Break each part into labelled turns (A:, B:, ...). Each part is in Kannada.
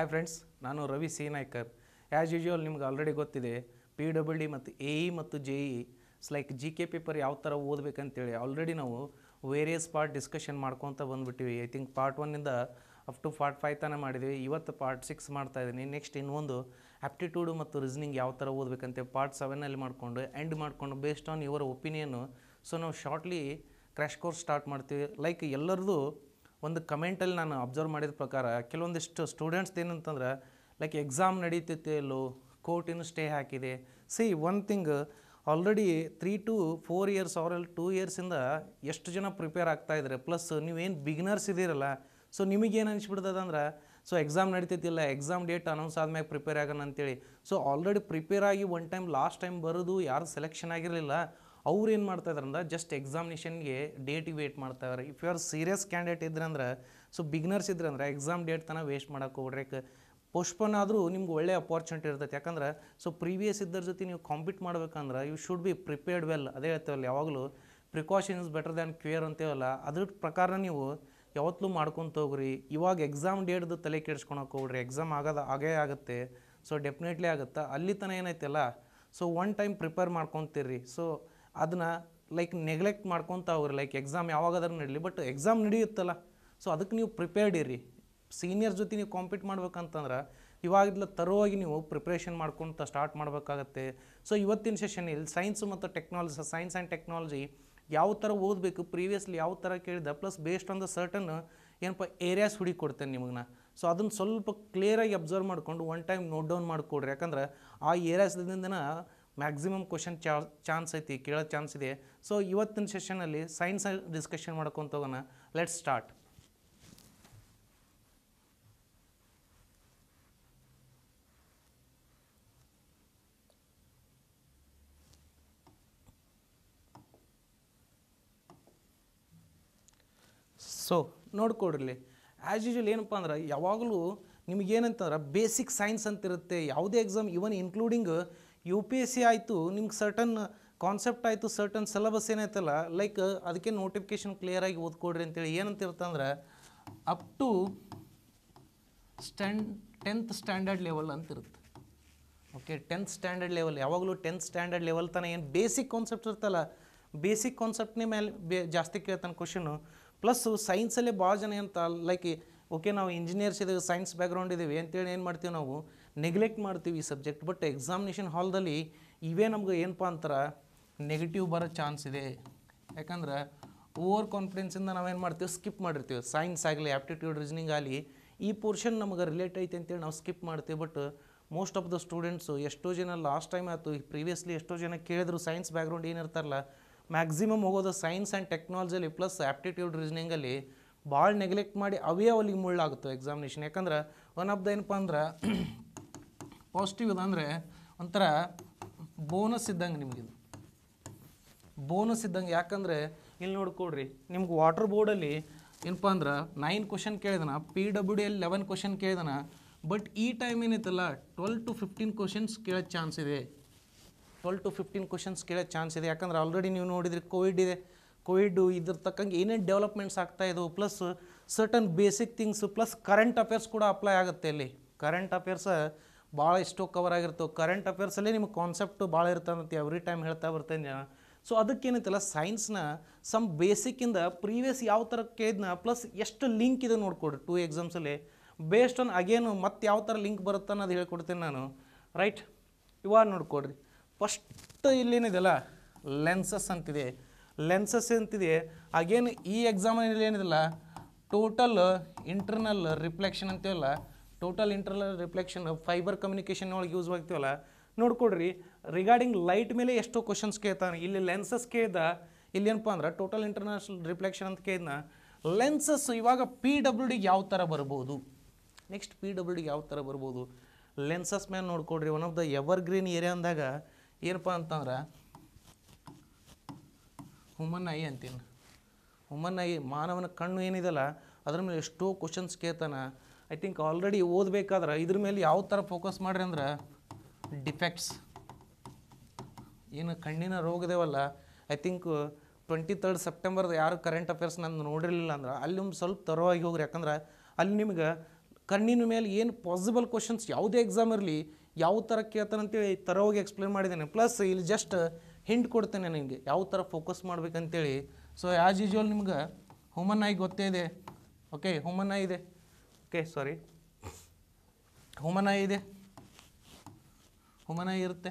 A: ಹಾಯ್ ಫ್ರೆಂಡ್ಸ್ ನಾನು ರವಿ ಸಿ ಆ್ಯಸ್ ಯೂಶುವಲ್ ನಿಮ್ಗೆ ಆಲ್ರೆಡಿ ಗೊತ್ತಿದೆ ಪಿ ಡಬ್ಲ್ಯೂ ಡಿ ಮತ್ತು ಎ ಇ e ಮತ್ತು J E like G K paper ಯಾವ ಥರ ಓದಬೇಕಂತೇಳಿ ಆಲ್ರೆಡಿ ನಾವು ವೇರಿಯಸ್ ಪಾರ್ಟ್ ಡಿಸ್ಕಷನ್ ಮಾಡ್ಕೊತ ಬಂದುಬಿಟ್ಟಿವಿ ಐ ಥಿಂಕ್ ಪಾರ್ಟ್ ಒನ್ನಿಂದ ಅಪ್ ಟು ಪಾರ್ಟ್ ಫೈವ್ ತಾನೇ ಮಾಡಿದ್ವಿ ಇವತ್ತು ಪಾರ್ಟ್ ಸಿಕ್ಸ್ ಮಾಡ್ತಾ ಇದ್ದೀನಿ ನೆಕ್ಸ್ಟ್ ಇನ್ನೊಂದು ಆ್ಯಪ್ಟಿಟ್ಯೂಡು ಮತ್ತು ರೀಸನಿಂಗ್ ಯಾವ ಥರ ಓದಬೇಕಂತೇಳಿ ಪಾರ್ಟ್ ಸೆವೆನಲ್ಲಿ ಮಾಡಿಕೊಂಡು ಎಂಡ್ ಮಾಡಿಕೊಂಡು ಬೇಸ್ಡ್ ಆನ್ ಯುವರ್ ಒಪಿನಿಯನ್ನು ಸೊ ನಾವು ಶಾರ್ಟ್ಲಿ ಕ್ರ್ಯಾಶ್ ಕೋರ್ಸ್ ಸ್ಟಾರ್ಟ್ ಮಾಡ್ತೀವಿ ಲೈಕ್ ಎಲ್ಲರದು ಒಂದು ಕಮೆಂಟಲ್ಲಿ ನಾನು ಅಬ್ಸರ್ವ್ ಮಾಡಿದ ಪ್ರಕಾರ ಕೆಲವೊಂದಿಷ್ಟು ಸ್ಟೂಡೆಂಟ್ಸ್ ಏನಂತಂದ್ರೆ ಲೈಕ್ ಎಕ್ಸಾಮ್ ನಡೀತೈತೆ ಇಲ್ಲೋ ಕೋರ್ಟಿನೂ ಸ್ಟೇ ಹಾಕಿದೆ see one thing already three to four years ಅವರಲ್ಲಿ ಟೂ ಇಯರ್ಸಿಂದ ಎಷ್ಟು ಜನ ಪ್ರಿಪೇರ್ ಆಗ್ತಾ ಇದ್ದಾರೆ ಪ್ಲಸ್ ನೀವೇನು ಬಿಗಿನರ್ಸ್ ಇದ್ದೀರಲ್ಲ ಸೊ ನಿಮಗೇನು ಅನಿಸ್ಬಿಡ್ತದಂದ್ರೆ ಸೊ ಎಕ್ಸಾಮ್ ನಡೀತಿದ್ದಿಲ್ಲ ಎಕ್ಸಾಮ್ ಡೇಟ್ ಅನೌನ್ಸ್ ಆದ್ಮೇಲೆ ಪ್ರಿಪೇರ್ ಆಗೋಣ ಅಂತೇಳಿ ಸೊ ಆಲ್ರೆಡಿ ಪ್ರಿಪೇರ್ ಆಗಿ ಒನ್ ಟೈಮ್ ಲಾಸ್ಟ್ ಟೈಮ್ ಬರೋದು ಯಾರು ಸೆಲೆಕ್ಷನ್ ಆಗಿರಲಿಲ್ಲ ಅವ್ರು ಏನು ಮಾಡ್ತಾ ಅಂದ್ರೆ ಜಸ್ಟ್ ಎಕ್ಸಾಮಿನೇಷನ್ಗೆ ಡೇಟಿಗೆ ವೇಟ್ ಮಾಡ್ತಾರೆ if you are serious candidate ಇದ್ರಂದ್ರೆ ಸೊ ಬಿಗ್ನರ್ಸ್ ಇದ್ರಂದ್ರೆ ಎಕ್ಸಾಮ್ ಡೇಟ್ ತನಕ ವೇಸ್ಟ್ ಮಾಡೋಕೆ ಪೋಸ್ಟ್ ಪೋಸ್ಟ್ಪೋನ್ ಆದರೂ ನಿಮ್ಗೆ ಒಳ್ಳೆ ಅಪಾರ್ಚುನಿಟಿ ಇರ್ತೈತೆ ಯಾಕಂದ್ರೆ ಸೊ ಪ್ರೀವಿಯಸ್ ಇದ್ದರ ಜೊತೆ ನೀವು ಕಾಂಪೀಟ್ ಮಾಡ್ಬೇಕಂದ್ರೆ you should be prepared well ಅದೇ ಹೇಳ್ತೇವಲ್ಲ ಯಾವಾಗಲೂ ಪ್ರಿಕಾಷನ್ಸ್ ಬೆಟರ್ ದ್ಯಾನ್ ಕ್ಯೂರ್ ಅಂತೇವಲ್ಲ ಅದ್ರ ಪ್ರಕಾರ ನೀವು ಯಾವತ್ತೂ ಮಾಡ್ಕೊತ ಹೋಗ್ರಿ ಇವಾಗ ಎಕ್ಸಾಮ್ ಡೇಟ್ದು ತಲೆ ಕೆಡ್ಸ್ಕೊಳಕ್ಕೆ ಹೋಗ್ರಿ ಎಕ್ಸಾಮ್ ಆಗೋದು ಆಗೇ ಆಗುತ್ತೆ ಸೊ ಡೆಫಿನೆಟ್ಲಿ ಆಗುತ್ತಾ ಅಲ್ಲಿ ತನಕ ಏನೈತಲ್ಲ ಸೊ ಒನ್ ಟೈಮ್ ಪ್ರಿಪೇರ್ ಮಾಡ್ಕೊತೀರಿ ಸೊ ಅದನ್ನ ಲೈಕ್ ನೆಗ್ಲೆಕ್ಟ್ ಮಾಡ್ಕೊತ ಹೋಗ್ರಿ ಲೈಕ್ ಎಕ್ಸಾಮ್ ಯಾವಾಗಾದ್ರೂ ನಡೀಲಿ ಬಟ್ ಎಕ್ಸಾಮ್ ನಡೆಯುತ್ತಲ್ಲ ಸೊ ಅದಕ್ಕೆ ನೀವು ಪ್ರಿಪೇರ್ಡ್ ಇರಿ ಸೀನಿಯರ್ ಜೊತೆ ನೀವು ಕಾಂಪೀಟ್ ಮಾಡ್ಬೇಕಂತಂದ್ರೆ ಇವಾಗಿಲ್ಲ ತರುವಾಗಿ ನೀವು ಪ್ರಿಪ್ರೇಷನ್ ಮಾಡ್ಕೊತ ಸ್ಟಾರ್ಟ್ ಮಾಡಬೇಕಾಗತ್ತೆ ಸೊ ಇವತ್ತಿನ ಸೆಷನ್ ಇಲ್ಲಿ ಸೈನ್ಸ್ ಮತ್ತು ಟೆಕ್ನಾಲಜಿ ಸೈನ್ಸ್ ಆ್ಯಂಡ್ ಟೆಕ್ನಾಲಜಿ ಯಾವ ಥರ ಓದಬೇಕು ಪ್ರೀವಿಯಸ್ಲಿ ಯಾವ ಥರ ಕೇಳಿದೆ plus based on the certain ಏನಪ್ಪ ಏರಿಯಾಸ್ ಹುಡಿ ಕೊಡ್ತೇನೆ ನಾ ಸೊ ಅದನ್ನು ಸ್ವಲ್ಪ ಕ್ಲಿಯರಾಗಿ ಅಬ್ಸರ್ವ್ ಮಾಡಿಕೊಂಡು ಒನ್ ಟೈಮ್ ನೋಟ್ ಡೌನ್ ಮಾಡಿಕೊಡ್ರಿ ಯಾಕಂದ್ರೆ ಆ ದಿಂದನ ಮ್ಯಾಕ್ಸಿಮಮ್ ಕ್ವಶನ್ ಚಾ ಚಾನ್ಸ್ ಐತಿ ಕೇಳೋ ಚಾನ್ಸ್ ಇದೆ ಸೊ ಇವತ್ತಿನ ಸೆಷನಲ್ಲಿ ಸೈನ್ಸ್ ಡಿಸ್ಕಷನ್ ಮಾಡ್ಕೊತ ಹೋಗೋಣ ಲೆಟ್ಸ್ ಸ್ಟಾರ್ಟ್ ಸೊ ನೋಡ್ಕೊಡ್ರಿ ಆ್ಯಸ್ ಯೂಶಲ್ ಏನಪ್ಪ ಅಂದ್ರೆ ಯಾವಾಗಲೂ ನಿಮಗೇನಂತಂದ್ರೆ ಬೇಸಿಕ್ ಸೈನ್ಸ್ ಅಂತಿರುತ್ತೆ ಯಾವುದೇ exam even including U P S C ಆಯಿತು ನಿಮ್ಗೆ ಸರ್ಟನ್ ಕಾನ್ಸೆಪ್ಟ್ ಆಯಿತು ಸರ್ಟನ್ ಸಿಲಬಸ್ ಏನಾಯ್ತಲ್ಲ ಲೈಕ್ ಅದಕ್ಕೆ ನೋಟಿಫಿಕೇಶನ್ ಕ್ಲಿಯರಾಗಿ ಓದ್ಕೊಡ್ರಿ ಅಂತೇಳಿ ಏನಂತಿರುತ್ತಂದ್ರೆ up to stand tenth standard level ಅಂತಿರುತ್ತೆ ಓಕೆ ಟೆಂತ್ ಸ್ಟ್ಯಾಂಡರ್ಡ್ ಲೆವೆಲ್ ಯಾವಾಗಲೂ ಟೆಂತ್ ಸ್ಟ್ಯಾಂಡರ್ಡ್ ಲೆವೆಲ್ ತನಕ ಏನು ಬೇಸಿಕ್ ಕಾನ್ಸೆಪ್ಟ್ ಇರ್ತಲ್ಲ ಬೇಸಿಕ್ ಕಾನ್ಸೆಪ್ಟ್ನೇ ಮೇಲೆ ಬೇ ಜಾಸ್ತಿ ಕೇಳ್ತಾನೆ ಕ್ವಶನು ಪ್ಲಸ್ಸು ಸೈನ್ಸಲ್ಲೇ ಭಾಳ ಜನ ಅಂತ ಲೈಕ್ ಓಕೆ ನಾವು ಇಂಜಿನಿಯರ್ಸ್ ಇದ್ದೀವಿ ಸೈನ್ಸ್ ಬ್ಯಾಕ್ಗ್ರೌಂಡ್ ಇದ್ದೀವಿ ಅಂತೇಳಿ ಏನು ಮಾಡ್ತೀವಿ ನಾವು ನೆಗ್ಲೆಕ್ಟ್ ಮಾಡ್ತೀವಿ ಈ ಸಬ್ಜೆಕ್ಟ್ ಬಟ್ ಎಕ್ಸಾಮಿನೇಷನ್ ಹಾಲ್ದಲ್ಲಿ ಇವೇ ನಮ್ಗೆ ಏನಪ್ಪ ಅಂತಾರೆ ನೆಗೆಟಿವ್ ಬರೋ ಚಾನ್ಸ್ ಇದೆ ಯಾಕಂದ್ರೆ ಓವರ್ ಕಾನ್ಫಿಡೆನ್ಸಿಂದ ನಾವೇನು ಮಾಡ್ತೀವಿ ಸ್ಕಿಪ್ ಮಾಡಿರ್ತೀವಿ ಸೈನ್ಸ್ ಆಗಲಿ ಆ್ಯಪ್ಟಿಟ್ಯೂಡ್ ರೀಸನಿಂಗ್ ಆಗಲಿ ಈ ಪೋರ್ಷನ್ ನಮಗೆ ರಿಲೇಟ್ ಐತೆ ಅಂತೇಳಿ ನಾವು ಸ್ಕಿಪ್ ಮಾಡ್ತೀವಿ but most of the students ಎಷ್ಟೋ ಜನ ಲಾಸ್ಟ್ ಟೈಮ್ ಆಯಿತು ಪ್ರೀವಿಯಸ್ಲಿ ಎಷ್ಟೋ ಜನ ಕೇಳಿದ್ರು ಸೈನ್ಸ್ ಬ್ಯಾಕ್ಗ್ರೌಂಡ್ ಏನಿರ್ತಾರಲ್ಲ ಮ್ಯಾಕ್ಸಿಮಮ್ ಹೋಗೋದು ಸೈನ್ಸ್ ಆ್ಯಂಡ್ ಟೆಕ್ನಾಲಜಿಯಲ್ಲಿ ಪ್ಲಸ್ ಆ್ಯಪ್ಟಿಟ್ಯೂಡ್ ರೀಸನಿಂಗಲ್ಲಿ ಭಾಳ ನೆಗ್ಲೆಕ್ಟ್ ಮಾಡಿ ಅವೇ ಅವಲಿಗೆ ಮುಳ್ಳಾಗುತ್ತೆ ಎಕ್ಸಾಮಿನೇಷನ್ ಯಾಕಂದ್ರೆ ಒನ್ ಆಫ್ ದ ಏನಪ್ಪ ಅಂದ್ರೆ ಪಾಸಿಟಿವ್ ಇದೆ ಅಂದರೆ ಒಂಥರ ಬೋನಸ್ ಇದ್ದಂಗೆ ನಿಮಗಿದು ಬೋನಸ್ ಇದ್ದಂಗೆ ಯಾಕಂದರೆ ಇಲ್ಲಿ ನೋಡ್ಕೊಡ್ರಿ ನಿಮ್ಗೆ ವಾಟರ್ ಬೋರ್ಡಲ್ಲಿ ಏನಪ್ಪ ಅಂದ್ರೆ ನೈನ್ ಕ್ವಶನ್ ಕೇಳಿದನ ಪಿ ಡಬ್ಲ್ಯೂ ಡಿ ಅಲ್ಲಿ ಲೆವೆನ್ ಕ್ವಶನ್ ಕೇಳಿದನ ಬಟ್ ಈ ಟೈಮ್ ಏನೈತಲ್ಲ ಟ್ವೆಲ್ ಟು ಫಿಫ್ಟೀನ್ ಕ್ವಶನ್ಸ್ ಕೇಳೋ ಚಾನ್ಸ್ ಇದೆ ಟ್ವೆಲ್ ಟು ಫಿಫ್ಟೀನ್ ಕ್ವಶನ್ಸ್ ಕೇಳೋ ಚಾನ್ಸ್ ಇದೆ ಯಾಕಂದ್ರೆ ಆಲ್ರೆಡಿ ನೀವು ನೋಡಿದ್ರಿ ಕೋವಿಡ್ ಇದೆ ಕೋವಿಡು ಇದ್ರ ತಕ್ಕಂಗೆ ಏನೇನು ಡೆವಲಪ್ಮೆಂಟ್ಸ್ ಆಗ್ತಾ ಇದ್ದವು plus certain basic things plus current affairs ಕೂಡ ಅಪ್ಲೈ ಆಗುತ್ತೆ ಇಲ್ಲಿ ಕರೆಂಟ್ ಅಫೇರ್ಸ್ ಭಾಳ ಎಷ್ಟೋ ಕವರ್ ಆಗಿರ್ತವೆ ಕರೆಂಟ್ ಅಫೇರ್ಸಲ್ಲಿ ನಿಮ್ಗೆ ಕಾನ್ಸೆಪ್ಟು ಭಾಳ ಅಂತ ಎವ್ರಿ ಟೈಮ್ ಹೇಳ್ತಾ ಬರ್ತೇನೆ ಜನ ಸೊ ಅದಕ್ಕೇನೈತಲ್ಲ ಸೈನ್ಸ್ನ ಸಮ್ ಬೇಸಿಕ್ಕಿಂದ ಪ್ರೀವಿಯಸ್ ಯಾವ ಥರ ಕೇಳಿದ್ನ ಪ್ಲಸ್ ಎಷ್ಟು ಲಿಂಕ್ ಇದೆ ನೋಡ್ಕೊಡ್ರಿ ಟೂ ಎಕ್ಸಾಮ್ಸಲ್ಲಿ ಬೇಸ್ಡ್ ಆನ್ ಅಗೇನು ಮತ್ತೆ ಯಾವ ಥರ ಲಿಂಕ್ ಬರುತ್ತೆ ಅನ್ನೋದು ಹೇಳ್ಕೊಡ್ತೇನೆ ನಾನು ರೈಟ್ ಇವಾಗ ನೋಡ್ಕೊಡ್ರಿ ಫಸ್ಟ್ ಇಲ್ಲೇನಿದೆಲ್ಲ ಲೆನ್ಸಸ್ ಅಂತಿದೆ ಲೆನ್ಸಸ್ ಅಂತಿದೆ ಅಗೇನು ಈ ಎಕ್ಸಾಮಲ್ಲಿ ಏನಿದೆಲ್ಲ ಟೋಟಲ್ ಇಂಟರ್ನಲ್ ರಿಫ್ಲೆಕ್ಷನ್ ಅಂತೀವಲ್ಲ total internal reflection fiber communication ಒಳಗೆ ಯೂಸ್ ಆಗ್ತೀವಲ್ಲ ನೋಡ್ಕೊಡ್ರಿ ರಿಗಾರ್ಡಿಂಗ್ ಲೈಟ್ ಮೇಲೆ ಎಷ್ಟೋ ಕ್ವಶನ್ಸ್ ಕೇಳ್ತಾನೆ ಇಲ್ಲಿ ಲೆನ್ಸಸ್ ಇಲ್ಲಿ ಇಲ್ಲೇನಪ್ಪ ಅಂದ್ರೆ ಟೋಟಲ್ ಇಂಟರ್ನ್ಯಾಷನಲ್ ರಿಫ್ಲೆಕ್ಷನ್ ಅಂತ ಕೇದ ಲೆನ್ಸಸ್ ಇವಾಗ ಪಿ ಡಬ್ಲ್ಯೂ ಡಿಗೆ ಯಾವ ಥರ ಬರ್ಬೋದು ನೆಕ್ಸ್ಟ್ ಪಿ ಡಬ್ಲ್ಯೂ ಡಿಗೆ ಯಾವ ಥರ ಬರ್ಬೋದು ಲೆನ್ಸಸ್ ಮೇಲೆ ನೋಡ್ಕೊಡ್ರಿ one of the evergreen area ಅಂದಾಗ ಏನಪ್ಪ ಅಂತಂದ್ರೆ ಹುಮನ್ ಐ ಅಂತೀನಿ ಹುಮನ್ ಐ ಮಾನವನ ಕಣ್ಣು ಏನಿದೆಲ್ಲ ಅದ್ರ ಮೇಲೆ ಎಷ್ಟೋ ಕ್ವಶನ್ಸ್ ಕೇಳ್ತಾನೆ ಐ ಥಿಂಕ್ ಆಲ್ರೆಡಿ ಓದಬೇಕಾದ್ರೆ ಇದ್ರ ಮೇಲೆ ಯಾವ ಥರ ಫೋಕಸ್ ಮಾಡ್ರಿ ಅಂದ್ರೆ ಡಿಫೆಕ್ಟ್ಸ್ ಏನು ಕಣ್ಣಿನ ರೋಗದೇವಲ್ಲ ಐ ಥಿಂಕ್ ಟ್ವೆಂಟಿ ತರ್ಡ್ ಸೆಪ್ಟೆಂಬರ್ದು ಯಾರು ಕರೆಂಟ್ ಅಫೇರ್ಸ್ ನಾನು ನೋಡಿರಲಿಲ್ಲ ಅಂದ್ರೆ ಅಲ್ಲಿ ಒಂದು ಸ್ವಲ್ಪ ತರವಾಗಿ ಹೋಗ್ರಿ ಯಾಕಂದ್ರೆ ಅಲ್ಲಿ ನಿಮ್ಗೆ ಕಣ್ಣಿನ ಮೇಲೆ ಏನು ಪಾಸಿಬಲ್ ಕ್ವಶನ್ಸ್ ಯಾವುದೇ ಎಕ್ಸಾಮ್ ಇರಲಿ ಯಾವ ಥರ ಕೇಳ್ತಾರಂತೇಳಿ ತರವಾಗಿ ಎಕ್ಸ್ಪ್ಲೇನ್ ಮಾಡಿದ್ದೇನೆ ಪ್ಲಸ್ ಇಲ್ಲಿ ಜಸ್ಟ್ ಹಿಂಟ್ ಕೊಡ್ತೇನೆ ನಿಮಗೆ ಯಾವ ಥರ ಫೋಕಸ್ ಮಾಡ್ಬೇಕಂತೇಳಿ ಸೊ ಆ್ಯಸ್ ಯೂಶ್ವಲ್ ನಿಮ್ಗೆ ಹುಮನ್ ಆಗಿ ಗೊತ್ತೇ ಇದೆ ಓಕೆ ಹ್ಯೂಮನ್ ಇದೆ ಓಕೆ ಸಾರಿ ಹುಮನ ಇದೆ ಹುಮನ ಇರುತ್ತೆ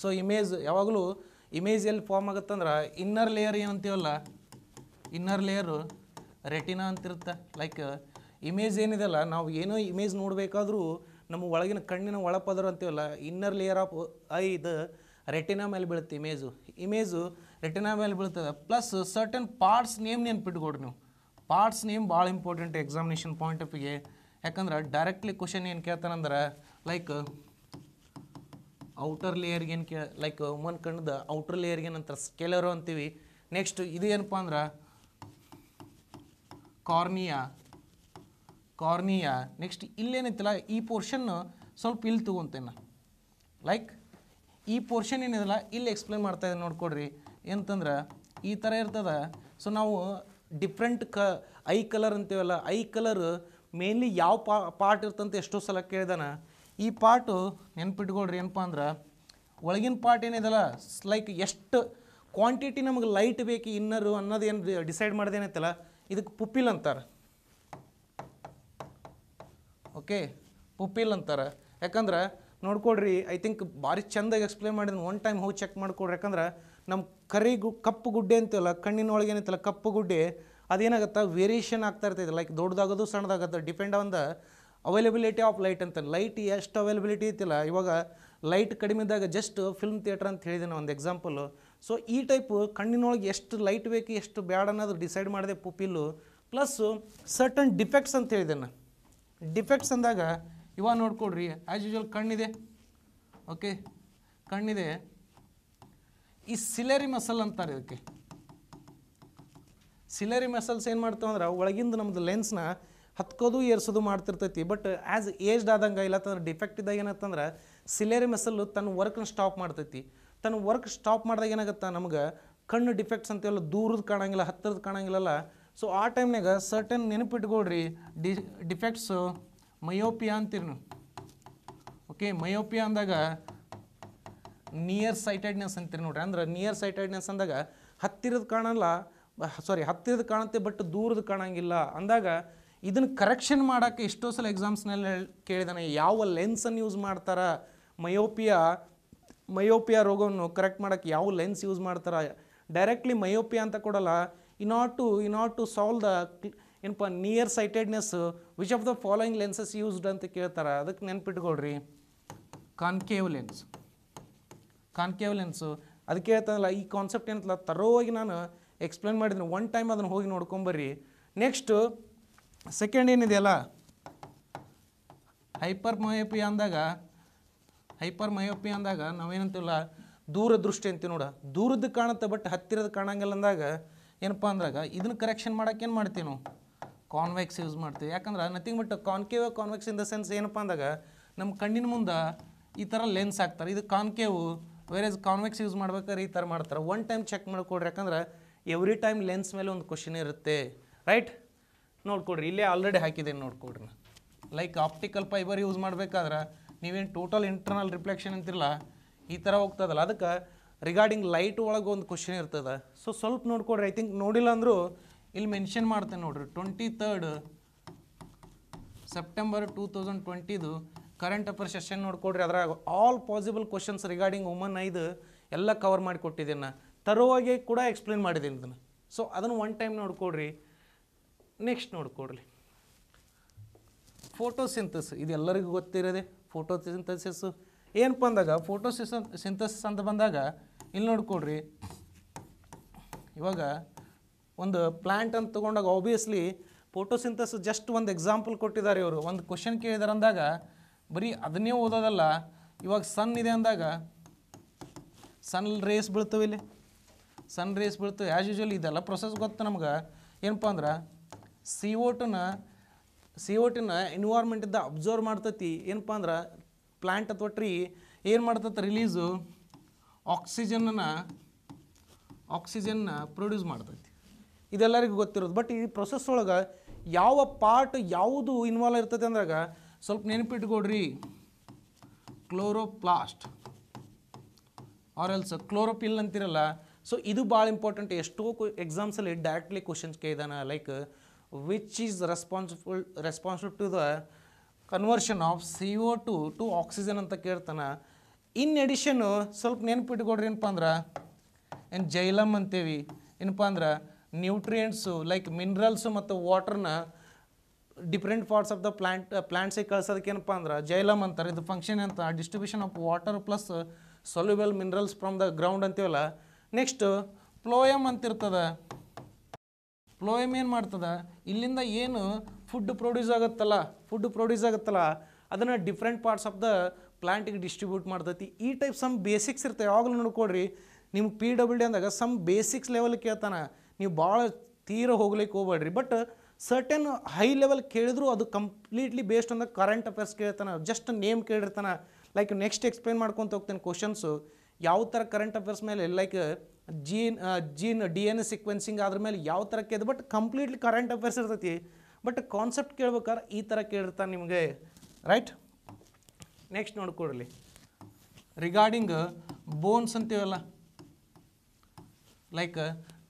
A: ಸೊ ಇಮೇಜ್ ಯಾವಾಗಲೂ ಇಮೇಜ್ ಎಲ್ಲಿ ಫಾರ್ಮ್ ಆಗುತ್ತಂದ್ರೆ ಇನ್ನರ್ ಲೇಯರ್ ಏನಂತೀವಲ್ಲ ಇನ್ನರ್ ಲೇಯರು ರೆಟಿನಾ ಅಂತಿರುತ್ತೆ ಲೈಕ್ ಇಮೇಜ್ ಏನಿದೆಯಲ್ಲ ನಾವು ಏನೋ ಇಮೇಜ್ ನೋಡಬೇಕಾದ್ರೂ ನಮ್ಮ ಒಳಗಿನ ಕಣ್ಣಿನ ಒಳಪದರು ಅಂತೀವಲ್ಲ ಇನ್ನರ್ ಲೇಯರ್ ಆಫ್ ಐ ಇದು ರೆಟಿನಾ ಮೇಲೆ ಬೀಳುತ್ತೆ ಇಮೇಜು ಇಮೇಜು ರೆಟಿನಾ ಮೇಲೆ ಬೀಳ್ತದೆ ಪ್ಲಸ್ ಸರ್ಟನ್ ಪಾರ್ಟ್ಸ್ ನೇಮ್ ನೆನ್ಪಿಟ್ಕೊಡ್ರಿ ನೀವು ಪಾರ್ಟ್ಸ್ ನೇಮ್ ಭಾಳ ಇಂಪಾರ್ಟೆಂಟ್ ಎಕ್ಸಾಮಿನೇಷನ್ ಪಾಯಿಂಟ್ ಆಫ್ಗೆ ಯಾಕಂದ್ರೆ ಡೈರೆಕ್ಟ್ಲಿ ಕ್ವಶನ್ ಏನು ಕೇಳ್ತಾನಂದ್ರೆ ಲೈಕ್ ಔಟರ್ ಲೇಯರ್ಗೆ ಏನು ಕೇ ಲೈಕ್ ಒಂದು ಕಣ್ಣದ ಔಟರ್ ಲೇಯರ್ಗೆ ಏನಂತಾರೆ ಸ್ಕೆಲರು ಅಂತೀವಿ ನೆಕ್ಸ್ಟ್ ಇದು ಏನಪ್ಪ ಅಂದ್ರೆ ಕಾರ್ನಿಯಾ ಕಾರ್ನಿಯಾ ನೆಕ್ಸ್ಟ್ ಇಲ್ಲೇನೈತಿಲ್ಲ ಈ ಪೋರ್ಷನ್ನು ಸ್ವಲ್ಪ ಇಲ್ಲಿ ತೊಗೊತೇನೆ ಲೈಕ್ ಈ ಪೋರ್ಷನ್ ಏನಿದಲ್ಲ ಇಲ್ಲಿ ಎಕ್ಸ್ಪ್ಲೇನ್ ಮಾಡ್ತಾಯಿದ್ದೆ ನೋಡ್ಕೊಡ್ರಿ ಏನಂತಂದ್ರೆ ಈ ಥರ ಇರ್ತದೆ ಸೊ ನಾವು ಡಿಫ್ರೆಂಟ್ ಕ ಐ ಕಲರ್ ಅಂತೀವಲ್ಲ ಐ ಕಲರ್ ಮೇನ್ಲಿ ಯಾವ ಪಾ ಪಾರ್ಟ್ ಇರ್ತಂತ ಎಷ್ಟೋ ಸಲ ಕೇಳಿದಾನ ಈ ಪಾರ್ಟು ನೆನ್ಪಿಟ್ಕೊಳ್ರಿ ಏನಪ್ಪ ಅಂದ್ರೆ ಒಳಗಿನ ಪಾರ್ಟ್ ಏನಿದಲ್ಲ ಲೈಕ್ ಎಷ್ಟು ಕ್ವಾಂಟಿಟಿ ನಮಗೆ ಲೈಟ್ ಬೇಕು ಇನ್ನರು ಅನ್ನೋದೇನು ಡಿಸೈಡ್ ಮಾಡೋದೇನೈತಲ್ಲ ಇದಕ್ಕೆ ಪುಪ್ಪಿಲ್ ಅಂತಾರೆ ಓಕೆ ಪುಪ್ಪಿಲ್ ಅಂತಾರೆ ಯಾಕಂದ್ರೆ ನೋಡ್ಕೊಡ್ರಿ ಐ ಥಿಂಕ್ ಭಾರಿ ಚೆಂದಾಗಿ ಎಕ್ಸ್ಪ್ಲೇನ್ ಮಾಡಿದ್ನು ಒನ್ ಟೈಮ್ ಹೋಗಿ ಚೆಕ್ ಮಾಡ್ಕೊಡ್ರಿ ಯಾಕಂದ್ರೆ ನಮ್ಮ ಕರಿ ಗು ಕಪ್ಪು ಗುಡ್ಡೆ ಅಂತೀವಲ್ಲ ಕಣ್ಣಿನ ಒಳಗೆ ಕಪ್ಪು ಗುಡ್ಡೆ ಅದೇನಾಗುತ್ತೆ ವೇರಿಯೇಷನ್ ಆಗ್ತಾ ಇರ್ತೈತೆ ಲೈಕ್ ದೊಡ್ಡದಾಗೋದು ಸಣ್ಣದಾಗುತ್ತೆ depend on the availability of light ಅಂತ ಲೈಟ್ ಎಷ್ಟು ಅವೈಲಬಿಲಿಟಿ ಐತಿಲ್ಲ ಇವಾಗ ಲೈಟ್ ಕಡಿಮೆ ಇದ್ದಾಗ ಜಸ್ಟ್ ಫಿಲ್ಮ್ ಥಿಯೇಟ್ರ್ ಅಂತ ಹೇಳಿದೆ ನಾನು ಒಂದು ಎಕ್ಸಾಂಪಲು ಸೊ ಈ ಟೈಪು ಕಣ್ಣಿನೊಳಗೆ ಎಷ್ಟು ಲೈಟ್ ಬೇಕು ಎಷ್ಟು ಬ್ಯಾಡ ಅನ್ನೋದು ಡಿಸೈಡ್ ಮಾಡಿದೆ ಪುಪಿಲು ಪ್ಲಸ್ ಸರ್ಟನ್ ಡಿಫೆಕ್ಟ್ಸ್ ಅಂತ ಹೇಳಿದೆ ಡಿಫೆಕ್ಟ್ಸ್ ಅಂದಾಗ ಇವಾಗ ನೋಡ್ಕೊಡ್ರಿ ಆ್ಯಸ್ ಯೂಶಲ್ ಕಣ್ಣಿದೆ ಓಕೆ ಕಣ್ಣಿದೆ ಈ ಸಿಲೆರಿ ಮಸಲ್ ಅಂತಾರೆ ಇದಕ್ಕೆ ಸಿಲೆರಿ ಮಸಲ್ಸ್ ಏನು ಮಾಡ್ತಾವೆ ಅಂದ್ರೆ ಒಳಗಿಂದ ನಮ್ಮದು ಲೆನ್ಸ್ನ ಹತ್ಕೋದು ಏರ್ಸೋದು ಮಾಡ್ತಿರ್ತೈತಿ ಬಟ್ ಆ್ಯಸ್ ಏಜ್ಡ್ ಆದಂಗೆ ಅಂತಂದ್ರೆ ಡಿಫೆಕ್ಟ್ ಇದ್ದಾಗ ಏನತ್ತಂದ್ರೆ ಸಿಲೆರಿ ಮಸಲ್ಲು ತನ್ನ ವರ್ಕ್ನ ಸ್ಟಾಪ್ ಮಾಡ್ತೈತಿ ತನ್ನ ವರ್ಕ್ ಸ್ಟಾಪ್ ಮಾಡಿದಾಗ ಏನಾಗುತ್ತೆ ನಮ್ಗೆ ಕಣ್ಣು ಡಿಫೆಕ್ಟ್ಸ್ ಅಂತೆಲ್ಲ ದೂರದ ಕಾಣಂಗಿಲ್ಲ ಹತ್ತಿರದ ಕಾಣಂಗಿಲ್ಲಲ್ಲ ಸೊ ಆ ಟೈಮ್ನಾಗ ಸರ್ಟನ್ ನೆನಪಿಟ್ಕೊಳ್ರಿ ಡಿ ಡಿಫೆಕ್ಟ್ಸು ಮಯೋಪಿಯಾ ಅಂತೀರಿ ನೀವು ಓಕೆ ಮಯೋಪಿಯಾ ಅಂದಾಗ ನಿಯರ್ ಸೈಟೆಡ್ನೆಸ್ ಅಂತೀರಿ ನೋಡ್ರಿ ಅಂದ್ರೆ ನಿಯರ್ ಸೈಟೆಡ್ನೆಸ್ ಅಂದಾಗ ಹತ್ತಿರದ ಕಾಣಲ್ಲ ಸಾರಿ ಹತ್ತಿರದ ಕಾಣುತ್ತೆ ಬಟ್ ದೂರದ ಕಾಣಂಗಿಲ್ಲ ಅಂದಾಗ ಇದನ್ನು ಕರೆಕ್ಷನ್ ಮಾಡೋಕ್ಕೆ ಎಷ್ಟೋ ಸಲ ಎಕ್ಸಾಮ್ಸ್ನಲ್ಲಿ ಕೇಳಿದಾನೆ ಯಾವ ಲೆನ್ಸನ್ನು ಯೂಸ್ ಮಾಡ್ತಾರ ಮಯೋಪಿಯಾ ಮಯೋಪಿಯಾ ರೋಗವನ್ನು ಕರೆಕ್ಟ್ ಮಾಡೋಕ್ಕೆ ಯಾವ ಲೆನ್ಸ್ ಯೂಸ್ ಮಾಡ್ತಾರೆ ಡೈರೆಕ್ಟ್ಲಿ ಮಯೋಪಿಯಾ ಅಂತ ಕೊಡಲ್ಲ in not to in not to solve the ಏನಪ್ಪ near sightedness which of the following lenses used ಅಂತ ಕೇಳ್ತಾರೆ ಅದಕ್ಕೆ ನೆನ್ಪಿಟ್ಕೊಳ್ರಿ ಕಾನ್ಕೇವ್ ಲೆನ್ಸ್ ಕಾನ್ಕೇವ್ ಲೆನ್ಸು ಅದಕ್ಕೆ ಹೇಳ್ತಾನಲ್ಲ ಈ ಕಾನ್ಸೆಪ್ಟ್ ತರೋ ಹೋಗಿ ನಾನು ಎಕ್ಸ್ಪ್ಲೇನ್ ಮಾಡಿದ್ದೀನಿ ಒನ್ ಟೈಮ್ ಅದನ್ನು ಹೋಗಿ ನೋಡ್ಕೊಂಬರ್ರಿ ನೆಕ್ಸ್ಟು ಸೆಕೆಂಡ್ ಏನಿದೆಯಲ್ಲ ಹೈಪರ್ ಮಯೋಪಿ ಅಂದಾಗ ಹೈಪರ್ ಮಯೋಪಿ ಅಂದಾಗ ನಾವೇನಂತೀವಲ್ಲ ದೂರದೃಷ್ಟಿ ಅಂತೀವಿ ನೋಡ ದೂರದ್ದು ಕಾಣುತ್ತೆ ಬಟ್ ಹತ್ತಿರದ ಕಾಣಂಗಿಲ್ಲ ಅಂದಾಗ ಏನಪ್ಪ ಅಂದಾಗ ಇದನ್ನು ಕರೆಕ್ಷನ್ ಮಾಡೋಕೆ ಏನು ಮಾಡ್ತೀವಿ ನಾವು ಕಾನ್ವೆಕ್ಸ್ ಯೂಸ್ ಮಾಡ್ತೀವಿ ಯಾಕಂದ್ರೆ nothing but concave convex in the sense ಏನಪ್ಪ ಅಂದಾಗ ನಮ್ಮ ಕಣ್ಣಿನ ಮುಂದೆ ಈ ಥರ ಲೆನ್ಸ್ ಹಾಕ್ತಾರೆ ಇದು ಕಾನ್ಕೇವು ವೇರೇಜ್ ಕಾನ್ವೆಕ್ಸ್ ಯೂಸ್ ಮಾಡ್ಬೇಕಾದ್ರೆ ಈ ಥರ ಮಾಡ್ತಾರೆ ಒನ್ ಟೈಮ್ ಚೆಕ್ ಮಾಡಿಕೊಡ್ರಿ ಯಾಕಂದ್ರೆ ಎವ್ರಿ ಟೈಮ್ ಲೆನ್ಸ್ ಮೇಲೆ ಒಂದು ಕ್ವಶನ್ ಇರುತ್ತೆ ರೈಟ್ ನೋಡ್ಕೊಡ್ರಿ ಇಲ್ಲೇ ಆಲ್ರೆಡಿ ಹಾಕಿದ್ದೀನಿ ನೋಡ್ಕೊಡ್ರಿ ಲೈಕ್ ಆಪ್ಟಿಕಲ್ ಫೈಬರ್ ಯೂಸ್ ಮಾಡಬೇಕಾದ್ರೆ ನೀವೇನು ಟೋಟಲ್ ಇಂಟರ್ನಲ್ ರಿಫ್ಲೆಕ್ಷನ್ ಅಂತಿರಲ್ಲ ಈ ಥರ ಹೋಗ್ತದಲ್ಲ ಅದಕ್ಕೆ ರಿಗಾರ್ಡಿಂಗ್ ಲೈಟ್ ಒಳಗೆ ಒಂದು ಕ್ವಶನ್ ಇರ್ತದೆ ಸೊ ಸ್ವಲ್ಪ ನೋಡ್ಕೊಡ್ರಿ ಐ ಥಿಂಕ್ ನೋಡಿಲ್ಲ ಅಂದರೂ ಇಲ್ಲಿ ಮೆನ್ಷನ್ ಮಾಡ್ತೇನೆ ನೋಡ್ರಿ ಟ್ವೆಂಟಿ ಸೆಪ್ಟೆಂಬರ್ ಟೂ ತೌಸಂಡ್ ಟ್ವೆಂಟಿದು ಕರೆಂಟ್ ಅಫೇರ್ ಸೆಷನ್ ನೋಡ್ಕೊಡ್ರಿ ಅದ್ರಾಗ all possible questions regarding woman ಐದು ಎಲ್ಲ ಕವರ್ ಮಾಡಿ ಕೊಟ್ಟಿದ್ದೀನಿ ತರುವಾಗೆ ಕೂಡ ಎಕ್ಸ್ಪ್ಲೇನ್ ಮಾಡಿದ್ದೀನಿ ಇದನ್ನು ಸೊ ಅದನ್ನು ಒನ್ ಟೈಮ್ ನೋಡ್ಕೊಡ್ರಿ ನೆಕ್ಸ್ಟ್ ನೋಡ್ಕೊಡ್ರಿ ಫೋಟೋಸಿಂಥಸ್ ಇದು ಎಲ್ಲರಿಗೂ ಗೊತ್ತಿರೋದೆ ಫೋಟೋ ಸಿಂಥಸಿಸ್ ಏನಪ್ಪ ಅಂದಾಗ ಫೋಟೋ ಸಿಂಥಸಿಸ್ ಅಂತ ಬಂದಾಗ ಇಲ್ಲಿ ನೋಡ್ಕೊಡ್ರಿ ಇವಾಗ ಒಂದು ಪ್ಲ್ಯಾಂಟ್ ಅಂತ ತೊಗೊಂಡಾಗ ಆಬ್ವಿಯಸ್ಲಿ ಫೋಟೋಸಿಂಥಸ್ ಜಸ್ಟ್ ಒಂದು ಎಕ್ಸಾಂಪಲ್ ಕೊಟ್ಟಿದ್ದಾರೆ ಇವರು ಒಂದು ಕ್ವಶನ್ ಕೇಳಿದಾರೆ ಅಂದಾಗ ಬರೀ ಅದನ್ನೇ ಓದೋದಲ್ಲ ಇವಾಗ ಸನ್ ಇದೆ ಅಂದಾಗ ಸನ್ ರೇಸ್ ಬೀಳ್ತವೆ ಇಲ್ಲಿ ಸನ್ ರೇಸ್ ಬೀಳ್ತವೆ ಆ್ಯಸ್ ಯೂಶುವಲ್ ಇದೆಲ್ಲ ಪ್ರೊಸೆಸ್ ಗೊತ್ತು ನಮ್ಗೆ ಏನಪ್ಪ ಅಂದ್ರೆ ಸಿ ಓಟನ್ನ ಸಿ ಓಟಿನ ಎನ್ವೈರ್ಮೆಂಟಿಂದ ಅಬ್ಸರ್ವ್ ಮಾಡ್ತತಿ ಏನಪ್ಪ ಅಂದ್ರೆ ಪ್ಲ್ಯಾಂಟ್ ಅಥವಾ ಟ್ರೀ ಏನು ಮಾಡ್ತತಿ ರಿಲೀಸು ಆಕ್ಸಿಜನ್ನ ಆಕ್ಸಿಜನ್ನ ಪ್ರೊಡ್ಯೂಸ್ ಮಾಡ್ತೈತಿ ಇದೆಲ್ಲರಿಗೂ ಗೊತ್ತಿರೋದು ಬಟ್ ಈ ಪ್ರೊಸೆಸ್ ಒಳಗೆ ಯಾವ ಪಾರ್ಟ್ ಯಾವುದು ಇನ್ವಾಲ್ವ್ ಇರ್ತೈತೆ ಅಂದಾಗ ಸ್ವಲ್ಪ ನೆನಪಿಟ್ಕೊಡ್ರಿ ಕ್ಲೋರೋಪ್ಲಾಸ್ಟ್ ಆರ್ ಎಲ್ಸ್ ಕ್ಲೋರೋಪಿಲ್ ಅಂತಿರಲ್ಲ ಸೊ ಇದು ಭಾಳ ಇಂಪಾರ್ಟೆಂಟ್ ಎಷ್ಟೋ ಎಕ್ಸಾಮ್ಸಲ್ಲಿ ಡೈರೆಕ್ಟ್ಲಿ ಕ್ವಶನ್ಸ್ ಕೇಳಿದಾನ like which is responsible responsible to the conversion of C O two to oxygen ಅಂತ ಕೇಳ್ತಾನೆ ಇನ್ ಎಡಿಷನ್ನು ಸ್ವಲ್ಪ ನೆನಪಿಟ್ಕೊಡ್ರಿ ಏನಪ್ಪ ಅಂದ್ರೆ ಏನು ಜೈಲಮ್ ಅಂತೇವಿ ಏನಪ್ಪ ಅಂದ್ರೆ ನ್ಯೂಟ್ರಿಯೆಂಟ್ಸು ಲೈಕ್ ಮಿನರಲ್ಸು ಮತ್ತು ವಾಟರ್ನ different parts of the plant ಪ್ಲಾಂಟ್ಸಿಗೆ ಕಳ್ಸೋದಕ್ಕೇನಪ್ಪ ಅಂದ್ರೆ ಜೈಲಮ್ ಅಂತಾರೆ ಇದು ಫಂಕ್ಷನ್ ಅಂತ distribution of water plus soluble minerals from the ground ಅಂತೀವಲ್ಲ ನೆಕ್ಸ್ಟ್ ಪ್ಲೋಯಮ್ uh, ಅಂತಿರ್ತದೆ ಪ್ಲೋಯಮ್ ಏನು ಮಾಡ್ತದೆ ಇಲ್ಲಿಂದ ಏನು ಫುಡ್ ಪ್ರೊಡ್ಯೂಸ್ ಆಗುತ್ತಲ್ಲ ಫುಡ್ ಪ್ರೊಡ್ಯೂಸ್ ಆಗುತ್ತಲ್ಲ ಅದನ್ನು ಡಿಫ್ರೆಂಟ್ ಪಾರ್ಟ್ಸ್ ಆಫ್ ದ ಪ್ಲಾಂಟಿಗೆ ಡಿಸ್ಟ್ರಿಬ್ಯೂಟ್ ಮಾಡ್ತೈತಿ ಈ ಟೈಪ್ ಸಮ್ ಬೇಸಿಕ್ಸ್ ಇರ್ತವೆ ಯಾವಾಗಲೂ ನೋಡ್ಕೊಡ್ರಿ ನಿಮ್ಮ ಪಿ ಡಬ್ಲ್ಯೂ ಡಿ ಅಂದಾಗ ಸಮ್ ಬೇಸಿಕ್ಸ್ ಲೆವೆಲ್ ಕೇಳ್ತಾನೆ ನೀವು ಭಾಳ ತೀರ ಹೋಗ್ಲಿಕ್ಕೆ ಹೋಗ್ಬೇಡ್ರಿ ಬಟ್ ಸರ್ಟನ್ ಹೈ ಲೆವೆಲ್ ಕೇಳಿದ್ರು ಅದು completely based on current affairs ಕೇಳ್ತಾನೆ ಜಸ್ಟ್ ನೇಮ್ ಕೇಳಿರ್ತಾನೆ ಲೈಕ್ ನೆಕ್ಸ್ಟ್ ಎಕ್ಸ್ಪ್ಲೇನ್ ಮಾಡ್ಕೊತ ಹೋಗ್ತಾನೆ ಕ್ವಶನ್ಸು ಯಾವ ಥರ ಕರೆಂಟ್ ಅಫೇರ್ಸ್ ಮೇಲೆ like gene gene D N A sequencing ಅದ್ರ ಮೇಲೆ ಯಾವ ಥರ ಕೇಳಿದೆ ಬಟ್ ಕಂಪ್ಲೀಟ್ಲಿ ಕರೆಂಟ್ ಅಫೇರ್ಸ್ ಇರ್ತೈತಿ ಬಟ್ ಕಾನ್ಸೆಪ್ಟ್ ಕೇಳ್ಬೇಕಾದ್ರೆ ಈ ಥರ ಕೇಳಿರ್ತಾನೆ ನಿಮಗೆ ರೈಟ್ ನೆಕ್ಸ್ಟ್ ನೋಡ್ಕೊಡ್ರಿ ರಿಗಾರ್ಡಿಂಗ್ ಬೋನ್ಸ್ ಅಂತೀವಲ್ಲ ಲೈಕ್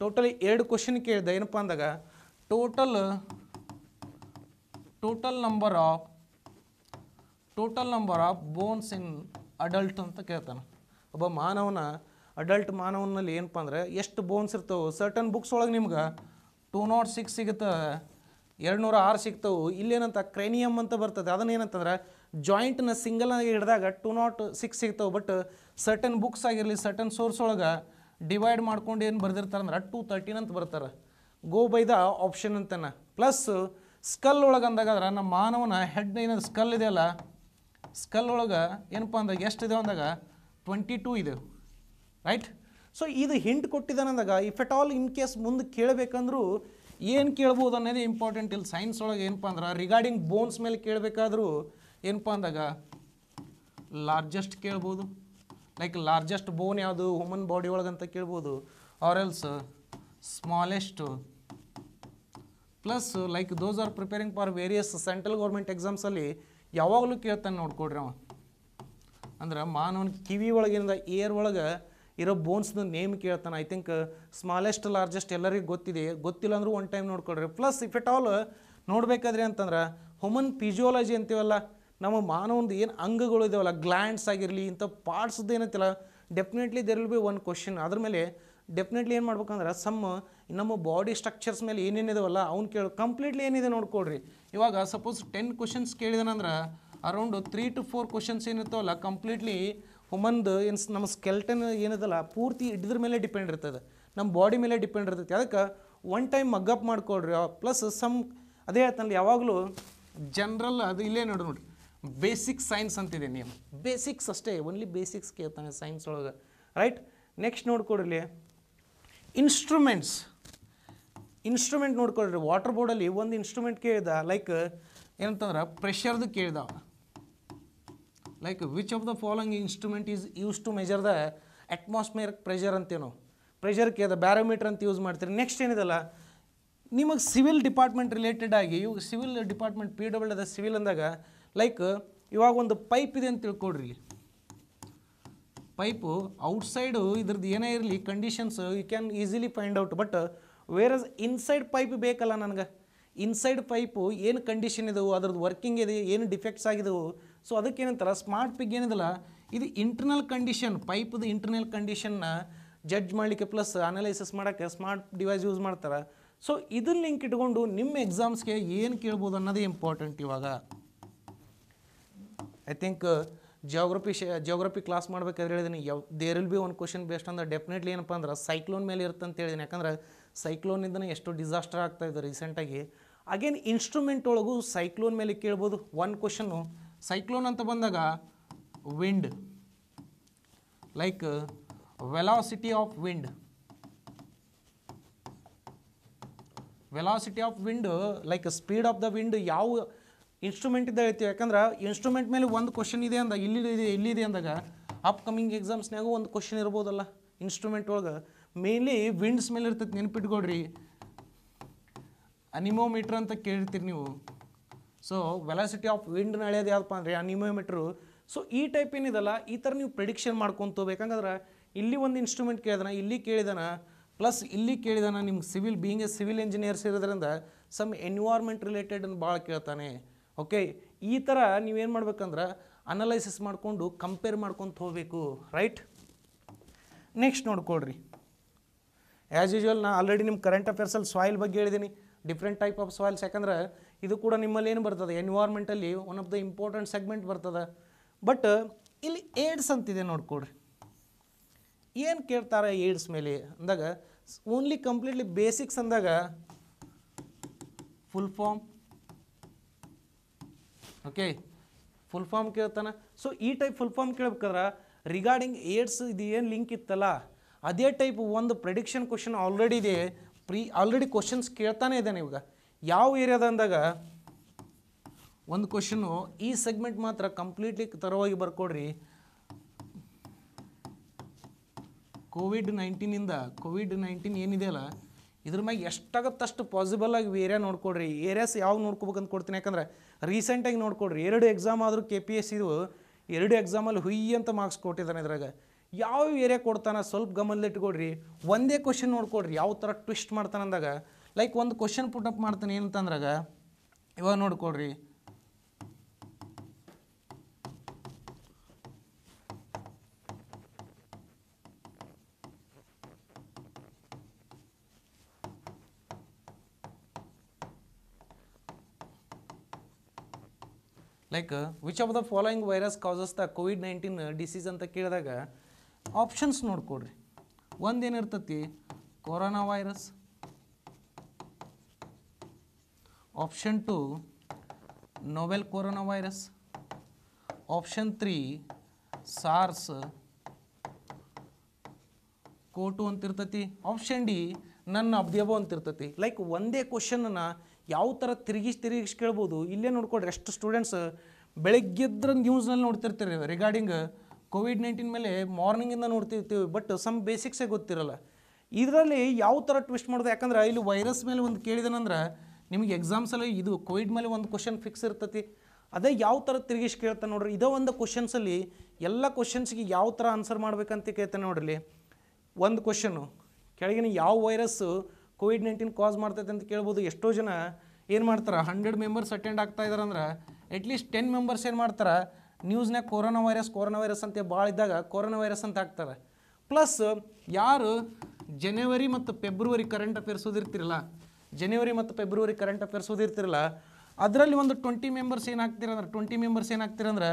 A: ಟೋಟಲಿ ಎರಡು ಕ್ವಶನ್ ಕೇಳಿದೆ ಏನಪ್ಪ ಅಂದಾಗ total total number of total number of bones in adult ಅಂತ ಕೇಳ್ತಾನೆ ಒಬ್ಬ ಮಾನವನ ಅಡಲ್ಟ್ ಮಾನವನಲ್ಲಿ ಏನಪ್ಪ ಅಂದರೆ ಎಷ್ಟು ಬೋನ್ಸ್ ಇರ್ತವೆ ಸರ್ಟನ್ ಬುಕ್ಸ್ ಒಳಗೆ ನಿಮ್ಗೆ ಟೂ ನಾಟ್ ಸಿಕ್ಸ್ ಸಿಗುತ್ತೆ ಎರಡು ನೂರ ಆರು ಸಿಗ್ತವೆ ಇಲ್ಲೇನಂತ ಕ್ರೇನಿಯಮ್ ಅಂತ ಬರ್ತದೆ ಅದನ್ನೇನಂತಂದ್ರೆ ಜಾಯಿಂಟ್ನ ಆಗಿ ಹಿಡಿದಾಗ ಟೂ ನಾಟ್ ಸಿಕ್ಸ್ ಸಿಗ್ತವೆ ಬಟ್ ಸರ್ಟನ್ ಬುಕ್ಸ್ ಆಗಿರಲಿ ಸರ್ಟನ್ ಸೋರ್ಸ್ ಒಳಗೆ ಡಿವೈಡ್ ಮಾಡ್ಕೊಂಡು ಏನು ಬರೆದಿರ್ತಾರೆ ಅಂದ್ರೆ ಟೂ ತರ್ಟೀನ್ ಅಂತ ಬರ್ತಾರೆ ಗೋ ಬೈ ದ ಆಪ್ಷನ್ ಅಂತಾನೆ ಪ್ಲಸ್ ಸ್ಕಲ್ ಒಳಗೆ ಅಂದಾಗಾದ್ರೆ ನಮ್ಮ ಮಾನವನ ಹೆಡ್ ಏನದು ಸ್ಕಲ್ ಇದೆಯಲ್ಲ ಸ್ಕಲ್ ಒಳಗೆ ಏನಪ್ಪ ಅಂದಾಗ ಎಷ್ಟಿದೆ ಅಂದಾಗ ಟ್ವೆಂಟಿ ಟೂ ಇದೆ ರೈಟ್ ಸೊ ಇದು ಹಿಂಟ್ ಅಂದಾಗ if at all in case ಮುಂದೆ ಕೇಳಬೇಕಂದ್ರೂ ಏನು ಕೇಳ್ಬೋದು ಅನ್ನೋದು ಇಂಪಾರ್ಟೆಂಟ್ ಇಲ್ಲಿ ಸೈನ್ಸ್ ಒಳಗೆ ಏನಪ್ಪ ಅಂದ್ರೆ ರಿಗಾರ್ಡಿಂಗ್ ಬೋನ್ಸ್ ಮೇಲೆ ಕೇಳಬೇಕಾದ್ರೂ ಏನಪ್ಪ ಅಂದಾಗ ಲಾರ್ಜೆಸ್ಟ್ ಕೇಳ್ಬೋದು ಲೈಕ್ ಲಾರ್ಜೆಸ್ಟ್ ಬೋನ್ ಯಾವುದು ಹುಮನ್ ಬಾಡಿ ಅಂತ ಕೇಳ್ಬೋದು or else smallest plus like those are preparing for various central government ಎಕ್ಸಾಮ್ಸಲ್ಲಿ ಯಾವಾಗಲೂ ಕೇಳ್ತಾನೆ ನೋಡ್ಕೊಡ್ರಿ ಅವ ಅಂದ್ರೆ ಮಾನವನ ಕಿವಿ ಒಳಗಿಂದ ಏರ್ ಒಳಗೆ ಇರೋ ಬೋನ್ಸ್ನ ನೇಮ್ ಕೇಳ್ತಾನೆ ಐ ಥಿಂಕ್ ಸ್ಮಾಲೆಸ್ಟ್ ಲಾರ್ಜೆಸ್ಟ್ ಎಲ್ಲರಿಗೂ ಗೊತ್ತಿದೆ ಗೊತ್ತಿಲ್ಲ ಅಂದರೂ ಒನ್ ಟೈಮ್ ನೋಡ್ಕೊಳ್ರಿ ಪ್ಲಸ್ ಇಫ್ ಇಟ್ ಆಲ್ ನೋಡ್ಬೇಕಾದ್ರೆ ಅಂತಂದ್ರೆ ಹ್ಯೂಮನ್ ಪಿಜಿಯೋಲಜಿ ಅಂತೀವಲ್ಲ ನಮ್ಮ ಮಾನವಂದು ಏನು ಅಂಗಗಳು ಇದಾವಲ್ಲ ಗ್ಲ್ಯಾಂಡ್ಸ್ ಆಗಿರಲಿ ಇಂಥ ಪಾರ್ಟ್ಸ್ದು ಏನಂತಿಲ್ಲ definitely there will be one question ಅದ್ರ ಮೇಲೆ ಡೆಫಿನೆಟ್ಲಿ ಏನು ಮಾಡ್ಬೇಕಂದ್ರೆ ಸಮ್ ನಮ್ಮ ಬಾಡಿ ಸ್ಟ್ರಕ್ಚರ್ಸ್ ಮೇಲೆ ಏನೇನಿದಾವಲ್ಲ ಅವ್ನು ಕೇಳಿ ಕಂಪ್ಲೀಟ್ಲಿ ಏನಿದೆ ನೋಡ್ಕೊಡ್ರಿ ಇವಾಗ ಸಪೋಸ್ ಟೆನ್ ಕ್ವಶನ್ಸ್ ಕೇಳಿದನಂದ್ರೆ around three to four questions ಏನಿರ್ತಾವಲ್ಲ ಕಂಪ್ಲೀಟ್ಲಿ ಹುಮನ್ದು ಏನು ನಮ್ಮ ಸ್ಕೆಲ್ಟನ್ ಏನಿದಲ್ಲ ಪೂರ್ತಿ ಹಿಡಿದ್ರ ಮೇಲೆ ಡಿಪೆಂಡ್ ಇರ್ತದೆ ನಮ್ಮ ಬಾಡಿ ಮೇಲೆ ಡಿಪೆಂಡ್ ಇರ್ತೈತಿ ಅದಕ್ಕೆ ಒನ್ ಟೈಮ್ ಮಗ್ಗಪ್ ಮಾಡ್ಕೊಳ್ರಿ ಪ್ಲಸ್ ಸಮ್ ಅದೇ ಹೇಳ್ತಾನಲ್ಲ ಯಾವಾಗಲೂ ಜನರಲ್ ಅದು ಇಲ್ಲೇ ನೋಡಿ ನೋಡಿರಿ ಬೇಸಿಕ್ ಸೈನ್ಸ್ ಅಂತಿದೆ ನೀವು ಬೇಸಿಕ್ಸ್ ಅಷ್ಟೇ ಓನ್ಲಿ ಬೇಸಿಕ್ಸ್ ಕೇಳ್ತಾನೆ ಸೈನ್ಸ್ ಒಳಗೆ ರೈಟ್ ನೆಕ್ಸ್ಟ್ ನೋಡ್ಕೊಡ್ರಿ ಇನ್ಸ್ಟ್ರೂಮೆಂಟ್ಸ್ ಇನ್ಸ್ಟ್ರೂಮೆಂಟ್ ನೋಡ್ಕೊಳ್ರಿ ವಾಟರ್ ಬೋರ್ಡಲ್ಲಿ ಒಂದು ಇನ್ಸ್ಟ್ರೂಮೆಂಟ್ ಕೇಳಿದ ಲೈಕ್ ಏನಂತಂದ್ರೆ ಪ್ರೆಷರ್ದು ಕೇಳಿದ like which of the following instrument is use to measure the atmosphere pressure ಅಂತೇನು ಪ್ರೆಷರ್ ಕೇಳಿದ ಬ್ಯಾರೋಮೀಟರ್ ಅಂತ ಯೂಸ್ ಮಾಡ್ತೀರಿ ನೆಕ್ಸ್ಟ್ ಏನಿದಲ್ಲ ನಿಮಗೆ ಸಿವಿಲ್ ಡಿಪಾರ್ಟ್ಮೆಂಟ್ ರಿಲೇಟೆಡ್ ಆಗಿ ಇವಾಗ ಸಿವಿಲ್ ಡಿಪಾರ್ಟ್ಮೆಂಟ್ ಪಿ ಡಬ್ಲ್ಯೂ ಅದ ಸಿವಿಲ್ ಅಂದಾಗ ಲೈಕ್ ಇವಾಗ ಒಂದು ಪೈಪ್ ಇದೆ ಅಂತ ತಿಳ್ಕೊಡ್ರಿ ಪೈಪು ಔಟ್ಸೈಡು ಇದ್ರದ್ದು ಏನೇ ಇರಲಿ conditions you can easily find out but wear as inside pipe ಬೇಕಲ್ಲ ನನಗೆ ಇನ್ಸೈಡ್ ಪೈಪು ಏನು ಕಂಡೀಷನ್ ಇದಾವೆ ಅದ್ರದ್ದು ವರ್ಕಿಂಗ್ ಇದೆ ಏನು ಡಿಫೆಕ್ಟ್ಸ್ ಆಗಿದವು ಸೊ ಅದಕ್ಕೆ ಏನಂತಾರೆ ಸ್ಮಾರ್ಟ್ ಪಿಗ್ ಏನಿದಲ್ಲ ಇದು ಇಂಟರ್ನಲ್ ಕಂಡೀಷನ್ ಪೈಪ್ದು ಇಂಟರ್ನಲ್ ಕಂಡೀಷನ್ನ ಜಡ್ಜ್ ಮಾಡಲಿಕ್ಕೆ ಪ್ಲಸ್ ಅನಾಲಿಸಿಸ್ ಮಾಡೋಕ್ಕೆ ಸ್ಮಾರ್ಟ್ ಡಿವೈಸ್ ಯೂಸ್ ಮಾಡ್ತಾರೆ ಸೊ ಇದನ್ನ ಲಿಂಕ್ ಇಟ್ಕೊಂಡು ನಿಮ್ಮ ಎಕ್ಸಾಮ್ಸ್ಗೆ ಏನು ಕೇಳ್ಬೋದು ಅನ್ನೋದೇ ಇಂಪಾರ್ಟೆಂಟ್ ಇವಾಗ ಐ ಥಿಂಕ್ ಜಿಯೋಗ್ರಫಿ ಶೇ ಜಿಯೋಗ್ರಫಿ ಕ್ಲಾಸ್ ಮಾಡ್ಬೇಕಾದ್ರೆ ಹೇಳಿದ್ದೀನಿ ಯಾವ there will be one question based ಅಂದ್ರೆ ಡೆಫಿನೆಟ್ಲಿ ಏನಪ್ಪ ಅಂದ್ರೆ ಸೈಕ್ಲೋನ್ ಮೇಲೆ ಇರುತ್ತೆ ಅಂತ ಹೇಳಿದ್ದೀನಿ ಯಾಕಂದ್ರೆ ಸೈಕ್ಲೋನಿಂದನೇ ಎಷ್ಟು ಡಿಸಾಸ್ಟರ್ ಆಗ್ತಾಯಿದೆ ರೀಸೆಂಟಾಗಿ ಅಗೇನ್ ಇನ್ಸ್ಟ್ರೂಮೆಂಟ್ ಒಳಗೂ ಸೈಕ್ಲೋನ್ ಮೇಲೆ ಕೇಳ್ಬೋದು ಒನ್ ಕ್ವಶನ್ನು ಸೈಕ್ಲೋನ್ ಅಂತ ಬಂದಾಗ wind like velocity of wind velocity of wind like speed of the wind ಯಾವ ಇನ್ಸ್ಟ್ರೂಮೆಂಟ್ ಇದ್ದ ಹೇಳ್ತೀವಿ ಯಾಕಂದ್ರೆ ಇನ್ಸ್ಟ್ರೂಮೆಂಟ್ ಮೇಲೆ ಒಂದು ಕ್ವಶನ್ ಇದೆ ಅಂದ ಇಲ್ಲಿ ಇಲ್ಲಿದೆ ಅಂದಾಗ ಅಪ್ಕಮಿಂಗ್ ಎಕ್ಸಾಮ್ಸ್ನಾಗೂ ಒಂದು ಕ್ವಶನ್ ಇರ್ಬೋದಲ್ಲ ಇನ್ಸ್ಟ್ರೂಮೆಂಟ್ ಒಳಗೆ ಮೇನ್ಲಿ ವಿಂಡ್ಸ್ ಮೇಲೆ ಇರ್ತೈತೆ ನೆನ್ಪಿಟ್ಕೊಡ್ರಿ ಅನಿಮೋಮೀಟ್ರ್ ಅಂತ ಕೇಳಿರ್ತೀರಿ ನೀವು ಸೊ ವೆಲಾಸಿಟಿ ಆಫ್ ವಿಂಡ್ನ ಅಳೆಯೋದು ಯಾವ್ದಪ್ಪ ಅಂದರೆ ಅನಿಮೋಮೀಟ್ರು ಸೊ ಈ ಟೈಪ್ ಏನಿದೆಲ್ಲ ಈ ಥರ ನೀವು ಪ್ರಿಡಿಕ್ಷನ್ ಮಾಡ್ಕೊತ ಬೇಕಂದ್ರೆ ಇಲ್ಲಿ ಒಂದು ಇನ್ಸ್ಟ್ರೂಮೆಂಟ್ ಕೇಳಿದಾನ ಇಲ್ಲಿ ಕೇಳಿದಾನ ಪ್ಲಸ್ ಇಲ್ಲಿ ಕೇಳಿದಾನ ನಿಮ್ಗೆ civil being a civil engineers ಇರೋದ್ರಿಂದ ಸಮ್ ಎನ್ವಾರ್ಮೆಂಟ್ ರಿಲೇಟೆಡ್ ಅಂತ ಭಾಳ ಕೇಳ್ತಾನೆ ಓಕೆ ಈ ಥರ ನೀವೇನು ಮಾಡ್ಬೇಕಂದ್ರೆ ಅನಲೈಸಿಸ್ ಮಾಡಿಕೊಂಡು ಕಂಪೇರ್ ಮಾಡ್ಕೊತ ಹೋಗಬೇಕು ರೈಟ್ ನೆಕ್ಸ್ಟ್ ನೋಡ್ಕೊಳ್ರಿ ಆ್ಯಸ್ ಯೂಶ್ವಲ್ ನಾನು ಆಲ್ರೆಡಿ ನಿಮ್ಮ ಕರೆಂಟ್ ಅಫೇರ್ಸಲ್ಲಿ ಸಾಯಿಲ್ ಬಗ್ಗೆ ಹೇಳಿದ್ದೀನಿ ಡಿಫ್ರೆಂಟ್ ಟೈಪ್ ಆಫ್ ಸಾಯಿಲ್ಸ್ ಯಾಕಂದ್ರೆ ಇದು ಕೂಡ ನಿಮ್ಮಲ್ಲಿ ಏನು ಬರ್ತದೆ ಎನ್ವಾರ್ಮೆಂಟಲ್ಲಿ one of the important segment ಬರ್ತದೆ ಬಟ್ ಇಲ್ಲಿ ಏಡ್ಸ್ ಅಂತಿದೆ ನೋಡ್ಕೊಳ್ರಿ ಏನು ಕೇಳ್ತಾರೆ ಏಡ್ಸ್ ಮೇಲೆ ಅಂದಾಗ ಓನ್ಲಿ ಕಂಪ್ಲೀಟ್ಲಿ ಬೇಸಿಕ್ಸ್ ಅಂದಾಗ full form okay full form ಕೇಳ್ತಾನೆ ಸೊ ಈ ಟೈಪ್ ಫುಲ್ ಫಾರ್ಮ್ ಕೇಳ್ಬೇಕಾದ್ರೆ ರಿಗಾರ್ಡಿಂಗ್ ಏಡ್ಸ್ ಇದು ಏನು ಲಿಂಕ್ ಇತ್ತಲ್ಲ ಅದೇ ಟೈಪ್ ಒಂದು ಪ್ರೆಡಿಕ್ಷನ್ ಕ್ವಶನ್ ಆಲ್ರೆಡಿ ಇದೆ ಪ್ರೀ ಆಲ್ರೆಡಿ ಕ್ವಶನ್ಸ್ ಕೇಳ್ತಾನೆ ಇದ್ದಾನೆ ಇವಾಗ ಯಾವ ಏರಿಯಾದ ಅಂದಾಗ ಒಂದು ಕ್ವಶನು ಈ ಸೆಗ್ಮೆಂಟ್ ಮಾತ್ರ ಕಂಪ್ಲೀಟ್ಲಿ ತರವಾಗಿ ಬರ್ಕೊಡ್ರಿ ಕೋವಿಡ್ ನೈನ್ಟೀನಿಂದ ಕೋವಿಡ್ ನೈನ್ಟೀನ್ ಅಲ್ಲ ಇದ್ರ ಮ್ಯಾಗೆ ಎಷ್ಟಾಗತ್ತಷ್ಟು ಪಾಸಿಬಲ್ ಆಗಿ ಏರಿಯಾ ನೋಡ್ಕೊಡ್ರಿ ಏರಿಯಾಸ್ ಯಾವ ನೋಡ್ಕೋಬೇಕಂತ ಕೊಡ್ತೀನಿ ಯಾಕಂದ್ರೆ ರೀಸೆಂಟಾಗಿ ನೋಡ್ಕೊಡ್ರಿ ಎರಡು ಎಕ್ಸಾಮ್ ಆದರೂ ಕೆ ಪಿ ಎಸ್ ಇದು ಎರಡು ಎಕ್ಸಾಮಲ್ಲಿ ಹುಯ್ಯಿ ಅಂತ ಮಾರ್ಕ್ಸ್ ಕೊಟ್ಟಿದ್ದಾನೆ ಇದ್ರಾಗ ಯಾವ ಏರಿಯಾ ಕೊಡ್ತಾನೆ ಸ್ವಲ್ಪ ಗಮನದಲ್ಲಿಟ್ಕೊಡ್ರಿ ಒಂದೇ ಕ್ವಶನ್ ನೋಡ್ಕೊಡ್ರಿ ಯಾವ ಥರ ಟ್ವಿಸ್ಟ್ ಮಾಡ್ತಾನೆ ಅಂದಾಗ ಲೈಕ್ ಒಂದು ಕ್ವಶನ್ ಪುಟಪ್ ಮಾಡ್ತಾನೆ ಏನಂತಂದ್ರಾಗ ಇವಾಗ ನೋಡ್ಕೊಡ್ರಿ like which of the following virus causes the COVID nineteen disease ಅಂತ ಕೇಳಿದಾಗ ಆಪ್ಷನ್ಸ್ ನೋಡ್ಕೊಡ್ರಿ ಒಂದೇನಿರ್ತತಿ corona virus option two novel corona virus option three SARS CoV two ಅಂತಿರ್ತತಿ ಆಪ್ಷನ್ ಡಿ ನನ್ನ ಅಂತ ಅಂತಿರ್ತತಿ ಲೈಕ್ ಒಂದೇ ಕ್ವಶನ್ನ ಯಾವ ಥರ ತಿರುಗಿಸಿ ತಿರುಗಿಸ್ ಕೇಳ್ಬೋದು ಇಲ್ಲೇ ನೋಡ್ಕೊಡ್ರಿ ಎಷ್ಟು ಸ್ಟೂಡೆಂಟ್ಸ್ ಬೆಳಗ್ಗೆದ್ರ ನ್ಯೂಸ್ನಲ್ಲಿ ನೋಡ್ತಿರ್ತೀರಿ ರಿಗಾರ್ಡಿಂಗ್ ಕೋವಿಡ್ ನೈನ್ಟೀನ್ ಮೇಲೆ ಮಾರ್ನಿಂಗಿಂದ ನೋಡ್ತಿರ್ತೀವಿ ಬಟ್ ಸಮ್ ಬೇಸಿಕ್ಸೇ ಗೊತ್ತಿರಲ್ಲ ಇದರಲ್ಲಿ ಯಾವ ಥರ ಟ್ವಿಸ್ಟ್ ಮಾಡೋದು ಯಾಕಂದ್ರೆ ಇಲ್ಲಿ ವೈರಸ್ ಮೇಲೆ ಒಂದು ಕೇಳಿದನಂದ್ರೆ ನಿಮಗೆ ಎಕ್ಸಾಮ್ಸಲ್ಲಿ ಇದು ಕೋವಿಡ್ ಮೇಲೆ ಒಂದು ಕ್ವಶನ್ ಫಿಕ್ಸ್ ಇರ್ತತಿ ಅದೇ ಯಾವ ಥರ ತಿರುಗಿಸಿ ಕೇಳ್ತಾನೆ ನೋಡ್ರಿ ಇದೇ ಒಂದು ಕ್ವಶನ್ಸಲ್ಲಿ ಎಲ್ಲ ಕ್ವಶನ್ಸ್ಗೆ ಯಾವ ಥರ ಆನ್ಸರ್ ಮಾಡ್ಬೇಕಂತ ಕೇಳ್ತಾನೆ ನೋಡ್ರಿ ಒಂದು ಕ್ವಶನು ಕೆಳಗಿನ ಯಾವ ವೈರಸ್ಸು ಕೋವಿಡ್ ನೈನ್ಟೀನ್ ಕಾಸ್ ಮಾಡ್ತೈತೆ ಅಂತ ಕೇಳ್ಬೋದು ಎಷ್ಟೋ ಜನ ಏನು ಮಾಡ್ತಾರೆ ಹಂಡ್ರೆಡ್ ಮೆಂಬರ್ಸ್ ಅಟೆಂಡ್ ಆಗ್ತಾ ಇದಾರೆ ಅಂದ್ರೆ ಅಟ್ಲೀಸ್ಟ್ ಟೆನ್ ಮೆಂಬರ್ಸ್ ಏನು ಮಾಡ್ತಾರೆ ನ್ಯೂಸ್ನಾಗ ಕೊರೋನಾ ವೈರಸ್ ಕೊರೋನಾ ವೈರಸ್ ಅಂತ ಭಾಳ ಇದ್ದಾಗ ಕೊರೋನಾ ವೈರಸ್ ಅಂತ ಹಾಕ್ತಾರೆ ಪ್ಲಸ್ ಯಾರು ಜನವರಿ ಮತ್ತು ಫೆಬ್ರವರಿ ಕರೆಂಟ್ ಅಫೇರ್ಸ್ ಓದಿರ್ತಿರಲ್ಲ ಜನವರಿ ಮತ್ತು ಫೆಬ್ರವರಿ ಕರೆಂಟ್ ಅಫೇರ್ಸ್ ಓದಿರ್ತಿರಲ್ಲ ಅದರಲ್ಲಿ ಒಂದು ಟ್ವೆಂಟಿ ಮೆಂಬರ್ಸ್ ಏನು ಅಂದ್ರೆ ಟ್ವೆಂಟಿ ಮೆಂಬರ್ಸ್ ಏನು ಅಂದ್ರೆ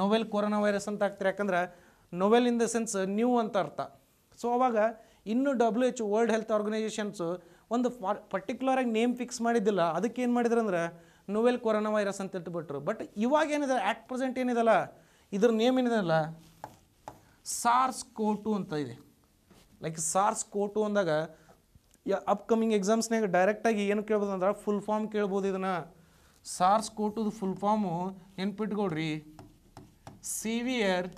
A: ನೋವೆಲ್ ಕೊರೋನಾ ವೈರಸ್ ಅಂತ ಆಗ್ತಿರ ಯಾಕಂದ್ರೆ novel in the sense new ಅಂತ ಅರ್ಥ ಸೊ ಅವಾಗ ಇನ್ನು W H world health organisations ಒಂದು ಫಾರ್ ಪರ್ಟಿಕ್ಯುಲರಾಗಿ ನೇಮ್ ಫಿಕ್ಸ್ ಮಾಡಿದ್ದಿಲ್ಲ ಅದಕ್ಕೆ ಏನು ಮಾಡಿದ್ರು ಅಂದ್ರೆ ನೋವೆಲ್ ಕೊರೋನಾ ವೈರಸ್ ಅಂತ ಇಟ್ಬಿಟ್ರು ಬಟ್ ಇವಾಗ ಏನಿದೆ ಆ್ಯಟ್ ಪ್ರೆಸೆಂಟ್ ಏನಿದೆಲ್ಲ ಇದ್ರ ನೇಮ್ ಏನಿದೆಲ್ಲ ಸಾರ್ಸ್ ಕೋಟು ಅಂತ ಇದೆ ಲೈಕ್ ಸಾರ್ಸ್ ಕೋಟು ಅಂದಾಗ ಅಪ್ಕಮಿಂಗ್ ಎಕ್ಸಾಮ್ಸ್ನಾಗ ಡೈರೆಕ್ಟಾಗಿ ಏನು ಕೇಳ್ಬೋದು ಅಂದ್ರೆ ಫುಲ್ ಫಾರ್ಮ್ ಕೇಳ್ಬೋದು ಇದನ್ನು ಸಾರ್ಸ್ ಕೋಟುದು ಫುಲ್ ಫಾರ್ಮು ನೆನ್ಪಿಟ್ಕೊಳ್ರಿ severe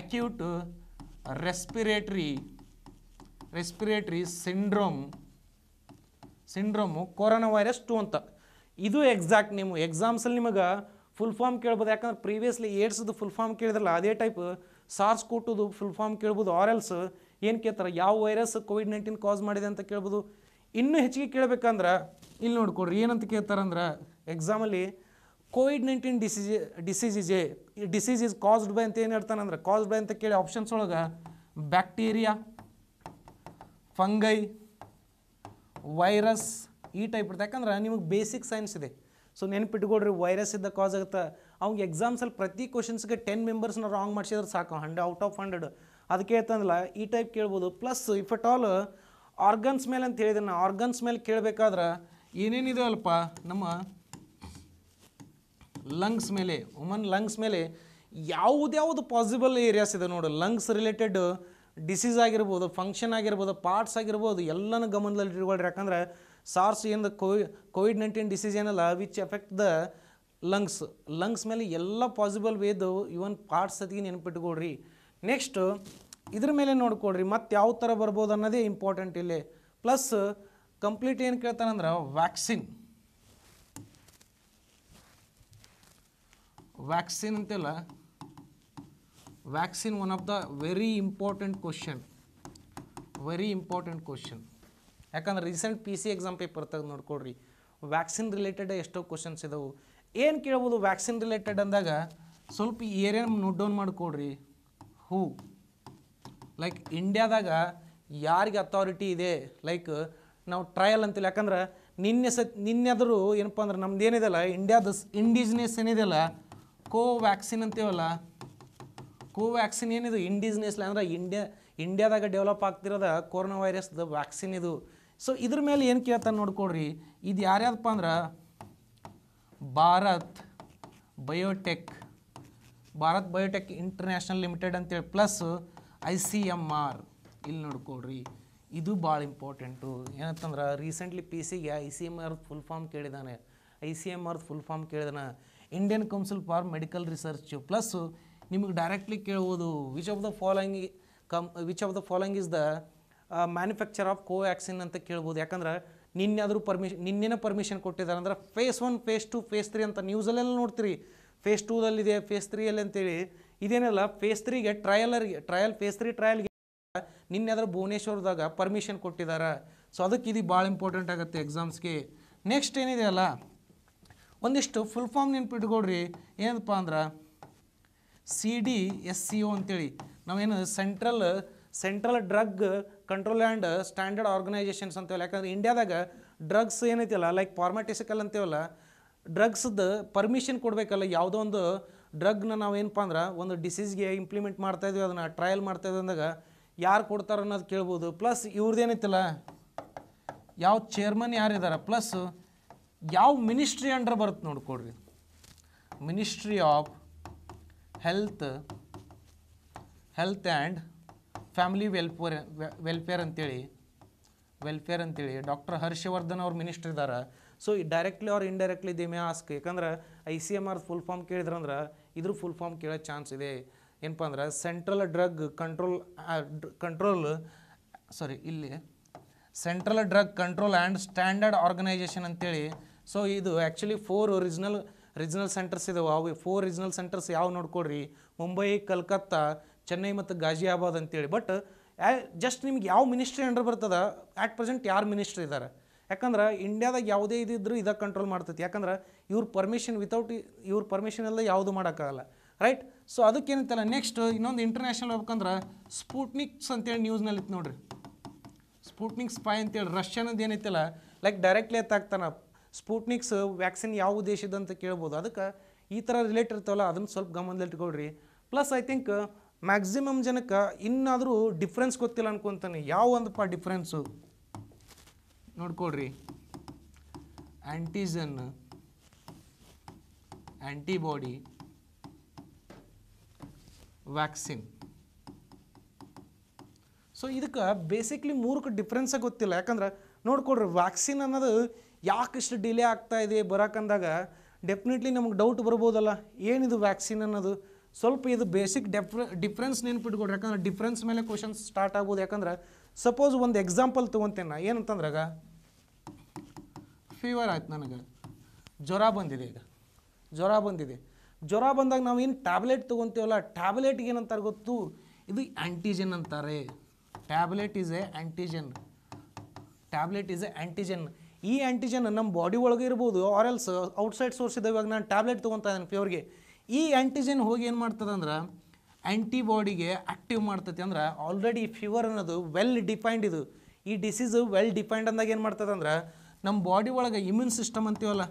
A: acute respiratory respiratory syndrome syndrome corona virus two ಅಂತ ಇದು ಎಕ್ಸಾಕ್ಟ್ ನಿಮ್ಮ ಎಕ್ಸಾಮ್ಸಲ್ಲಿ ನಿಮಗೆ ಫುಲ್ ಫಾರ್ಮ್ ಕೇಳ್ಬೋದು ಯಾಕಂದ್ರೆ ಪ್ರೀವಿಯಸ್ಲಿ ಏಡ್ಸ್ದು ಫುಲ್ ಫಾರ್ಮ್ ಕೇಳಿದ್ರಲ್ಲ ಅದೇ ಟೈಪ್ ಸಾರ್ಸ್ ಕೊಟ್ಟುದು ಫುಲ್ ಫಾರ್ಮ್ ಕೇಳ್ಬೋದು ಎಲ್ಸ್ ಏನು ಕೇಳ್ತಾರೆ ಯಾವ ವೈರಸ್ ಕೋವಿಡ್ ನೈನ್ಟೀನ್ ಕಾಸ್ ಮಾಡಿದೆ ಅಂತ ಕೇಳ್ಬೋದು ಇನ್ನೂ ಹೆಚ್ಚಿಗೆ ಕೇಳಬೇಕಂದ್ರೆ ಇಲ್ಲಿ ನೋಡ್ಕೊಡ್ರಿ ಏನಂತ ಕೇಳ್ತಾರಂದ್ರೆ ಎಕ್ಸಾಮಲ್ಲಿ COVID nineteen disease diseases disease is caused by ಅಂತ ಏನು ಹೇಳ್ತಾನಂದ್ರೆ ಕಾಸ್ಡ್ ಬೈ ಅಂತ ಕೇಳಿ ಆಪ್ಷನ್ಸ್ ಒಳಗೆ ಬ್ಯಾಕ್ಟೀರಿಯಾ ಫಂಗೈ ವೈರಸ್ ಈ ಟೈಪ್ ಇರ್ತದೆ ಯಾಕಂದ್ರೆ ನಿಮಗೆ ಬೇಸಿಕ್ ಸೈನ್ಸ್ ಇದೆ ಸೊ ನೆನ್ಪಿಟ್ಕೊಡ್ರಿ ವೈರಸ್ ಇದ್ದ ಕಾಸ್ ಆಗುತ್ತೆ ಅವ್ಗೆ ಎಕ್ಸಾಮ್ಸಲ್ಲಿ ಪ್ರತಿ ಕ್ವಶನ್ಸ್ಗೆ ಟೆನ್ ಮೆಂಬರ್ಸ್ನ ರಾಂಗ್ ಮಾಡಿಸಿದ್ರೆ ಸಾಕು ಹಂಡ್ರೆಡ್ ಔಟ್ ಆಫ್ ಹಂಡ್ರೆಡ್ ಅದಕ್ಕೆ ಹೇಳ್ತಂದಿಲ್ಲ ಈ ಟೈಪ್ ಕೇಳ್ಬೋದು plus if at all organs ಮೇಲೆ ಅಂತ ಹೇಳಿದೆ ಆರ್ಗನ್ಸ್ ಮೇಲೆ ಕೇಳಬೇಕಾದ್ರೆ ಏನೇನಿದೆ ಅಲ್ಪ ನಮ್ಮ ಲಂಗ್ಸ್ ಮೇಲೆ ವುಮನ್ ಲಂಗ್ಸ್ ಮೇಲೆ ಯಾವುದ್ಯಾವುದು ಪಾಸಿಬಲ್ ಏರಿಯಾಸ್ ಇದೆ ನೋಡು ಲಂಗ್ಸ್ ರಿಲೇಟೆಡ್ ಡಿಸೀಸ್ ಆಗಿರ್ಬೋದು ಫಂಕ್ಷನ್ ಆಗಿರ್ಬೋದು ಪಾರ್ಟ್ಸ್ ಆಗಿರ್ಬೋದು ಎಲ್ಲನೂ ಗಮನದಲ್ಲಿ ಇಟ್ಕೊಳ್ರಿ ಯಾಕಂದ್ರೆ ಸಾರ್ಸ್ ಏನು ಕೋವಿ ಕೋವಿಡ್ ನೈನ್ಟೀನ್ ಡಿಸೀಸ್ ಏನಲ್ಲ which effect the lungs lungs ಮೇಲೆ ಎಲ್ಲ ಪಾಸಿಬಲ್ ವೇದು ಇವನ್ ಪಾರ್ಟ್ಸ್ ಸತಿಗೆ ನೆನಪಿಟ್ಕೊಳ್ರಿ ನೆಕ್ಸ್ಟು ಇದ್ರ ಮೇಲೆ ನೋಡ್ಕೊಳ್ರಿ ಮತ್ತು ಯಾವ ಥರ ಬರ್ಬೋದು ಅನ್ನೋದೇ ಇಂಪಾರ್ಟೆಂಟ್ ಇಲ್ಲಿ ಪ್ಲಸ್ ಕಂಪ್ಲೀಟ್ ಏನು ಕೇಳ್ತಾನಂದ್ರೆ ವ್ಯಾಕ್ಸಿನ್ ವ್ಯಾಕ್ಸಿನ್ ಅಂತೆಲ್ಲ vaccine one of the very important question very important question ಯಾಕಂದ್ರೆ recent P C exam paper ತೆಗೆದು ನೋಡ್ಕೊಡ್ರಿ ವ್ಯಾಕ್ಸಿನ್ ರಿಲೇಟೆಡ್ ಎಷ್ಟೋ ಕ್ವಶನ್ಸ್ ಇದಾವೆ ಏನು ಕೇಳ್ಬೋದು ವ್ಯಾಕ್ಸಿನ್ ರಿಲೇಟೆಡ್ ಅಂದಾಗ ಸ್ವಲ್ಪ ಏರಿಯನ್ ನೋಟ್ ಡೌನ್ ಮಾಡಿಕೊಡ್ರಿ ಹೂ ಲೈಕ್ ಇಂಡ್ಯಾದಾಗ ಯಾರಿಗೆ ಅಥಾರಿಟಿ ಇದೆ ಲೈಕ್ ನಾವು ಟ್ರಯಲ್ ಅಂತಿಲ್ಲ ಯಾಕಂದ್ರೆ ನಿನ್ನೆ ಸತ್ ನಿನ್ನೆದರೂ ಏನಪ್ಪ ಅಂದ್ರೆ ನಮ್ದು ಏನಿದೆಯಲ್ಲ ಇಂಡ್ಯಾದ ಇಂಡಿಜಿನಿಯಸ್ ಏನಿದೆಯಲ್ಲ ಕೋವ್ಯಾಕ್ಸಿನ್ ಅಂತೀವಲ್ಲ ಕೋವ್ಯಾಕ್ಸಿನ್ ಏನಿದು ಇಂಡಿಜಿನಿಯಸ್ಲಿ ಅಂದ್ರೆ ಇಂಡಿಯಾ ಇಂಡಿಯಾದಾಗ ಡೆವಲಪ್ ಆಗ್ತಿರೋದ ಕೊರೋನಾ ವೈರಸ್ದ ವ್ಯಾಕ್ಸಿನ್ ಇದು ಸೊ ಇದ್ರ ಮೇಲೆ ಏನು ಕೇಳ್ತಾನೆ ನೋಡ್ಕೊಳ್ರಿ ಇದು ಯಾರ್ಯಾದಪ್ಪ ಅಂದ್ರೆ Bharat Biotech Bharat Biotech international limited ಅಂತೇಳಿ plus I C M R ಇಲ್ಲಿ ನೋಡ್ಕೊಳ್ರಿ ಇದು ಭಾಳ ಇಂಪಾರ್ಟೆಂಟು ಏನಂತಂದ್ರೆ ರೀಸೆಂಟ್ಲಿ ಪಿ ಸಿಗೆ I C M R full form ಕೇಳಿದಾನೆ I C M R full form ಕೇಳಿದಾನೆ Indian council for medical research plus ನಿಮಗೆ ಡೈರೆಕ್ಟ್ಲಿ ಕೇಳ್ಬೋದು which of the following come which of the following is the manufacture of Covaxin ಅಂತ ಕೇಳ್ಬೋದು ಯಾಕಂದ್ರೆ ನಿನ್ನೆ ಆದರೂ ಪರ್ಮಿಷನ್ ನಿನ್ನೆನೇ ಪರ್ಮಿಷನ್ ಕೊಟ್ಟಿದ್ದಾರೆ ಅಂದ್ರೆ phase one phase two phase three ಅಂತ ನ್ಯೂಸಲ್ಲೆಲ್ಲ ನೋಡ್ತೀರಿ ಫೇಸ್ ಟೂದಲ್ಲಿದೆ ಫೇಸ್ ತ್ರೀಯಲ್ಲಿ ಅಂತೇಳಿ ಇದೇನಲ್ಲ ಫೇಸ್ ತ್ರೀಗೆ ಟ್ರಯಲರ್ಗೆ ಟ್ರಯಲ್ ಫೇಸ್ ತ್ರೀ ಟ್ರಯಲ್ಗೆ ನಿನ್ನೆ ಭುವನೇಶ್ವರದಾಗ ಪರ್ಮಿಷನ್ ಕೊಟ್ಟಿದ್ದಾರೆ ಸೊ ಅದಕ್ಕೆ ಇದು ಭಾಳ ಇಂಪಾರ್ಟೆಂಟ್ ಆಗುತ್ತೆ ಎಕ್ಸಾಮ್ಸ್ಗೆ ನೆಕ್ಸ್ಟ್ ಏನಿದೆ ಅಲ್ಲ ಒಂದಿಷ್ಟು ಫುಲ್ ಫಾರ್ಮ್ ನೆನ್ಪಿಟ್ಕೊಡ್ರಿ ಏನಪ್ಪ ಅಂದ್ರೆ C D S C O ಅಂತೇಳಿ ನಾವೇನು central central drug control and standard organisations ಅಂತೇವಲ್ಲ ಯಾಕಂದ್ರೆ ಇಂಡಿಯಾದಾಗ ಡ್ರಗ್ಸ್ ಏನೈತಿಲ್ಲ ಲೈಕ್ ಫಾರ್ಮಾಟಿಸಿಕಲ್ ಅಂತೇವಲ್ಲ ಡ್ರಗ್ಸ್ದು ಪರ್ಮಿಷನ್ ಕೊಡಬೇಕಲ್ಲ ಯಾವುದೋ ಒಂದು ಡ್ರಗ್ನ ನಾವು ಏನಪ್ಪ ಅಂದ್ರೆ ಒಂದು ಡಿಸೀಸ್ಗೆ ಇಂಪ್ಲಿಮೆಂಟ್ ಮಾಡ್ತಾಯಿದ್ವಿ ಅದನ್ನು ಟ್ರಯಲ್ ಮಾಡ್ತಾಯಿದ್ವಿ ಅಂದಾಗ ಯಾರು ಕೊಡ್ತಾರೆ ಅನ್ನೋದು ಕೇಳ್ಬೋದು ಪ್ಲಸ್ ಇವ್ರದ್ದೇನೈತಿಲ್ಲ ಯಾವ ಚೇರ್ಮನ್ ಯಾರಿದ್ದಾರೆ ಪ್ಲಸ್ ಯಾವ ಮಿನಿಸ್ಟ್ರಿ ಅಂಡರ್ ಬರುತ್ತೆ ನೋಡ್ಕೊಡ್ರಿ ministry of health health and family welfare welfare ಅಂತೇಳಿ ವೆಲ್ಫೇರ್ ಅಂತೇಳಿ ಡಾಕ್ಟರ್ ಹರ್ಷವರ್ಧನ್ ಅವ್ರ ಮಿನಿಸ್ಟರ್ ಇದ್ದಾರೆ ಸೊ ಡೈರೆಕ್ಟ್ಲಿ ಅವ್ರು ಇಂಡೈರೆಕ್ಟ್ಲಿ ದಿ ಮೇ ಆಸ್ಕ್ ಯಾಕಂದ್ರೆ I C M R full form ಕೇಳಿದ್ರಂದ್ರೆ ಇದ್ರ ಫುಲ್ ಫಾರ್ಮ್ ಕೇಳೋ ಚಾನ್ಸ್ ಇದೆ ಏನಪ್ಪ ಅಂದ್ರೆ central drug control control sorry ಇಲ್ಲಿ central drug control and standard organisation ಅಂತೇಳಿ ಸೊ ಇದು actually four original regional centres ಇದಾವೆ ಅವು ಫೋರ್ ರೀಜ್ನಲ್ ಸೆಂಟರ್ಸ್ ಯಾವ ನೋಡ್ಕೊಡ್ರಿ ಮುಂಬೈ ಕಲ್ಕತ್ತಾ ಚೆನ್ನೈ ಮತ್ತು ಗಾಜಿಯಾಬಾದ್ ಅಂತೇಳಿ ಬಟ್ ಜಸ್ಟ್ ನಿಮ್ಗೆ ಯಾವ ಮಿನಿಸ್ಟ್ರಿ ಅಂಡರ್ ಬರ್ತದ ಆ್ಯಟ್ ಪ್ರೆಸೆಂಟ್ ಯಾರು ಮಿನಿಸ್ಟ್ರಿ ಇದ್ದಾರೆ ಯಾಕಂದ್ರೆ ಇಂಡ್ಯಾದಾಗ ಯಾವುದೇ ಇದಿದ್ರು ಇದಾಗ ಕಂಟ್ರೋಲ್ ಮಾಡ್ತೈತಿ ಯಾಕಂದ್ರೆ ಇವ್ರ ಪರ್ಮಿಷನ್ ವಿತೌಟ್ ಇವ್ರ ಪರ್ಮಿಷನ್ ಎಲ್ಲ ಯಾವುದು ಮಾಡೋಕ್ಕಾಗಲ್ಲ ರೈಟ್ ಸೊ ಅದಕ್ಕೇನಂತಲ್ಲ ನೆಕ್ಸ್ಟ್ ಇನ್ನೊಂದು ಇಂಟರ್ನ್ಯಾಷನಲ್ ಹೋಗ್ಬೇಕಂದ್ರೆ ಸ್ಪೂಟ್ನಿಕ್ಸ್ ಅಂತೇಳಿ ನ್ಯೂಸ್ನಲ್ಲಿ ಇತ್ತು ನೋಡ್ರಿ ಸ್ಪೂಟ್ನಿಕ್ ಸ್ಪೈ ಅಂತೇಳಿ ರಷ್ಯಾನದ್ದು ಏನೈತಿಲ್ಲ ಲೈಕ್ ಡೈರೆಕ್ಟ್ಲಿ ಎತ್ತಾಗ್ತಾನೆ ಸ್ಪುಟ್ನಿಕ್ಸ್ ವ್ಯಾಕ್ಸಿನ್ ಯಾವ ದೇಶದ ಅಂತ ಕೇಳ್ಬೋದು ಅದಕ್ಕೆ ಈ ಥರ ರಿಲೇಟ್ ಇರ್ತಾವಲ್ಲ ಅದನ್ನು ಸ್ವಲ್ಪ ಗಮನದಲ್ಲಿಟ್ಕೊಳ್ರಿ ಪ್ಲಸ್ ಐ ಥಿಂಕ್ ಮ್ಯಾಕ್ಸಿಮಮ್ ಜನಕ್ಕೆ ಇನ್ನಾದರೂ ಡಿಫ್ರೆನ್ಸ್ ಗೊತ್ತಿಲ್ಲ ಅನ್ಕೊತಾನೆ ಯಾವ ಒಂದಪ್ಪ ಡಿಫ್ರೆನ್ಸು ನೋಡ್ಕೊಳ್ರಿ ಆ್ಯಂಟಿಜನ್ ಆ್ಯಂಟಿಬಾಡಿ ವ್ಯಾಕ್ಸಿನ್ ಸೊ ಇದಕ್ಕೆ ಬೇಸಿಕ್ಲಿ ಮೂರಕ್ಕೆ ಡಿಫ್ರೆನ್ಸೇ ಗೊತ್ತಿಲ್ಲ ಯಾಕಂದ್ರೆ ನೋಡ್ಕೊಡ್ರಿ ವ್ಯಾಕ್ಸಿನ್ ಅನ್ನೋದು ಯಾಕಿಷ್ಟು ಡಿಲೇ ಆಗ್ತಾ ಇದೆ ಅಂದಾಗ ಡೆಫಿನೆಟ್ಲಿ ನಮಗೆ ಡೌಟ್ ಬರ್ಬೋದಲ್ಲ ಏನಿದು ವ್ಯಾಕ್ಸಿನ್ ಅನ್ನೋದು ಸ್ವಲ್ಪ ಇದು ಬೇಸಿಕ್ ಡೆಫ್ರ ಡಿಫ್ರೆನ್ಸ್ ನೆನ್ಪಿಟ್ಕೊಡ್ರಿ ಯಾಕಂದ್ರೆ ಡಿಫ್ರೆನ್ಸ್ ಮೇಲೆ ಕ್ವಶನ್ ಸ್ಟಾರ್ಟ್ ಆಗ್ಬೋದು ಯಾಕಂದ್ರೆ ಸಪೋಸ್ ಒಂದು ಎಕ್ಸಾಂಪಲ್ ತೊಗೊತೇನೆ ನಾ ಏನಂತಂದ್ರಾಗ ಫೀವರ್ ಆಯ್ತು ನನಗೆ ಜ್ವರ ಬಂದಿದೆ ಈಗ ಜ್ವರ ಬಂದಿದೆ ಜ್ವರ ಬಂದಾಗ ನಾವು ಏನು ಟ್ಯಾಬ್ಲೆಟ್ ತೊಗೊತೀವಲ್ಲ ಟ್ಯಾಬ್ಲೆಟ್ಗೆ ಏನಂತಾರೆ ಗೊತ್ತು ಇದು ಆ್ಯಂಟಿಜೆನ್ ಅಂತಾರೆ tablet is a antigen tablet is a antigen ಈ ಆ್ಯಂಟಿಜನ್ ನಮ್ಮ ಬಾಡಿ ಒಳಗೆ ಇರ್ಬೋದು ಆರ್ ಎಲ್ಸ್ ಔಟ್ಸೈಡ್ ಸೋರ್ಸ್ ಇದ್ದಾವೆ ಇವಾಗ ನಾನು ಟ್ಯಾಬ್ಲೆಟ್ ತೊಗೊತಾ ಇದ್ದೀನಿ ಫೀವರ್ಗೆ ಈ ಆ್ಯಂಟಿಜನ್ ಹೋಗಿ ಏನು ಅಂದ್ರೆ ಆ್ಯಂಟಿಬಾಡಿಗೆ ಆ್ಯಕ್ಟಿವ್ ಮಾಡ್ತೈತಿ ಅಂದ್ರೆ ಆಲ್ರೆಡಿ ಫೀವರ್ ಅನ್ನೋದು ವೆಲ್ ಡಿಫೈನ್ಡ್ ಇದು ಈ ಡಿಸೀಸ್ ವೆಲ್ ಡಿಫೈನ್ಡ್ ಅಂದಾಗ ಏನು ಅಂದ್ರೆ ನಮ್ಮ ಬಾಡಿ ಒಳಗೆ ಇಮ್ಯೂನ್ ಸಿಸ್ಟಮ್ ಅಂತೀವಲ್ಲ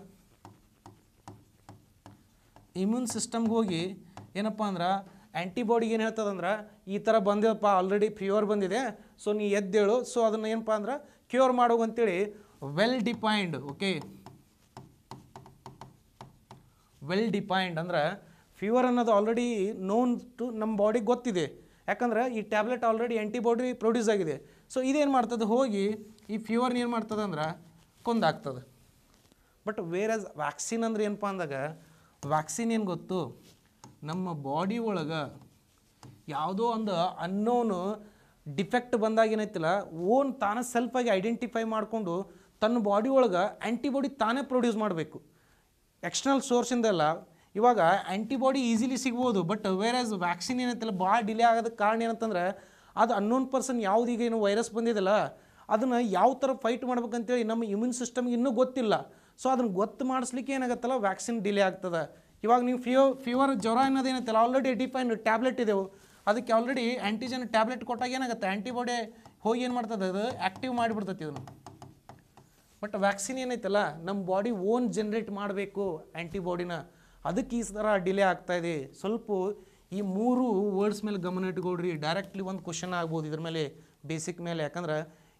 A: ಇಮ್ಯೂನ್ ಸಿಸ್ಟಮ್ಗೆ ಹೋಗಿ ಏನಪ್ಪ ಅಂದ್ರೆ ಆ್ಯಂಟಿಬಾಡಿಗೆ ಏನು ಹೇಳ್ತದಂದ್ರೆ ಈ ಥರ ಬಂದಿದಪ್ಪ ಆಲ್ರೆಡಿ ಫೀವರ್ ಬಂದಿದೆ ಸೊ ನೀ ಎದ್ದೇಳು ಸೊ ಅದನ್ನು ಏನಪ್ಪ ಅಂದ್ರೆ ಕ್ಯೂರ್ ಮಾಡೋಗಂತೇಳಿ well defined okay well defined ಅಂದ್ರೆ ಫೀವರ್ ಅನ್ನೋದು ಆಲ್ರೆಡಿ ನೋನ್ ಟು ನಮ್ಮ ಬಾಡಿಗೆ ಗೊತ್ತಿದೆ ಯಾಕಂದ್ರೆ ಈ ಟ್ಯಾಬ್ಲೆಟ್ ಆಲ್ರೆಡಿ ಆ್ಯಂಟಿಬಾಡಿ ಪ್ರೊಡ್ಯೂಸ್ ಆಗಿದೆ ಸೊ ಇದೇನು ಮಾಡ್ತದೆ ಹೋಗಿ ಈ ಫೀವರ್ನ ಏನು ಮಾಡ್ತದೆ ಅಂದ್ರೆ ಕೊಂದಾಗ್ತದೆ ಬಟ್ ವೇರ್ ಆಸ್ ವ್ಯಾಕ್ಸಿನ್ ಅಂದ್ರೆ ಏನಪ್ಪ ಅಂದಾಗ ವ್ಯಾಕ್ಸಿನ್ ಏನು ಗೊತ್ತು ನಮ್ಮ ಬಾಡಿ ಒಳಗೆ ಯಾವುದೋ ಒಂದು ಅನ್ನೋನು ಡಿಫೆಕ್ಟ್ ಬಂದಾಗ ಏನೈತಿಲ್ಲ ಓನ್ ತಾನ ಸೆಲ್ಫಾಗಿ ಐಡೆಂಟಿಫೈ ಮಾಡಿಕೊಂಡು ತನ್ನ ಬಾಡಿ ಒಳಗೆ ಆ್ಯಂಟಿಬಾಡಿ ತಾನೇ ಪ್ರೊಡ್ಯೂಸ್ ಮಾಡಬೇಕು ಎಕ್ಸ್ಟರ್ನಲ್ ಸೋರ್ಸಿಂದೆಲ್ಲ ಇವಾಗ ಆ್ಯಂಟಿಬಾಡಿ ಈಸಿಲಿ ಸಿಗ್ಬೋದು ಬಟ್ ವೇರ್ ಆಸ್ ವ್ಯಾಕ್ಸಿನ್ ಏನಂತಲ್ಲ ಭಾಳ ಡಿಲೇ ಆಗೋದಕ್ಕೆ ಕಾರಣ ಏನಂತಂದ್ರೆ ಅದು ಅನ್ನೋನ್ ಪರ್ಸನ್ ಈಗ ಏನು ವೈರಸ್ ಬಂದಿದೆಯಲ್ಲ ಅದನ್ನು ಯಾವ ಥರ ಫೈಟ್ ಮಾಡ್ಬೇಕಂತೇಳಿ ನಮ್ಮ ಇಮ್ಯೂನ್ ಸಿಸ್ಟಮ್ಗೆ ಇನ್ನೂ ಗೊತ್ತಿಲ್ಲ ಸೊ ಅದನ್ನು ಗೊತ್ತು ಮಾಡಿಸ್ಲಿಕ್ಕೆ ಏನಾಗತ್ತಲ್ಲ ವ್ಯಾಕ್ಸಿನ್ ಡಿಲೇ ಆಗ್ತದೆ ಇವಾಗ ನೀವು ಫಿಯೋ ಫೀವರ್ ಜ್ವರ ಅನ್ನೋದೇನತ್ತಲ್ಲ ಆಲ್ರೆಡಿ ಡಿಫೈನ್ ಟ್ಯಾಬ್ಲೆಟ್ ಇದೆವು ಅದಕ್ಕೆ ಆಲ್ರೆಡಿ ಆ್ಯಂಟಿಜನ್ ಟ್ಯಾಬ್ಲೆಟ್ ಕೊಟ್ಟಾಗ ಏನಾಗುತ್ತೆ ಆ್ಯಂಟಿಬಾಡಿ ಹೋಗಿ ಏನು ಮಾಡ್ತದೆ ಅದು ಆ್ಯಕ್ಟಿವ್ ಮಾಡಿಬಿಡ್ತೈತಿ ಇದನ್ನು ಬಟ್ ವ್ಯಾಕ್ಸಿನ್ ಏನೈತಲ್ಲ ನಮ್ಮ ಬಾಡಿ ಓನ್ ಜನ್ರೇಟ್ ಮಾಡಬೇಕು ಆ್ಯಂಟಿಬಾಡಿನ ಅದಕ್ಕೆ ಈ ಥರ ಡಿಲೇ ಆಗ್ತಾಯಿದೆ ಸ್ವಲ್ಪ ಈ ಮೂರು ವರ್ಡ್ಸ್ ಮೇಲೆ ಗಮನ ಇಟ್ಕೊಳ್ರಿ ಡೈರೆಕ್ಟ್ಲಿ ಒಂದು ಕ್ವಶನ್ ಆಗ್ಬೋದು ಇದ್ರ ಮೇಲೆ ಬೇಸಿಕ್ ಮೇಲೆ ಯಾಕಂದ್ರೆ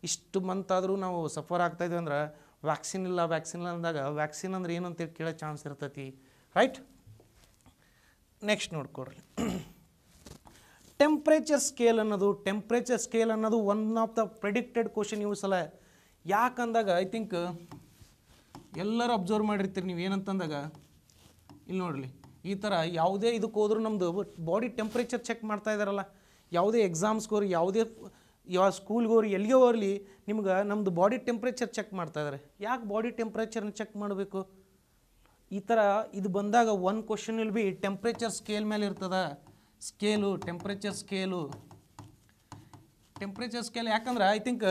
A: ಇಷ್ಟು ಮಂತ್ ಆದರೂ ನಾವು ಸಫರ್ ಆಗ್ತಾಯಿದ್ವಿ ಅಂದ್ರೆ ವ್ಯಾಕ್ಸಿನ್ ಇಲ್ಲ ವ್ಯಾಕ್ಸಿನ್ ಇಲ್ಲ ಅಂದಾಗ ವ್ಯಾಕ್ಸಿನ್ ಅಂದ್ರೆ ಏನಂತೇಳಿ ಕೇಳೋ ಚಾನ್ಸ್ ಇರ್ತೈತಿ ರೈಟ್ ನೆಕ್ಸ್ಟ್ ನೋಡ್ಕೊಡ್ರಿ ಟೆಂಪ್ರೇಚರ್ ಸ್ಕೇಲ್ ಅನ್ನೋದು ಟೆಂಪ್ರೇಚರ್ ಸ್ಕೇಲ್ ಅನ್ನೋದು one of the predicted question use ಅಲ್ಲ ಯಾಕಂದಾಗ ಐ ಥಿಂಕ್ ಎಲ್ಲರೂ ಅಬ್ಸರ್ವ್ ಮಾಡಿರ್ತೀರಿ ನೀವು ಏನಂತಂದಾಗ ಇಲ್ಲಿ ನೋಡಲಿ ಈ ಥರ ಯಾವುದೇ ಇದಕ್ಕೆ ಹೋದ್ರೂ ನಮ್ಮದು ಬಾಡಿ ಟೆಂಪ್ರೇಚರ್ ಚೆಕ್ ಮಾಡ್ತಾ ಇದ್ದಾರಲ್ಲ ಯಾವುದೇ ಎಕ್ಸಾಮ್ಸ್ಗೋರು ಯಾವುದೇ ಯಾವ ಸ್ಕೂಲ್ಗೋರು ಎಲ್ಲಿಗೆ ಹೋಗಲಿ ನಿಮ್ಗೆ ನಮ್ಮದು ಬಾಡಿ ಟೆಂಪ್ರೇಚರ್ ಚೆಕ್ ಮಾಡ್ತಾ ಇದ್ದಾರೆ ಯಾಕೆ ಬಾಡಿ ಟೆಂಪ್ರೇಚರ್ನ ಚೆಕ್ ಮಾಡಬೇಕು ಈ ಥರ ಇದು ಬಂದಾಗ ಒನ್ ಕ್ವಶನ್ ಇಲ್ಲಿ ಬಿ ಟೆಂಪ್ರೇಚರ್ ಸ್ಕೇಲ್ ಮೇಲೆ ಇರ್ತದೆ scale temperature scale temperature scale ಯಾಕಂದ್ರೆ ಐ ಥಿಂಕ್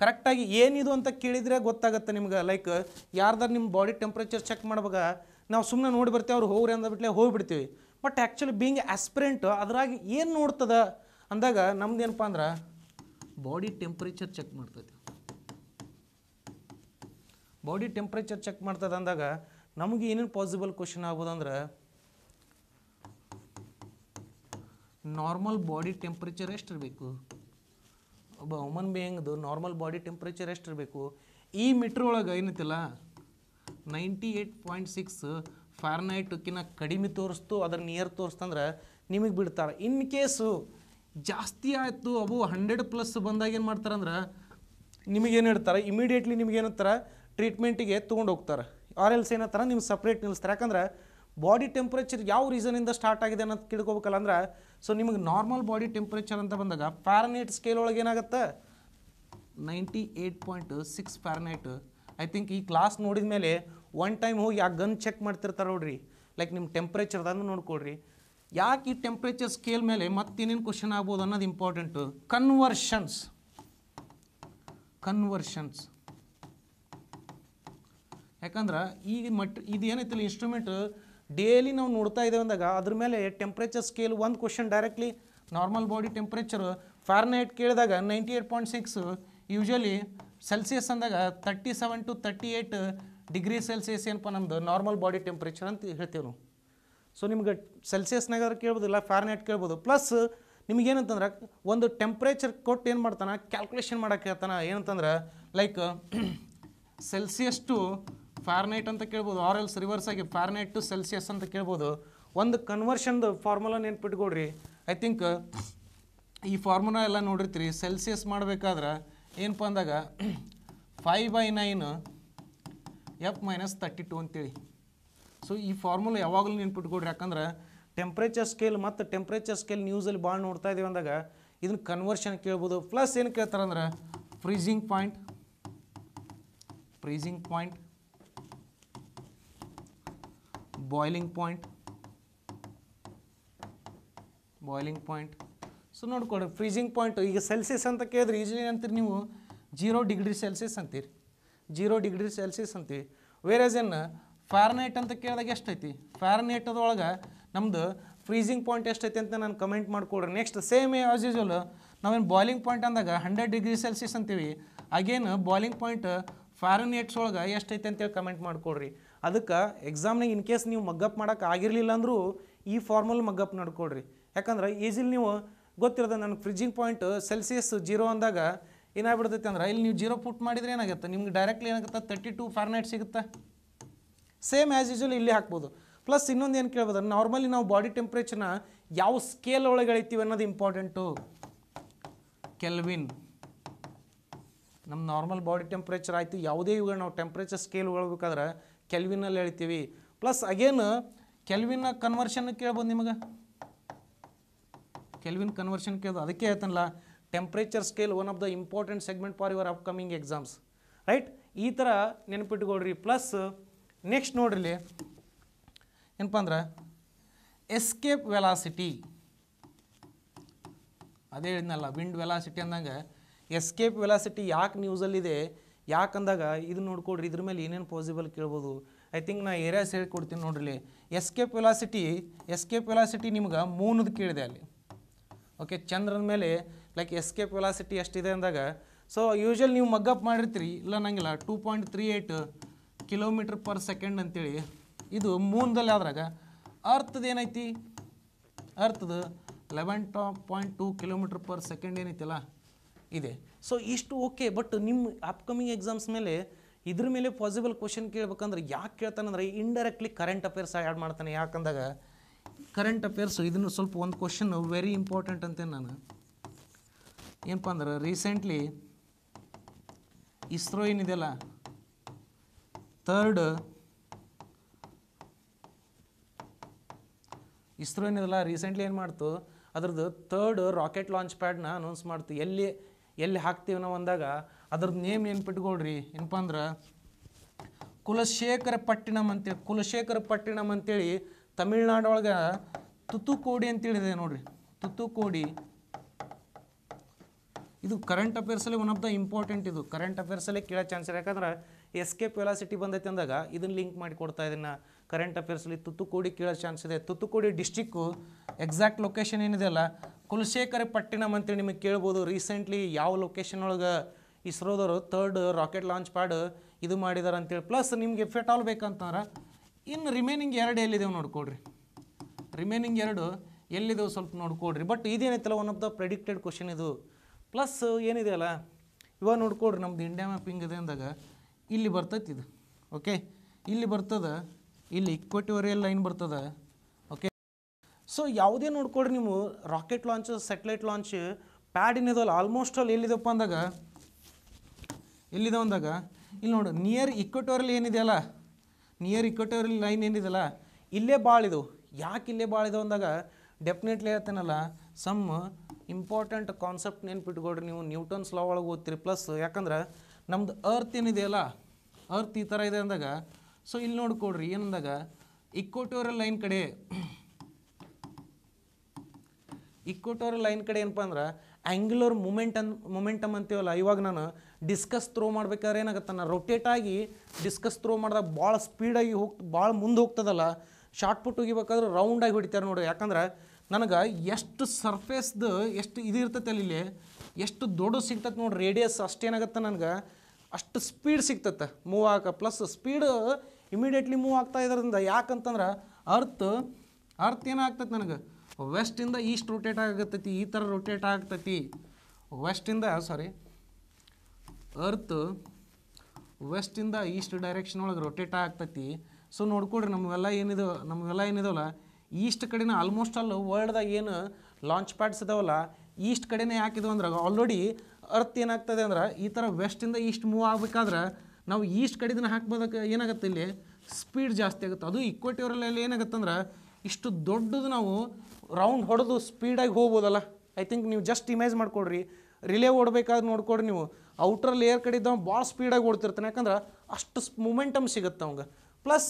A: ಕರೆಕ್ಟಾಗಿ ಏನಿದು ಅಂತ ಕೇಳಿದರೆ ಗೊತ್ತಾಗುತ್ತೆ ನಿಮ್ಗೆ ಲೈಕ್ ಯಾರ್ದಾರು ನಿಮ್ಮ ಬಾಡಿ ಟೆಂಪ್ರೇಚರ್ ಚೆಕ್ ಮಾಡುವಾಗ ನಾವು ಸುಮ್ಮನೆ ನೋಡಿ ಬರ್ತೀವಿ ಅವ್ರು ಹೋಗ್ರಿ ಅಂದ್ಬಿಟ್ಲೆ ಹೋಗಿಬಿಡ್ತೀವಿ ಬಟ್ ಆ್ಯಕ್ಚುಲಿ ಬೀಂಗ್ ಆಸ್ಪಿರೆಂಟ್ ಅದ್ರಾಗಿ ಏನು ನೋಡ್ತದ ಅಂದಾಗ ನಮ್ದು ಏನಪ್ಪ ಅಂದ್ರೆ ಬಾಡಿ ಟೆಂಪ್ರೇಚರ್ ಚೆಕ್ ಮಾಡ್ತೈತಿ ಬಾಡಿ ಟೆಂಪ್ರೇಚರ್ ಚೆಕ್ ಮಾಡ್ತದೆ ಅಂದಾಗ ನಮಗೆ ಏನೇನು ಪಾಸಿಬಲ್ ಕ್ವಶನ್ ಆಗ್ಬೋದಂದ್ರೆ ನಾರ್ಮಲ್ ಬಾಡಿ ಟೆಂಪ್ರೇಚರ್ ಎಷ್ಟಿರಬೇಕು ಒಬ್ಬ ಹ್ಯೂಮನ್ ಬೀಯಿಂಗ್ದು ನಾರ್ಮಲ್ ಬಾಡಿ ಟೆಂಪ್ರೇಚರ್ ಎಷ್ಟಿರಬೇಕು ಈ ಮೀಟ್ರ್ ಒಳಗೆ ಏನೈತಿಲ್ಲ ನೈಂಟಿ ಏಯ್ಟ್ ಪಾಯಿಂಟ್ ಸಿಕ್ಸ್ ಫಾರ್ನೈಟ್ಕಿನ್ನ ಕಡಿಮೆ ತೋರಿಸ್ತು ಅದ್ರ ನಿಯರ್ ತೋರಿಸ್ತಂದ್ರೆ ನಿಮಗೆ ಬಿಡ್ತಾರೆ ಇನ್ ಕೇಸು ಜಾಸ್ತಿ ಆಯಿತು ಅವು ಹಂಡ್ರೆಡ್ ಪ್ಲಸ್ ಬಂದಾಗ ಏನು ಮಾಡ್ತಾರಂದ್ರೆ ನಿಮಗೇನು ಹೇಳ್ತಾರೆ ಇಮಿಡಿಯೇಟ್ಲಿ ನಿಮ್ಗೆ ಟ್ರೀಟ್ಮೆಂಟಿಗೆ ತೊಗೊಂಡು ಹೋಗ್ತಾರೆ ಆರ್ ಎಲ್ಸ್ ಏನತ್ತಾರ ನಿಮ್ಗೆ ಸಪ್ರೇಟ್ ನಿಲ್ಲಿಸ್ತಾರೆ ಯಾಕಂದ್ರೆ ಬಾಡಿ ಟೆಂಪ್ರೇಚರ್ ಯಾವ ರೀಸನಿಂದ ಸ್ಟಾರ್ಟ್ ಆಗಿದೆ ಅನ್ನೋದು ತಿಳ್ಕೋಬೇಕಲ್ಲ ಅಂದ್ರೆ ಸೊ ನಿಮಗೆ ನಾರ್ಮಲ್ ಬಾಡಿ ಟೆಂಪ್ರೇಚರ್ ಅಂತ ಬಂದಾಗ ಫ್ಯಾರನೈಟ್ ಸ್ಕೇಲ್ ಒಳಗೆ ಏನಾಗುತ್ತೆ ninety eight point six Fahrenheit I think ಈ ಕ್ಲಾಸ್ ನೋಡಿದ ಮೇಲೆ ಒನ್ ಟೈಮ್ ಹೋಗಿ ಆ ಗನ್ ಚೆಕ್ ಮಾಡ್ತಿರ್ತಾರೆ ನೋಡ್ರಿ ಲೈಕ್ ನಿಮ್ಮ ಅದನ್ನು ನೋಡ್ಕೊಳ್ರಿ ಯಾಕೆ ಈ ಟೆಂಪ್ರೇಚರ್ ಸ್ಕೇಲ್ ಮೇಲೆ ಮತ್ತೇನೇನು ಕ್ವಶನ್ ಆಗ್ಬೋದು ಅನ್ನೋದು ಇಂಪಾರ್ಟೆಂಟು ಕನ್ವರ್ಷನ್ಸ್ ಕನ್ವರ್ಷನ್ಸ್ ಯಾಕಂದ್ರೆ ಈಗ ಮಟ್ ಇದು ಏನೈತಲ್ಲ ಇನ್ಸ್ಟ್ರೂಮೆಂಟ್ ಡೇಲಿ ನಾವು ನೋಡ್ತಾ ಇದ್ದೇವೆ ಅಂದಾಗ ಅದ್ರ ಮೇಲೆ ಟೆಂಪ್ರೇಚರ್ ಸ್ಕೇಲ್ ಒಂದು question directly normal body temperature Fahrenheit ಕೇಳಿದಾಗ ninety eight point six usually Celsius ಅಂದಾಗ thirty seven to thirty eight degree Celsius ಏನಪ್ಪ ನಮ್ಮದು ನಾರ್ಮಲ್ ಬಾಡಿ ಟೆಂಪ್ರೇಚರ್ ಅಂತ ಹೇಳ್ತೇವೆ ನಾವು ಸೊ ನಿಮ್ಗೆ ಕೇಳ್ಬೋದು ಕೇಳ್ಬೋದಿಲ್ಲ ಫಾರ್ನೈಟ್ ಕೇಳ್ಬೋದು ಪ್ಲಸ್ ನಿಮಗೇನಂತಂದ್ರೆ ಒಂದು ಟೆಂಪ್ರೇಚರ್ ಕೊಟ್ಟು ಏನು ಮಾಡ್ತಾನೆ ಕ್ಯಾಲ್ಕುಲೇಷನ್ ಮಾಡೋಕ್ಕೆ ಹೇಳ್ತಾನೆ ಏನಂತಂದ್ರೆ ಲೈಕ್ ಸೆಲ್ಸಿಯಸ್ ಟು ಫ್ಯಾರ್ನೈಟ್ ಅಂತ ಕೇಳ್ಬೋದು ಆರ್ ಎಲ್ಸ್ ರಿವರ್ಸ್ ಆಗಿ ಫ್ಯಾರ್ನೈಟ್ ಟು ಸೆಲ್ಸಿಯಸ್ ಅಂತ ಕೇಳ್ಬೋದು ಒಂದು ಕನ್ವರ್ಷನ್ದು ಫಾರ್ಮುಲಾ ನೆನ್ಪಿಟ್ಕೊಡ್ರಿ ಐ ಥಿಂಕ್ ಈ ಫಾರ್ಮುಲಾ ಎಲ್ಲ ನೋಡಿರ್ತೀರಿ ಸೆಲ್ಸಿಯಸ್ ಮಾಡಬೇಕಾದ್ರೆ ಏನಪ್ಪ ಅಂದಾಗ five by nine F minus thirty two ಅಂತೇಳಿ ಸೊ ಈ ಫಾರ್ಮುಲಾ ಯಾವಾಗಲೂ ನೆನ್ಪಿಟ್ಕೊಡ್ರಿ ಯಾಕಂದ್ರೆ ಟೆಂಪ್ರೇಚರ್ ಸ್ಕೇಲ್ ಮತ್ತು ಟೆಂಪ್ರೇಚರ್ ಸ್ಕೇಲ್ ನ್ಯೂಸಲ್ಲಿ ಭಾಳ ನೋಡ್ತಾ ಇದ್ದೀವಿ ಅಂದಾಗ ಇದನ್ನ ಕನ್ವರ್ಷನ್ ಕೇಳ್ಬೋದು ಪ್ಲಸ್ ಏನು ಕೇಳ್ತಾರೆ ಅಂದ್ರೆ freezing point freezing point boiling point boiling point so ನೋಡ್ಕೊಡ್ರಿ ಫ್ರೀಜಿಂಗ್ ಪಾಯಿಂಟ್ ಈಗ ಸೆಲ್ಸಿಯಸ್ ಅಂತ ಕೇಳಿದ್ರೆ ಈಜಿಲಿ ಅಂತೀರಿ ನೀವು ಜೀರೋ ಡಿಗ್ರಿ ಸೆಲ್ಸಿಯಸ್ ಅಂತೀರಿ ಜೀರೋ ಡಿಗ್ರಿ ಸೆಲ್ಸಿಯಸ್ ಅಂತೀವಿ ವೇರೇಜ್ ಏನು ಫ್ಯಾರ್ನೈಟ್ ಅಂತ ಕೇಳಿದಾಗ ಎಷ್ಟೈತಿ ಫ್ಯಾರ್ನೈಟ್ ಅದೊಳಗೆ ನಮ್ಮದು ಫ್ರೀಸಿಂಗ್ ಪಾಯಿಂಟ್ ಎಷ್ಟೈತಿ ಅಂತ ನಾನು ಕಮೆಂಟ್ ಮಾಡಿಕೊಡ್ರಿ ನೆಕ್ಸ್ಟ್ ಸೇಮ್ ಆಸ್ ಯೂಸ್ವಲ್ ನಾವೇನು ಬಾಯ್ಲಿಂಗ್ ಪಾಯಿಂಟ್ ಅಂದಾಗ ಹಂಡ್ರೆಡ್ ಡಿಗ್ರಿ ಸೆಲ್ಸಿಯಸ್ ಅಂತೀವಿ ಅಗೇನು ಬಾಯ್ಲಿಂಗ್ ಪಾಯಿಂಟ್ ಫ್ಯಾರನೇಟ್ಸ್ ಒಳಗೆ ಎಷ್ಟೈತೆ ಅಂತೇಳಿ ಕಮೆಂಟ್ ಮಾಡಿಕೊಡ್ರಿ ಅದಕ್ಕೆ ಎಕ್ಸಾಮ್ನಾಗ ಇನ್ ಕೇಸ್ ನೀವು ಮಗ್ಗಪ್ ಮಾಡೋಕೆ ಆಗಿರಲಿಲ್ಲ ಅಂದರೂ ಈ ಫಾರ್ಮಲ್ ಮಗ್ಗಪ್ ನಡ್ಕೊಡ್ರಿ ಯಾಕಂದ್ರೆ ಈಜಿಲಿ ನೀವು ಗೊತ್ತಿರೋದು ನನಗೆ ಫ್ರಿಜ್ಜಿಂಗ್ ಪಾಯಿಂಟ್ ಸೆಲ್ಸಿಯಸ್ ಜೀರೋ ಅಂದಾಗ ಏನಾಗ್ಬಿಡ್ತೈತೆ ಅಂದ್ರೆ ಇಲ್ಲಿ ನೀವು ಜೀರೋ ಪುಟ್ ಮಾಡಿದರೆ ಏನಾಗುತ್ತೆ ನಿಮ್ಗೆ ಡೈರೆಕ್ಟ್ಲಿ ಏನಾಗುತ್ತೆ ತರ್ಟಿ ಟು ಫಾರ್ನೈಟ್ ಸಿಗುತ್ತೆ ಸೇಮ್ ಆ್ಯಸ್ ಯೂಶುವಲ್ ಇಲ್ಲಿ ಹಾಕ್ಬೋದು ಪ್ಲಸ್ ಇನ್ನೊಂದು ಏನು ಕೇಳ್ಬೋದು ನಾರ್ಮಲಿ ನಾವು ಬಾಡಿ ಟೆಂಪ್ರೇಚರ್ನ ಯಾವ ಸ್ಕೇಲ್ ಒಳಗೆ ಅಳಿತೀವಿ ಅನ್ನೋದು ಇಂಪಾರ್ಟೆಂಟು ಕೆಲ್ವಿನ್ ನಮ್ಮ ನಾರ್ಮಲ್ ಬಾಡಿ ಟೆಂಪ್ರೇಚರ್ ಆಯಿತು ಯಾವುದೇ ಇವಾಗ ನಾವು ಟೆಂಪ್ರೇಚರ್ ಸ್ಕೇಲ್ ಬೇಕಾದ್ರೆ ಕೆಲ್ವಿನಲ್ಲಿ ಹೇಳ್ತೀವಿ ಪ್ಲಸ್ ಅಗೇನ್ ಕೆಲ್ವಿನ ಕನ್ವರ್ಷನ್ ಕೇಳ್ಬೋದು ನಿಮಗೆ ಕೆಲ್ವಿನ್ ಕನ್ವರ್ಷನ್ ಕೇಳೋದು ಅದಕ್ಕೆ ಹೇಳ್ತಾನಲ್ಲ temperature scale one of the important segment for your upcoming exams right ಈ ಥರ ನೆನಪಿಟ್ಕೊಳ್ರಿ ಪ್ಲಸ್ ನೆಕ್ಸ್ಟ್ ನೋಡ್ರಿ ಏನಪ್ಪ ಅಂದ್ರೆ ಎಸ್ಕೇಪ್ ವೆಲಾಸಿಟಿ ಅದೇ ಹೇಳಿದ್ನಲ್ಲ ವಿಂಡ್ ವೆಲಾಸಿಟಿ ಅಂದಂಗೆ ಎಸ್ಕೇಪ್ ವೆಲಾಸಿಟಿ ಯಾಕೆ ನ್ಯೂಸಲ್ಲಿದೆ ಯಾಕಂದಾಗ ಇದು ನೋಡ್ಕೊಡ್ರಿ ಇದ್ರ ಮೇಲೆ ಏನೇನು ಪಾಸಿಬಲ್ ಕೇಳ್ಬೋದು ಐ ಥಿಂಕ್ ನಾ ಏರಿಯಾಸ್ ಹೇಳ್ಕೊಡ್ತೀನಿ ನೋಡ್ರಿ ಎಸ್ಕೇಪ್ ವೆಲಾಸಿಟಿ ಎಸ್ಕೇಪ್ ವೆಲಾಸಿಟಿ ನಿಮ್ಗೆ ಮೂನದು ಕೇಳಿದೆ ಅಲ್ಲಿ ಓಕೆ ಚಂದ್ರನ ಮೇಲೆ ಲೈಕ್ ಎಸ್ಕೇಪ್ ವೆಲಾಸಿಟಿ ಎಷ್ಟಿದೆ ಅಂದಾಗ ಸೊ ಯೂಶಲ್ ನೀವು ಮಗ್ಗಪ್ ಮಾಡಿರ್ತೀರಿ ಇಲ್ಲ ನಂಗಿಲ್ಲ two point three eight kilometre per second ಅಂತೇಳಿ ಇದು ಮೂನ್ದಲ್ಲಿ ಆದ್ರಾಗ ಅರ್ಥದ ಏನೈತಿ ಅರ್ಥದ ಲೆವೆನ್ ಟಾ point two kilometre per second ಏನೈತಿಲ್ಲ ಇದೆ ಸೊ ಇಷ್ಟು ಓಕೆ ಬಟ್ ನಿಮ್ಮ ಅಪ್ಕಮಿಂಗ್ ಎಕ್ಸಾಮ್ಸ್ ಮೇಲೆ ಇದ್ರ ಮೇಲೆ ಪಾಸಿಬಲ್ ಕ್ವಶನ್ ಕೇಳ್ಬೇಕಂದ್ರೆ ಯಾಕೆ ಕೇಳ್ತಾನಂದ್ರೆ ಇಂಡೈರೆಕ್ಟ್ಲಿ ಕರೆಂಟ್ ಅಫೇರ್ಸ್ ಆ್ಯಡ್ ಮಾಡ್ತಾನೆ ಯಾಕಂದಾಗ ಕರೆಂಟ್ ಅಫೇರ್ಸ್ ಇದನ್ನು ಸ್ವಲ್ಪ ಒಂದು ಕ್ವಶನ್ ವೆರಿ ಇಂಪಾರ್ಟೆಂಟ್ ಅಂತೇನೆ ನಾನು ಏನಪ್ಪ ಅಂದ್ರೆ ರೀಸೆಂಟ್ಲಿ ಇಸ್ರೋ ಏನಿದೆಯಲ್ಲ ಥರ್ಡ್ ಇಸ್ರೋ ಏನಿದೆಯಲ್ಲ ರೀಸೆಂಟ್ಲಿ ಏನು ಮಾಡ್ತು ಅದ್ರದ್ದು ಥರ್ಡ್ ರಾಕೆಟ್ ಲಾಂಚ್ ಪ್ಯಾಡ್ನ ಅನೌನ್ಸ್ ಮಾಡ್ತು ಎಲ್ಲಿ ಎಲ್ಲಿ ಹಾಕ್ತೀವಿ ನಾವು ಅಂದಾಗ ಅದ್ರದ್ದು ನೇಮ್ ನೆನ್ಪಿಟ್ಕೊಳ್ರಿ ಏನಪ್ಪ ಅಂದ್ರೆ ಕುಲಶೇಖರ ಪಟ್ಟಿಣಂ ಅಂತೇಳಿ ಕುಲಶೇಖರ ಪಟ್ಟಿಣಂ ಅಂತೇಳಿ ತಮಿಳ್ನಾಡು ಒಳಗೆ ತುತುಕೋಡಿ ಅಂತೇಳಿದೆ ನೋಡ್ರಿ ತುತುಕೋಡಿ ಇದು ಕರೆಂಟ್ ಅಫೇರ್ಸಲ್ಲಿ ಒನ್ ಆಫ್ ದ ಇಂಪಾರ್ಟೆಂಟ್ ಇದು ಕರೆಂಟ್ ಅಫೇರ್ಸಲ್ಲೇ ಕೇಳೋ ಚಾನ್ಸ್ ಯಾಕಂದ್ರೆ ಎಸ್ಕೇಪ್ ವೆಲಾಸಿಟಿ ಬಂದೈತೆ ಅಂದಾಗ ಇದನ್ನು ಲಿಂಕ್ ಮಾಡಿ ಕೊಡ್ತಾ ಇದನ್ನು ಕರೆಂಟ್ ಅಫೇರ್ಸಲ್ಲಿ ತುತ್ತುಕೂಡಿ ಕೇಳೋ ಚಾನ್ಸ್ ಇದೆ ತುತ್ತುಕೋಡಿ ಡಿಸ್ಟಿಕ್ಕು ಎಕ್ಸಾಕ್ಟ್ ಲೊಕೇಶನ್ ಏನಿದೆಯಲ್ಲ ಕುಲಶೇಖರ ಪಟ್ಟಣಮ್ ಅಂತೇಳಿ ನಿಮಗೆ ಕೇಳ್ಬೋದು ರೀಸೆಂಟ್ಲಿ ಯಾವ ಲೊಕೇಶನ್ ಒಳಗೆ ಇಸ್ರೋದವರು ಥರ್ಡ್ ರಾಕೆಟ್ ಲಾಂಚ್ ಪ್ಯಾಡ್ ಇದು ಮಾಡಿದಾರೆ ಅಂತೇಳಿ ಪ್ಲಸ್ ನಿಮಗೆ ಫೆಟ್ ಆಲ್ ಬೇಕಂತಂದ್ರೆ ಇನ್ನು ರಿಮೇನಿಂಗ್ ಎರಡು ಎಲ್ಲಿದ್ದೇವೆ ನೋಡ್ಕೊಡ್ರಿ ರಿಮೇನಿಂಗ್ ಎರಡು ಎಲ್ಲಿದ್ದೇವೆ ಸ್ವಲ್ಪ ನೋಡ್ಕೊಡ್ರಿ ಬಟ್ ಇದೇನೈತಲ್ಲ one of the predicted question ಇದು ಪ್ಲಸ್ ಏನಿದೆಯಲ್ಲ ಇವಾಗ ನೋಡ್ಕೊಡ್ರಿ ನಮ್ದು ಇಂಡಿಯಾ ಮ್ಯಾಪ್ ಇದೆ ಅಂದಾಗ ಇಲ್ಲಿ ಬರ್ತೈತಿ ಇದು ಓಕೆ ಇಲ್ಲಿ ಬರ್ತದೆ ಇಲ್ಲಿ ಇಕ್ವಟೋರಿಯಲ್ ಲೈನ್ ಬರ್ತದೆ ಓಕೆ ಸೊ ಯಾವುದೇ ನೋಡ್ಕೊಡ್ರಿ ನೀವು rocket launch satellite launch pad ಏನಿದಲ್ಲ ಆಲ್ಮೋಸ್ಟ್ ಅಲ್ಲಿ ಎಲ್ಲಿದಪ್ಪ ಅಂದಾಗ ಎಲ್ಲಿದೆ ಅಂದಾಗ ಇಲ್ಲಿ ನೋಡು ನಿಯರ್ ಇಕ್ವಟೋರಿಯಲ್ ಏನಿದೆಯಲ್ಲ ನಿಯರ್ ಇಕ್ವಟೋರಿಯಲ್ ಲೈನ್ ಏನಿದೆಯಲ್ಲ ಇಲ್ಲೇ ಭಾಳಿದು ಯಾಕೆ ಇಲ್ಲೇ ಬಾಳಿದೋ ಅಂದಾಗ ಡೆಫಿನೆಟ್ಲಿ ಹೇಳ್ತೇನಲ್ಲ ಸಮ್ ಇಂಪಾರ್ಟೆಂಟ್ ಕಾನ್ಸೆಪ್ಟ್ ನೆನ್ಪಿಟ್ಕೊಡ್ರಿ ನೀವು ನ್ಯೂಟನ್ಸ್ ಲಾ ಒಳಗೆ ಓದ್ತೀರಿ ಪ್ಲಸ್ ಯಾಕಂದ್ರೆ ನಮ್ದು ಅರ್ತ್ ಏನಿದೆಯಲ್ಲ ಅರ್ತ್ ಈ ಥರ ಇದೆ ಅಂದಾಗ ಸೊ ಇಲ್ಲಿ ನೋಡ್ಕೊಡ್ರಿ ಏನಂದಾಗ ಇಕ್ವಟೋರಿಯಲ್ ಲೈನ್ ಕಡೆ ಇಕ್ಕೋಟೋರಿಯಲ್ ಲೈನ್ ಕಡೆ ಏನಪ್ಪ ಅಂದ್ರೆ ಆ್ಯಂಗ್ಯುಲರ್ ಮೂಮೆಂಟ್ ಅನ್ ಮೂಮೆಂಟಮ್ ಅಂತೀವಲ್ಲ ಇವಾಗ ನಾನು ಡಿಸ್ಕಸ್ ಥ್ರೋ ಮಾಡ್ಬೇಕಾದ್ರೆ ಏನಾಗುತ್ತೆ ನಾನು ರೊಟೇಟಾಗಿ ಆಗಿ ಡಿಸ್ಕಸ್ ಥ್ರೋ ಮಾಡಿದಾಗ ಭಾಳ ಸ್ಪೀಡಾಗಿ ಹೋಗ್ ಭಾಳ ಮುಂದೆ ಹೋಗ್ತದಲ್ಲ ಶಾರ್ಟ್ ಪುಟ್ ಹೋಗಿಬೇಕಾದ್ರೆ ರೌಂಡಾಗಿ ಹೊಡಿತಾರೆ ನೋಡಿ ಯಾಕಂದ್ರೆ ನನಗೆ ಎಷ್ಟು ಸರ್ಫೇಸ್ದು ಎಷ್ಟು ಇದು ಇರ್ತೈತೆ ಅಲ್ಲಿ ಎಷ್ಟು ದೊಡ್ಡ ಸಿಗ್ತೈತೆ ನೋಡಿ ರೇಡಿಯಸ್ ಅಷ್ಟೇನಾಗತ್ತೆ ನನಗೆ ಅಷ್ಟು ಸ್ಪೀಡ್ ಸಿಗ್ತತ್ತೆ ಮೂವ್ ಆಗ ಪ್ಲಸ್ ಸ್ಪೀಡ್ ಇಮಿಡಿಯೇಟ್ಲಿ ಮೂವ್ ಆಗ್ತಾ ಇದರಿಂದ ಯಾಕಂತಂದ್ರೆ ಅರ್ತ್ ಅರ್ತ್ ಏನಾಗ್ತೈತೆ ನನಗೆ ವೆಸ್ಟಿಂದ ಈಸ್ಟ್ ರೊಟೇಟ್ ಆಗತ್ತೈತಿ ಈ ಥರ ರೊಟೇಟ್ ಆಗ್ತೈತಿ ವೆಸ್ಟಿಂದ ಸಾರಿ ಅರ್ತ್ ವೆಸ್ಟಿಂದ ಈಸ್ಟ್ ಡೈರೆಕ್ಷನ್ ಒಳಗೆ ರೊಟೇಟ್ ಆಗ್ತೈತಿ ಸೊ ನೋಡ್ಕೊಡ್ರಿ ನಮಗೆಲ್ಲ ಏನಿದೆ ನಮಗೆಲ್ಲ ಏನಿದಾವಲ್ಲ ಈಸ್ಟ್ ಕಡೆನ ಆಲ್ಮೋಸ್ಟ್ ಆಲ್ ವರ್ಲ್ಡ್ದಾಗ ಏನು ಲಾಂಚ್ ಪ್ಯಾಡ್ಸ್ ಇದಾವಲ್ಲ ಈಸ್ಟ್ ಕಡೆನೇ ಹಾಕಿದ್ವು ಅಂದ್ರೆ ಆಲ್ರೆಡಿ ಅರ್ತ್ ಏನಾಗ್ತದೆ ಅಂದ್ರೆ ಈ ಥರ ವೆಸ್ಟಿಂದ ಈಸ್ಟ್ ಮೂವ್ ಆಗಬೇಕಾದ್ರೆ ನಾವು ಈಸ್ಟ್ ಕಡೆದನ್ನು ಹಾಕ್ಬೋದಕ್ಕೆ ಏನಾಗುತ್ತೆ ಇಲ್ಲಿ ಸ್ಪೀಡ್ ಜಾಸ್ತಿ ಆಗುತ್ತೆ ಅದು ಅಲ್ಲಿ ಏನಾಗುತ್ತೆ ಅಂದ್ರೆ ಇಷ್ಟು ದೊಡ್ಡದು ನಾವು ರೌಂಡ್ ಹೊಡೆದು ಸ್ಪೀಡಾಗಿ ಹೋಗ್ಬೋದಲ್ಲ ಐ ಥಿಂಕ್ ನೀವು ಜಸ್ಟ್ ಇಮೇಜ್ ಮಾಡಿಕೊಡ್ರಿ ರಿಲೇ ಓಡಬೇಕಾದ್ರೆ ನೋಡ್ಕೊಡ್ರಿ ನೀವು ಔಟರ್ ಲೇಯರ್ ಕಡೆ ಭಾಳ ಸ್ಪೀಡಾಗಿ ಓಡ್ತಿರ್ತಾನೆ ಯಾಕಂದ್ರೆ ಅಷ್ಟು ಮೂಮೆಂಟಮ್ ಸಿಗುತ್ತೆ ಅವಂಗೆ ಪ್ಲಸ್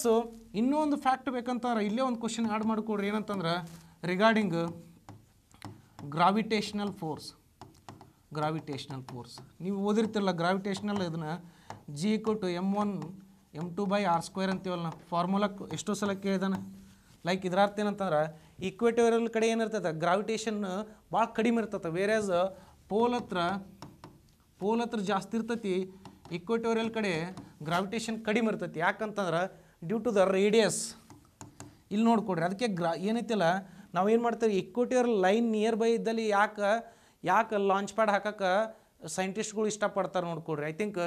A: ಇನ್ನೂ ಒಂದು ಫ್ಯಾಕ್ಟ್ ಬೇಕಂತಾರೆ ಇಲ್ಲೇ ಒಂದು ಕ್ವಶನ್ ಆ್ಯಡ್ ಮಾಡಿಕೊಡ್ರಿ ಏನಂತಂದ್ರೆ regarding gravitational force gravitational force ನೀವು ಓದಿರ್ತಿರಲ್ಲ ಗ್ರಾವಿಟೇಷ್ನಲ್ ಇದನ್ನು G equal to M one M two by R square ಅಂತೀವಲ್ಲ ನಾವು ಫಾರ್ಮುಲಾಕ್ಕೆ ಎಷ್ಟೋ ಸಲ ಕೇಳಿದಾನೆ ಲೈಕ್ ಇದರ ಅರ್ಥ ಏನಂತಂದ್ರೆ ಈಕ್ವೇಟೋರಿಯಲ್ ಕಡೆ ಏನಿರ್ತದೆ ಗ್ರಾವಿಟೇಷನ್ ಭಾಳ ಕಡಿಮೆ ಇರ್ತದೆ ವೇರ್ಯಾಸ್ ಪೋಲ್ ಹತ್ರ ಪೋಲ್ ಹತ್ರ ಜಾಸ್ತಿ ಇರ್ತೈತಿ ಈಕ್ವೇಟೋರಿಯಲ್ ಕಡೆ ಗ್ರಾವಿಟೇಷನ್ ಕಡಿಮೆ ಇರ್ತೈತಿ ಯಾಕಂತಂದ್ರೆ ಡ್ಯೂ ಟು ದ ರೇಡಿಯಸ್ ಇಲ್ಲಿ ನೋಡ್ಕೊಡ್ರಿ ಅದಕ್ಕೆ ಗ್ರಾ ಏನೈತಿಲ್ಲ ಏನು ಮಾಡ್ತೇವೆ ಈಕ್ವೇಟೋರಿಯಲ್ ಲೈನ್ ನಿಯರ್ ಬೈ ಇದ್ದಲ್ಲಿ ಯಾಕೆ ಯಾಕೆ ಲಾಂಚ್ ಪ್ಯಾಡ್ ಹಾಕಕ್ಕೆ ಸೈಂಟಿಸ್ಟ್ಗಳು ಇಷ್ಟಪಡ್ತಾರೆ ನೋಡ್ಕೊಡ್ರಿ ಐ ಥಿಂಕ್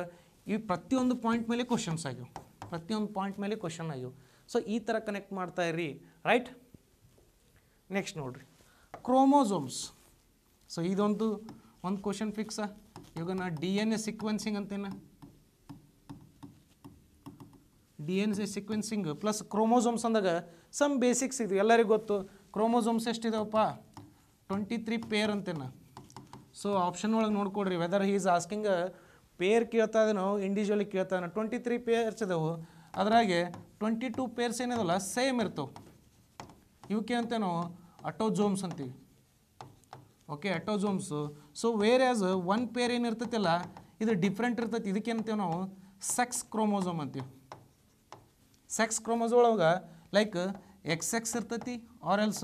A: ಈ ಪ್ರತಿಯೊಂದು ಪಾಯಿಂಟ್ ಮೇಲೆ ಕ್ವಶನ್ಸ್ ಆಗಿವೆ ಪ್ರತಿಯೊಂದು ಪಾಯಿಂಟ್ ಮೇಲೆ ಕ್ವಶನ್ ಆಗ್ಯವು ಸೊ ಈ ಥರ ಕನೆಕ್ಟ್ ಮಾಡ್ತಾ ಇರಿ ರೈಟ್ ನೆಕ್ಸ್ಟ್ ನೋಡಿರಿ ಕ್ರೋಮೋಸೋಮ್ಸ್ ಸೊ ಇದೊಂದು ಒಂದು ಕ್ವಶನ್ ಫಿಕ್ಸ ಇವಾಗ ನಾ ಡಿ ಎನ್ ಎ ಸಿಕ್ವೆನ್ಸಿಂಗ್ ಅಂತೇನ D N A sequencing plus chromosomes ಅಂದಾಗ ಸಮ್ ಬೇಸಿಕ್ಸ್ ಇದು ಎಲ್ಲರಿಗೂ ಗೊತ್ತು ಕ್ರೋಮೋಸೋಮ್ಸ್ ಎಷ್ಟಿದಾವಪ್ಪ ಟ್ವೆಂಟಿ ತ್ರೀ ಪೇರ್ ಅಂತೇನ ಸೊ ಆಪ್ಷನ್ ಒಳಗೆ ನೋಡ್ಕೊಡ್ರಿ whether he is asking pair ಕೇಳ್ತಾ ನಾವು ಇಂಡಿವಿಜುವಲಿ ಕೇಳ್ತಾನೆ ಟ್ವೆಂಟಿ ತ್ರೀ ಪೇರ್ಸ್ ಇದಾವೆ ಅದರಾಗೆ ಟ್ವೆಂಟಿ ಟೂ ಪೇರ್ಸ್ ಏನಿದಲ್ಲ ಸೇಮ್ ಇರ್ತವೆ ಇವಕ್ಕೆ ಅಂತ ನಾವು ಅಟೋಜೋಮ್ಸ್ ಅಂತೀವಿ okay autosomes so where whereas one pair ಏನಿರ್ತೈತಿಲ್ಲ ಇದು ಡಿಫ್ರೆಂಟ್ ಇರ್ತೈತಿ ಇದಕ್ಕೆ ಅಂತೀವಿ ನಾವು ಸೆಕ್ಸ್ ಕ್ರೋಮೋಸೋಮ್ ಅಂತೀವಿ ಸೆಕ್ಸ್ ಒಳಗೆ ಲೈಕ್ ಎಕ್ಸ್ ಎಕ್ಸ್ ಇರ್ತೈತಿ ಆರ್ ಎಲ್ಸ್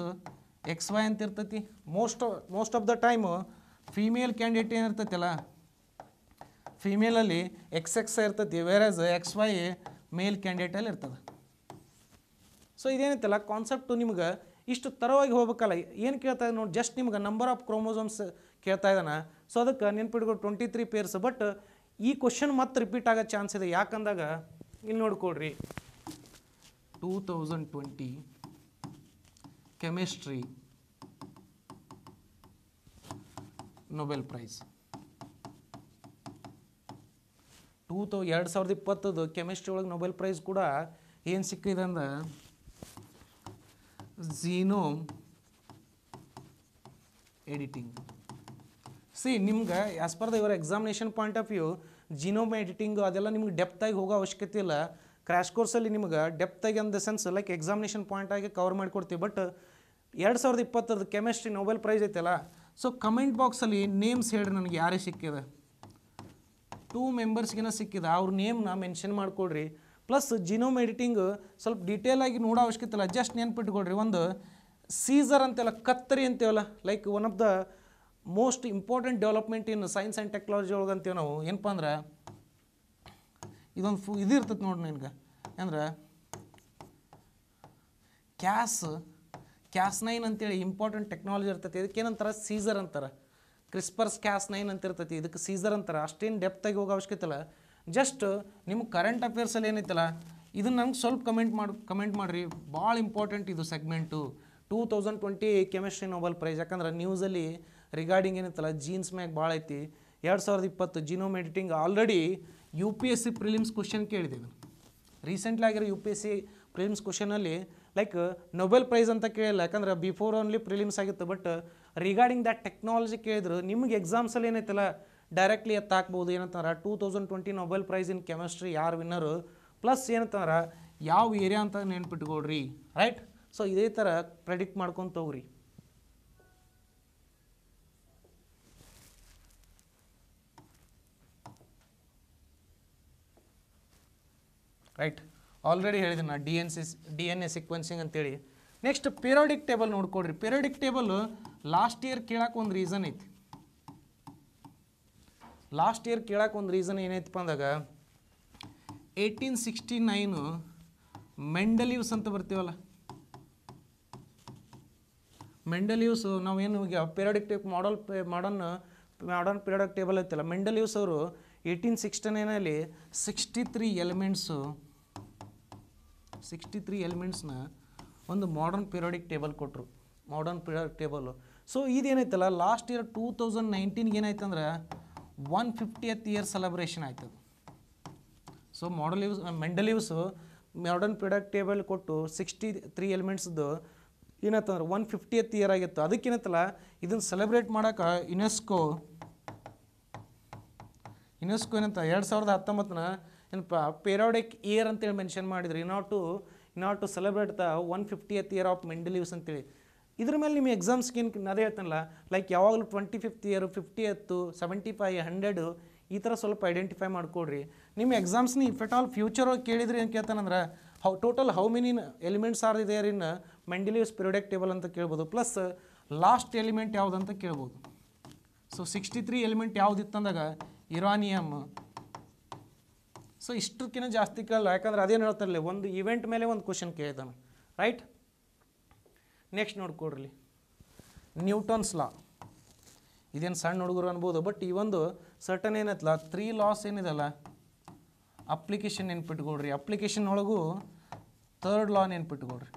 A: ಎಕ್ಸ್ ವೈ ಅಂತ ಇರ್ತೈತಿ most most of the time female candidate ಏನಿರ್ತೈತಿಲ್ಲ ಫಿಮೇಲಲ್ಲಿ X X whereas X Y male ಕ್ಯಾಂಡಿಡೇಟಲ್ಲಿ ಇರ್ತದೆ ಸೊ ಇದೇನಿತ್ತಲ್ಲ ಕಾನ್ಸೆಪ್ಟು ನಿಮ್ಗೆ ಇಷ್ಟು ತರವಾಗಿ ಹೋಗ್ಬೇಕಲ್ಲ ಏನು ಕೇಳ್ತಾ ಇದ್ದಾನೆ ನೋಡಿ ಜಸ್ಟ್ ನಿಮ್ಗೆ ನಂಬರ್ ಆಫ್ ಕ್ರೋಮೋಸೋಮ್ಸ್ ಕೇಳ್ತಾ ಇದ್ದಾನೆ ಸೊ ಅದಕ್ಕೆ ನೆನ್ಪಿಡ್ಕೊಂಡು ಟ್ವೆಂಟಿ ತ್ರೀ ಪೇರ್ಸ್ ಬಟ್ ಈ ಕ್ವಶನ್ ಮತ್ತೆ ರಿಪೀಟ್ ಆಗೋ ಚಾನ್ಸ್ ಇದೆ ಯಾಕಂದಾಗ ಇಲ್ಲಿ ನೋಡ್ಕೊಡ್ರಿ two thousand twenty chemistry Nobel prize two ತೌ ಎರಡು ಸಾವಿರದ ಇಪ್ಪತ್ತದು ಕೆಮಿಸ್ಟ್ರಿ ಒಳಗೆ ನೊಬೆಲ್ ಪ್ರೈಸ್ ಕೂಡ ಏನು ಸಿಕ್ಕಿದೆ ಅಂದ್ರೆ ಝೀನೋಮ್ ಎಡಿಟಿಂಗ್ ಸಿ ನಿಮ್ಗೆ ಆಸ್ ಪರ್ ದ ಇವರ examination point of view genome editing ಅದೆಲ್ಲ ನಿಮ್ಗೆ ಡೆಪ್ತಾಗಿ ಹೋಗೋ ಅವಶ್ಯಕತೆ ಇಲ್ಲ ಕ್ರ್ಯಾಶ್ ಕೋರ್ಸಲ್ಲಿ ನಿಮ್ಗೆ ಡೆಪ್ತಾಗಿ ಅಂದ ಸೆನ್ಸ್ ಲೈಕ್ ಎಕ್ಸಾಮಿನೇಷನ್ ಪಾಯಿಂಟ್ ಆಗಿ ಕವರ್ ಮಾಡಿಕೊಡ್ತೀವಿ ಬಟ್ ಎರಡು ಸಾವಿರದ ಇಪ್ಪತ್ತರದ್ದು ಕೆಮಿಸ್ಟ್ರಿ ನೊಬೆಲ್ ಪ್ರೈಸ್ ಐತಲ್ಲ ಸೊ ಕಮೆಂಟ್ ಬಾಕ್ಸಲ್ಲಿ ನೇಮ್ಸ್ ಹೇಳಿ ನನಗೆ ಯಾರೇ ಸಿಕ್ಕಿದೆ ಟೂ ಮೆಂಬರ್ಸ್ಗಿನ ಸಿಕ್ಕಿದೆ ಅವ್ರ ನೇಮ್ನ ಮೆನ್ಷನ್ ಮಾಡ್ಕೊಳ್ರಿ ಪ್ಲಸ್ ಜಿನೋಮ್ ಎಡಿಟಿಂಗ್ ಸ್ವಲ್ಪ ಆಗಿ ನೋಡೋ ಅವಶ್ಯಕತೆ ಇಲ್ಲ ಜಸ್ಟ್ ನೆನ್ಪಿಟ್ಕೊಳ್ರಿ ಒಂದು ಸೀಸರ್ ಅಂತೆಲ್ಲ ಕತ್ತರಿ ಅಂತೇವಲ್ಲ like one of the most important development in science and technology ಒಳಗೆ ಅಂತೀವಿ ನಾವು ಏನಪ್ಪ ಅಂದ್ರೆ ಇದೊಂದು ಫು ಇದು ಇರ್ತೈತೆ ನೋಡಿ ನಿನ್ಗೆ ಅಂದ್ರೆ ಕ್ಯಾಸ್ ಕ್ಯಾಸ್ ನೈನ್ ಅಂತೇಳಿ ಇಂಪಾರ್ಟೆಂಟ್ ಟೆಕ್ನಾಲಜಿ ಇರ್ತೈತಿ ಇದಕ್ಕೇನಂತಾರೆ ಸೀಸರ್ ಅಂತಾರೆ ಕ್ರಿಸ್ಪರ್ಸ್ ಕ್ಯಾಸ್ ನೈನ್ ಅಂತ ಇದಕ್ಕೆ ಸೀಸರ್ ಅಂತಾರೆ ಅಷ್ಟೇನು ಡೆಪ್ತಾಗಿ ಹೋಗೋ ಅವಶ್ಯಕತೆ ಇಲ್ಲ ಜಸ್ಟ್ ನಿಮ್ಗೆ ಕರೆಂಟ್ ಅಫೇರ್ಸಲ್ಲಿ ಏನೈತಲ್ಲ ಇದನ್ನು ನಂಗೆ ಸ್ವಲ್ಪ ಕಮೆಂಟ್ ಮಾಡಿ ಕಮೆಂಟ್ ಮಾಡಿರಿ ಭಾಳ ಇಂಪಾರ್ಟೆಂಟ್ ಇದು segment two thousand twenty chemistry Nobel prize ಯಾಕಂದ್ರೆ ನ್ಯೂಸಲ್ಲಿ ರಿಗಾರ್ಡಿಂಗ್ ಏನೈತಲ್ಲ ಜೀನ್ಸ್ ಮ್ಯಾಗ ಭಾಳ ಐತಿ ಎರಡು ಸಾವಿರದ ಇಪ್ಪತ್ತು genome editing already U P S C prelims question ಕೇಳಿದೆ ಇದು ರೀಸೆಂಟ್ಲಿ ಆಗಿರೋ U P S C prelims ಕ್ವಶನಲ್ಲಿ ಲೈಕ್ ನೊಬೆಲ್ ಪ್ರೈಸ್ ಅಂತ ಕೇಳಿಲ್ಲ ಯಾಕಂದ್ರೆ ಬಿಫೋರ್ ಓನ್ಲಿ ಪ್ರಿಲಿಮ್ಸ್ ಆಗಿತ್ತು ಬಟ್ ರಿಗಾರ್ಡಿಂಗ್ ದಟ್ ಟೆಕ್ನಾಲಜಿ ಕೇಳಿದ್ರು ನಿಮ್ಗೆ ಎಕ್ಸಾಮ್ಸಲ್ಲಿ ಏನೈತಲ್ಲ ಡೈರೆಕ್ಟ್ಲಿ ಎತ್ತಾಕ್ಬೋದು ಏನಂತಾರೆ two thousand twenty Nobel prize in chemistry ಯಾರು ವಿನ್ನರು ಪ್ಲಸ್ ಏನಂತಂದ್ರೆ ಯಾವ ಏರಿಯಾ ಅಂತ ನೆನ್ಪಿಟ್ಕೊಳ್ರಿ ರೈಟ್ ಸೊ ಇದೇ ಥರ ಪ್ರೆಡಿಕ್ಟ್ ಮಾಡ್ಕೊಂತ ಹೋಗ್ರಿ ರೈಟ್ ಆಲ್ರೆಡಿ ಹೇಳಿದೆ ನಾ D N C D N A sequencing ಅಂತೇಳಿ ನೆಕ್ಸ್ಟ್ ಪಿರಿಯಾಡಿಕ್ ಟೇಬಲ್ ನೋಡ್ಕೊಡ್ರಿ ಪಿರೋಡಿಕ್ ಟೇಬಲ್ ಲಾಸ್ಟ್ ಇಯರ್ ಕೇಳಕ್ಕೆ ಒಂದು ರೀಸನ್ ಐತಿ ಲಾಸ್ಟ್ ಇಯರ್ ಕೇಳಕ್ಕೆ ಒಂದು ರೀಸನ್ ಏನೈತಪ್ಪ ಅಂದಾಗ ಏಯ್ಟೀನ್ ಸಿಕ್ಸ್ಟಿ ನೈನು ಮೆಂಡಲಿವ್ಸ್ ಅಂತ ಬರ್ತೀವಲ್ಲ ಮೆಂಡಲಿವ್ಸು ನಾವೇನು ಏನು periodic table model modern modern periodic table ಐತಲ್ಲ ಮೆಂಡಲಿವ್ಸ್ ಅವರು ಏಯ್ಟೀನ್ ಸಿಕ್ಸ್ಟಿ ನೈನಲ್ಲಿ sixty three elements sixty three ಎಲಿಮೆಂಟ್ಸ್ನ ಒಂದು ಮಾಡರ್ನ್ ಪಿರಾಡಿಕ್ ಟೇಬಲ್ ಕೊಟ್ಟರು ಮಾಡರ್ನ್ ಪಿರಿಯಾಡಿಕ್ ಟೇಬಲ್ ಸೊ ಇದೇನಾಯ್ತಲ್ಲ ಲಾಸ್ಟ್ ಇಯರ್ ಟೂ ತೌಸಂಡ್ ನೈನ್ಟೀನ್ಗೆ ಏನಾಯ್ತು ಅಂದರೆ ಒನ್ ಫಿಫ್ಟಿಯತ್ ಇಯರ್ ಸೆಲೆಬ್ರೇಷನ್ ಆಯ್ತದ ಸೊ ಮಾಡಲಿವ್ಸ್ ಮೆಂಡಲಿವ್ಸು ಮಾಡರ್ನ್ ಪ್ರಾಡಕ್ಟ್ ಟೇಬಲ್ ಕೊಟ್ಟು ಸಿಕ್ಸ್ಟಿ ತ್ರೀ ಎಲಿಮೆಂಟ್ಸ್ದು ಏನಾಯ್ತಂದ್ರೆ ಒನ್ ಫಿಫ್ಟಿಯತ್ ಇಯರ್ ಆಗಿತ್ತು ಅದಕ್ಕೇನತ್ತಲ್ಲ ಇದನ್ನು ಸೆಲೆಬ್ರೇಟ್ ಮಾಡೋಕೆ ಯುನೆಸ್ಕೋ ಯುನೆಸ್ಕೋ ಏನಂತ ಎರಡು ಸಾವಿರದ ಹತ್ತೊಂಬತ್ತನ ಏನಪ್ಪ ಪೇರಾಡಿಕ್ ಇಯರ್ ಅಂತೇಳಿ ಮೆನ್ಷನ್ ಮಾಡಿದ್ರು ಇನ್ R to in at to celebrate the one fiftieth year of ಮೆಂಡಲಿವ್ಸ್ ಅಂತೇಳಿ ಇದ್ರ ಮೇಲೆ ನಿಮ್ಮ ಎಕ್ಸಾಮ್ ಸ್ಕಿನ್ ಅದೇ ಹೇಳ್ತಾನಲ್ಲ ಲೈಕ್ ಯಾವಾಗಲೂ ಟ್ವೆಂಟಿ ಫಿಫ್ತ್ ಇಯರ್ ಫಿಫ್ಟಿ ಎತ್ತು ಸೆವೆಂಟಿ ಫೈ ಹಂಡ್ರೆಡು ಈ ಥರ ಸ್ವಲ್ಪ ಐಡೆಂಟಿಫೈ ಮಾಡ್ಕೊಡ್ರಿ ನಿಮ್ಮ ಎಕ್ಸಾಮ್ಸ್ನ ಇಫ್ ಆಲ್ ಫ್ಯೂಚರ್ ಕೇಳಿದ್ರಿ ಏನು ಕೇಳ್ತಾನಂದ್ರೆ how total how many elements are there in Mendeleev's periodic table ಅಂತ ಕೇಳ್ಬೋದು ಪ್ಲಸ್ ಲಾಸ್ಟ್ ಎಲಿಮೆಂಟ್ ಯಾವುದಂತ ಕೇಳ್ಬೋದು ಸೊ ಸಿಕ್ಸ್ಟಿ ತ್ರೀ ಎಲಿಮೆಂಟ್ ಯಾವುದಿತ್ತಂದಾಗ ಇರಾನಿಯಮ್ ಸೊ ಇಷ್ಟಕ್ಕಿಂತ ಜಾಸ್ತಿ ಕೇಳಲ್ಲ ಯಾಕಂದ್ರೆ ಅದೇನು ಹೇಳ್ತಾರಲ್ಲ ಒಂದು ಇವೆಂಟ್ ಮೇಲೆ ಒಂದು ಕ್ವಶನ್ ಕೇಳ್ತಾನೆ ರೈಟ್ ನೆಕ್ಸ್ಟ್ ನೋಡ್ಕೊಡ್ರಿ ನ್ಯೂಟನ್ಸ್ ಲಾ ಇದೇನು ಸಣ್ಣ ಹುಡುಗರು ಅನ್ಬೋದು ಬಟ್ ಈ ಒಂದು ಸರ್ಟನ್ ಏನತ್ತಲ್ಲ ತ್ರೀ ಲಾಸ್ ಏನಿದೆಲ್ಲ ಅಪ್ಲಿಕೇಶನ್ ನೆನ್ಪಿಟ್ಕೊಡ್ರಿ ಅಪ್ಲಿಕೇಶನ್ ಒಳಗೂ ಥರ್ಡ್ ಲಾ ನೆನ್ಪಿಟ್ಕೊಡ್ರಿ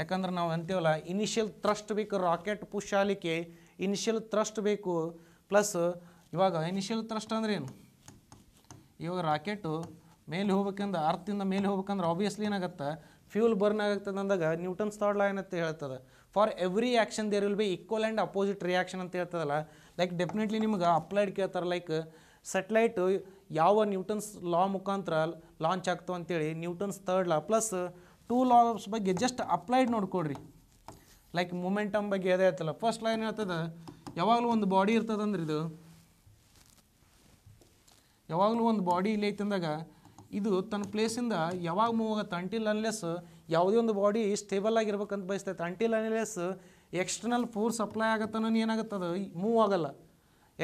A: ಯಾಕಂದ್ರೆ ನಾವು ಅಂತೀವಲ್ಲ ಇನಿಷಿಯಲ್ ತ್ರಸ್ಟ್ ಬೇಕು ರಾಕೆಟ್ ಪುಷ್ ಆಗಲಿಕ್ಕೆ ಇನಿಷಿಯಲ್ ಥ್ರಸ್ಟ್ ಬೇಕು ಪ್ಲಸ್ ಇವಾಗ ಇನಿಷಿಯಲ್ ಥ್ರಸ್ಟ್ ಅಂದ್ರೆ ಏನು ಇವಾಗ ರಾಕೆಟು ಮೇಲೆ ಹೋಗ್ಬೇಕಂದ್ರೆ ಅರ್ಥದಿಂದ ಮೇಲೆ ಹೋಗ್ಬೇಕಂದ್ರೆ ಆಬ್ವಿಯಸ್ಲಿ ಏನಾಗತ್ತೆ ಫ್ಯೂಲ್ ಬರ್ನ್ ಆಗ್ತದೆ ಅಂದಾಗ ನ್ಯೂಟನ್ಸ್ ಥರ್ಡ್ ಲಾ ಏನಂತ ಹೇಳ್ತದೆ for every action there will be equal and opposite reaction ಅಂತ ಹೇಳ್ತದಲ್ಲ ಲೈಕ್ ಡೆಫಿನೆಟ್ಲಿ ನಿಮ್ಗೆ ಅಪ್ಲೈಡ್ ಕೇಳ್ತಾರೆ ಲೈಕ್ ಸೆಟ್ಲೈಟು ಯಾವ ನ್ಯೂಟನ್ಸ್ ಲಾ ಮುಖಾಂತರ ಲಾಂಚ್ ಆಗ್ತವೆ ಅಂತೇಳಿ Newton's third law plus two laws ಬಗ್ಗೆ ಜಸ್ಟ್ ಅಪ್ಲೈಡ್ ನೋಡ್ಕೊಡ್ರಿ ಲೈಕ್ ಮೂಮೆಂಟಮ್ ಬಗ್ಗೆ ಅದೇ ಆಯ್ತಲ್ಲ ಫಸ್ಟ್ ಲೈನ್ ಹೇಳ್ತದೆ ಯಾವಾಗಲೂ ಒಂದು ಬಾಡಿ ಇರ್ತದಂದ್ರೆ ಇದು ಯಾವಾಗಲೂ ಒಂದು ಬಾಡಿ ಇಲ್ಲಿ ಐತಂದಾಗ ಇದು ತನ್ನ ಪ್ಲೇಸಿಂದ ಯಾವಾಗ ಮೂವ್ ಆಗುತ್ತೆ ಅಂಟಿಲ್ ಅನ್ಲೆಸ್ ಯಾವುದೇ ಒಂದು ಬಾಡಿ ಸ್ಟೇಬಲ್ ಆಗಿರ್ಬೇಕಂತ ಬಯಸ್ತೈತೆ until unless external force apply ಆಗತ್ತನ ಅದು ಮೂವ್ ಆಗಲ್ಲ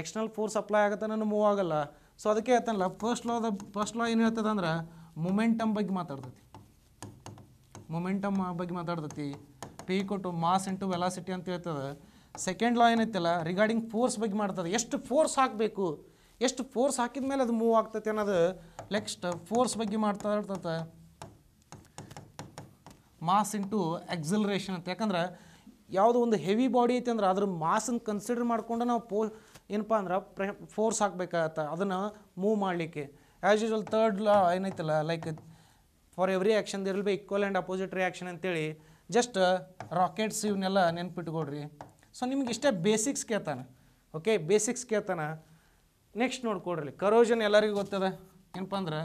A: ಎಕ್ಸ್ಟರ್ನಲ್ ಫೋರ್ಸ್ ಅಪ್ಲೈ ಆಗತ್ತನ ಮೂವ್ ಆಗಲ್ಲ ಸೊ ಅದಕ್ಕೆ ಹೇಳ್ತಾನಲ್ಲ ಫಸ್ಟ್ ದ ಫಸ್ಟ್ ಲಾ ಏನು ಹೇಳ್ತದೆ ಅಂದ್ರೆ ಮೊಮೆಂಟಮ್ ಬಗ್ಗೆ ಮಾತಾಡ್ತೈತಿ ಮೊಮೆಂಟಮ್ ಬಗ್ಗೆ ಮಾತಾಡ್ತೈತಿ ಪಿ ಕೊಟ್ಟು ಮಾಸ್ ಇಂಟು ವೆಲಾಸಿಟಿ ಅಂತ ಹೇಳ್ತದೆ ಸೆಕೆಂಡ್ ಲಾ ಏನೈತಲ್ಲ ರಿಗಾರ್ಡಿಂಗ್ ಫೋರ್ಸ್ ಬಗ್ಗೆ ಮಾಡ್ತದೆ ಎಷ್ಟು ಫೋರ್ಸ್ ಹಾಕಬೇಕು ಎಷ್ಟು ಫೋರ್ಸ್ ಹಾಕಿದ ಮೇಲೆ ಅದು ಮೂವ್ ಆಗ್ತೈತೆ ಅನ್ನೋದು ನೆಕ್ಸ್ಟ್ ಫೋರ್ಸ್ ಬಗ್ಗೆ ಮಾಡ್ತಾ ಇರ್ತದೆ ಮಾಸ್ ಇಂಟು ಎಕ್ಸಲ್ರೇಷನ್ ಅಂತ ಯಾಕಂದ್ರೆ ಯಾವುದೋ ಒಂದು ಹೆವಿ ಬಾಡಿ ಐತೆ ಅಂದ್ರೆ ಅದ್ರ ಮಾಸನ್ನು ಕನ್ಸಿಡರ್ ಮಾಡಿಕೊಂಡು ನಾವು ಪೋ ಏನಪ್ಪ ಅಂದ್ರೆ ಪ್ರೆ ಫೋರ್ಸ್ ಹಾಕ್ಬೇಕಾಗತ್ತೆ ಅದನ್ನು ಮೂವ್ ಮಾಡಲಿಕ್ಕೆ ಆ್ಯಸ್ ಯೂಶಲ್ ತರ್ಡ್ ಲಾ ಏನೈತಲ್ಲ like for every action there will be equal and opposite reaction ಅಂತೇಳಿ ಜಸ್ಟ್ ರಾಕೆಟ್ಸ್ ಇವನ್ನೆಲ್ಲ ನೆನ್ಪಿಟ್ಕೊಡ್ರಿ ಸೊ ನಿಮ್ಗೆ ಇಷ್ಟೇ ಬೇಸಿಕ್ಸ್ ಕೇಳ್ತಾನೆ ಓಕೆ ಬೇಸಿಕ್ಸ್ ಕೇಳ್ತಾನೆ ನೆಕ್ಸ್ಟ್ ನೋಡ್ಕೊಡ್ರಿ ಕರೋಜನ್ ಎಲ್ಲರಿಗೂ ಗೊತ್ತದ ಏನಪ್ಪ ಅಂದ್ರೆ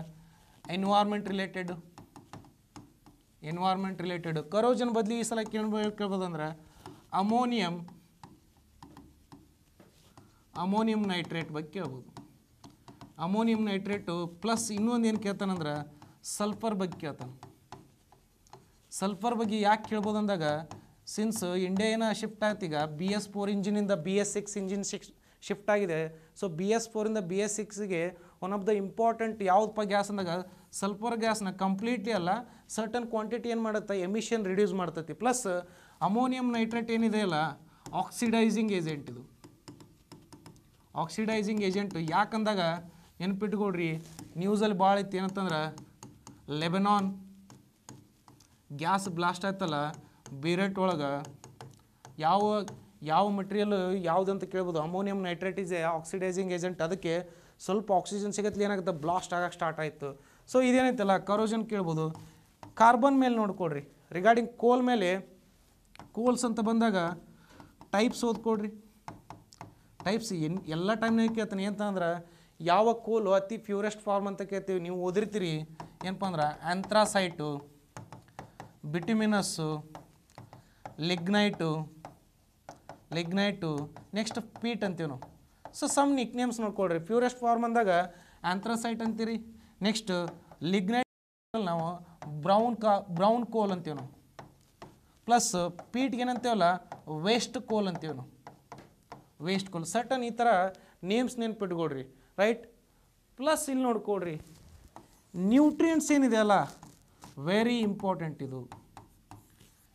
A: environment related environment related corrosion ಬದಲಿ ಈ ಸಲ ಕೇಳ್ಬೋದು ಅಂದ್ರೆ ಅಮೋನಿಯಂ ಅಮೋನಿಯಂ ನೈಟ್ರೇಟ್ ಬಗ್ಗೆ ಕೇಳ್ಬೋದು ಅಮೋನಿಯಂ ನೈಟ್ರೇಟು ಪ್ಲಸ್ ಇನ್ನೊಂದು ಏನು ಕೇಳ್ತಾನಂದ್ರೆ ಸಲ್ಫರ್ ಬಗ್ಗೆ ಕೇಳ್ತಾನೆ ಸಲ್ಫರ್ ಬಗ್ಗೆ ಯಾಕೆ ಕೇಳ್ಬೋದು ಅಂದಾಗ ಸಿನ್ಸ್ ಇಂಡಿಯಾ ಶಿಫ್ಟ್ ಆಯ್ತು ಈಗ ಬಿ ಎಸ್ ಫೋರ್ ಇಂಜಿನಿಂದ B S six engine six shift ಆಗಿದೆ ಸೊ ಬಿ ಎಸ್ ಫೋರಿಂದ ಬಿ ಎಸ್ ಸಿಕ್ಸ್ಗೆ ಒನ್ ಆಫ್ ದ ಇಂಪಾರ್ಟೆಂಟ್ ಯಾವ್ದು ಗ್ಯಾಸ್ ಅಂದಾಗ ಸಲ್ಫರ್ ಗ್ಯಾಸ್ನ ಕಂಪ್ಲೀಟ್ಲಿ ಅಲ್ಲ ಸರ್ಟನ್ ಕ್ವಾಂಟಿಟಿ ಏನು ಮಾಡುತ್ತೆ ಎಮಿಷನ್ ರಿಡ್ಯೂಸ್ ಮಾಡ್ತೈತಿ ಪ್ಲಸ್ ಅಮೋನಿಯಂ ನೈಟ್ರೇಟ್ ಏನಿದೆ ಅಲ್ಲ ಆಕ್ಸಿಡೈಸಿಂಗ್ ಏಜೆಂಟ್ ಇದು ಆಕ್ಸಿಡೈಸಿಂಗ್ ಏಜೆಂಟ್ ಯಾಕಂದಾಗ ನೆನ್ಪಿಟ್ಕೊಡ್ರಿ ನ್ಯೂಸಲ್ಲಿ ಭಾಳ ಇತ್ತು ಏನಂತಂದ್ರೆ ಲೆಬನಾನ್ ಗ್ಯಾಸ್ ಬ್ಲಾಸ್ಟ್ ಆಯ್ತಲ್ಲ ಬೇರೆಟ್ ಒಳಗೆ ಯಾವ ಯಾವ ಮೆಟೀರಿಯಲ್ ಅಂತ ಕೇಳ್ಬೋದು ammonium nitrate is a oxidising agent ಅದಕ್ಕೆ ಸ್ವಲ್ಪ ಆಕ್ಸಿಜನ್ ಸಿಗತ್ಲಿ ಏನಾಗುತ್ತೆ ಬ್ಲಾಸ್ಟ್ ಆಗಕ್ಕೆ ಸ್ಟಾರ್ಟ್ ಆಯಿತು ಸೊ ಇದೇನೈತಲ್ಲ ಕರೋಜನ್ ಕೇಳ್ಬೋದು ಕಾರ್ಬನ್ ಮೇಲೆ ನೋಡ್ಕೊಡ್ರಿ ರಿಗಾರ್ಡಿಂಗ್ ಕೋಲ್ ಮೇಲೆ ಕೋಲ್ಸ್ ಅಂತ ಬಂದಾಗ ಟೈಪ್ಸ್ ಓದ್ಕೊಡ್ರಿ ಟೈಪ್ಸ್ ಎನ್ ಎಲ್ಲ ಟೈಮ್ನಾಗ ಕೇಳ್ತಾನೆ ಅಂತಂದ್ರೆ ಯಾವ ಕೋಲು ಅತಿ ಪ್ಯೂರೆಸ್ಟ್ ಫಾರ್ಮ್ ಅಂತ ಕೇಳ್ತೀವಿ ನೀವು ಓದಿರ್ತೀರಿ ಏನಪ್ಪ ಅಂದ್ರೆ ಆಂಥ್ರಾಸೈಟು ಬಿಟಿಮಿನಸ್ಸು ಲಿಗ್ನೈಟು ಲಿಗ್ನೈಟು ನೆಕ್ಸ್ಟ್ ಪೀಟ್ ಅಂತೀವಿ ನಾವು ಸೊ ಸಮ್ ನಿಕ್ ನೇಮ್ಸ್ ನೋಡ್ಕೊಳ್ರಿ ಪ್ಯೂರೆಸ್ಟ್ ಫಾರ್ಮ್ ಅಂದಾಗ ಆಂಥ್ರಸೈಟ್ ಅಂತೀರಿ ನೆಕ್ಸ್ಟ್ ಲಿಗ್ನೈಟ್ ನಾವು ಬ್ರೌನ್ ಕಾ ಬ್ರೌನ್ ಕೋಲ್ ಅಂತೀವಿ ನಾವು ಪ್ಲಸ್ ಪೀಟ್ಗೆ ಏನಂತೀವಲ್ಲ ವೇಸ್ಟ್ ಕೋಲ್ ಅಂತೀವಿ ನಾವು ವೇಸ್ಟ್ ಕೋಲ್ ಸಟನ್ ಈ ಥರ ನೇಮ್ಸ್ ನೆನ್ಪಿಟ್ಕೊಡ್ರಿ ರೈಟ್ ಪ್ಲಸ್ ಇಲ್ಲಿ ನೋಡ್ಕೊಡ್ರಿ ನ್ಯೂಟ್ರಿಯೆಂಟ್ಸ್ ಏನಿದೆ ಅಲ್ಲ ವೆರಿ ಇಂಪಾರ್ಟೆಂಟ್ ಇದು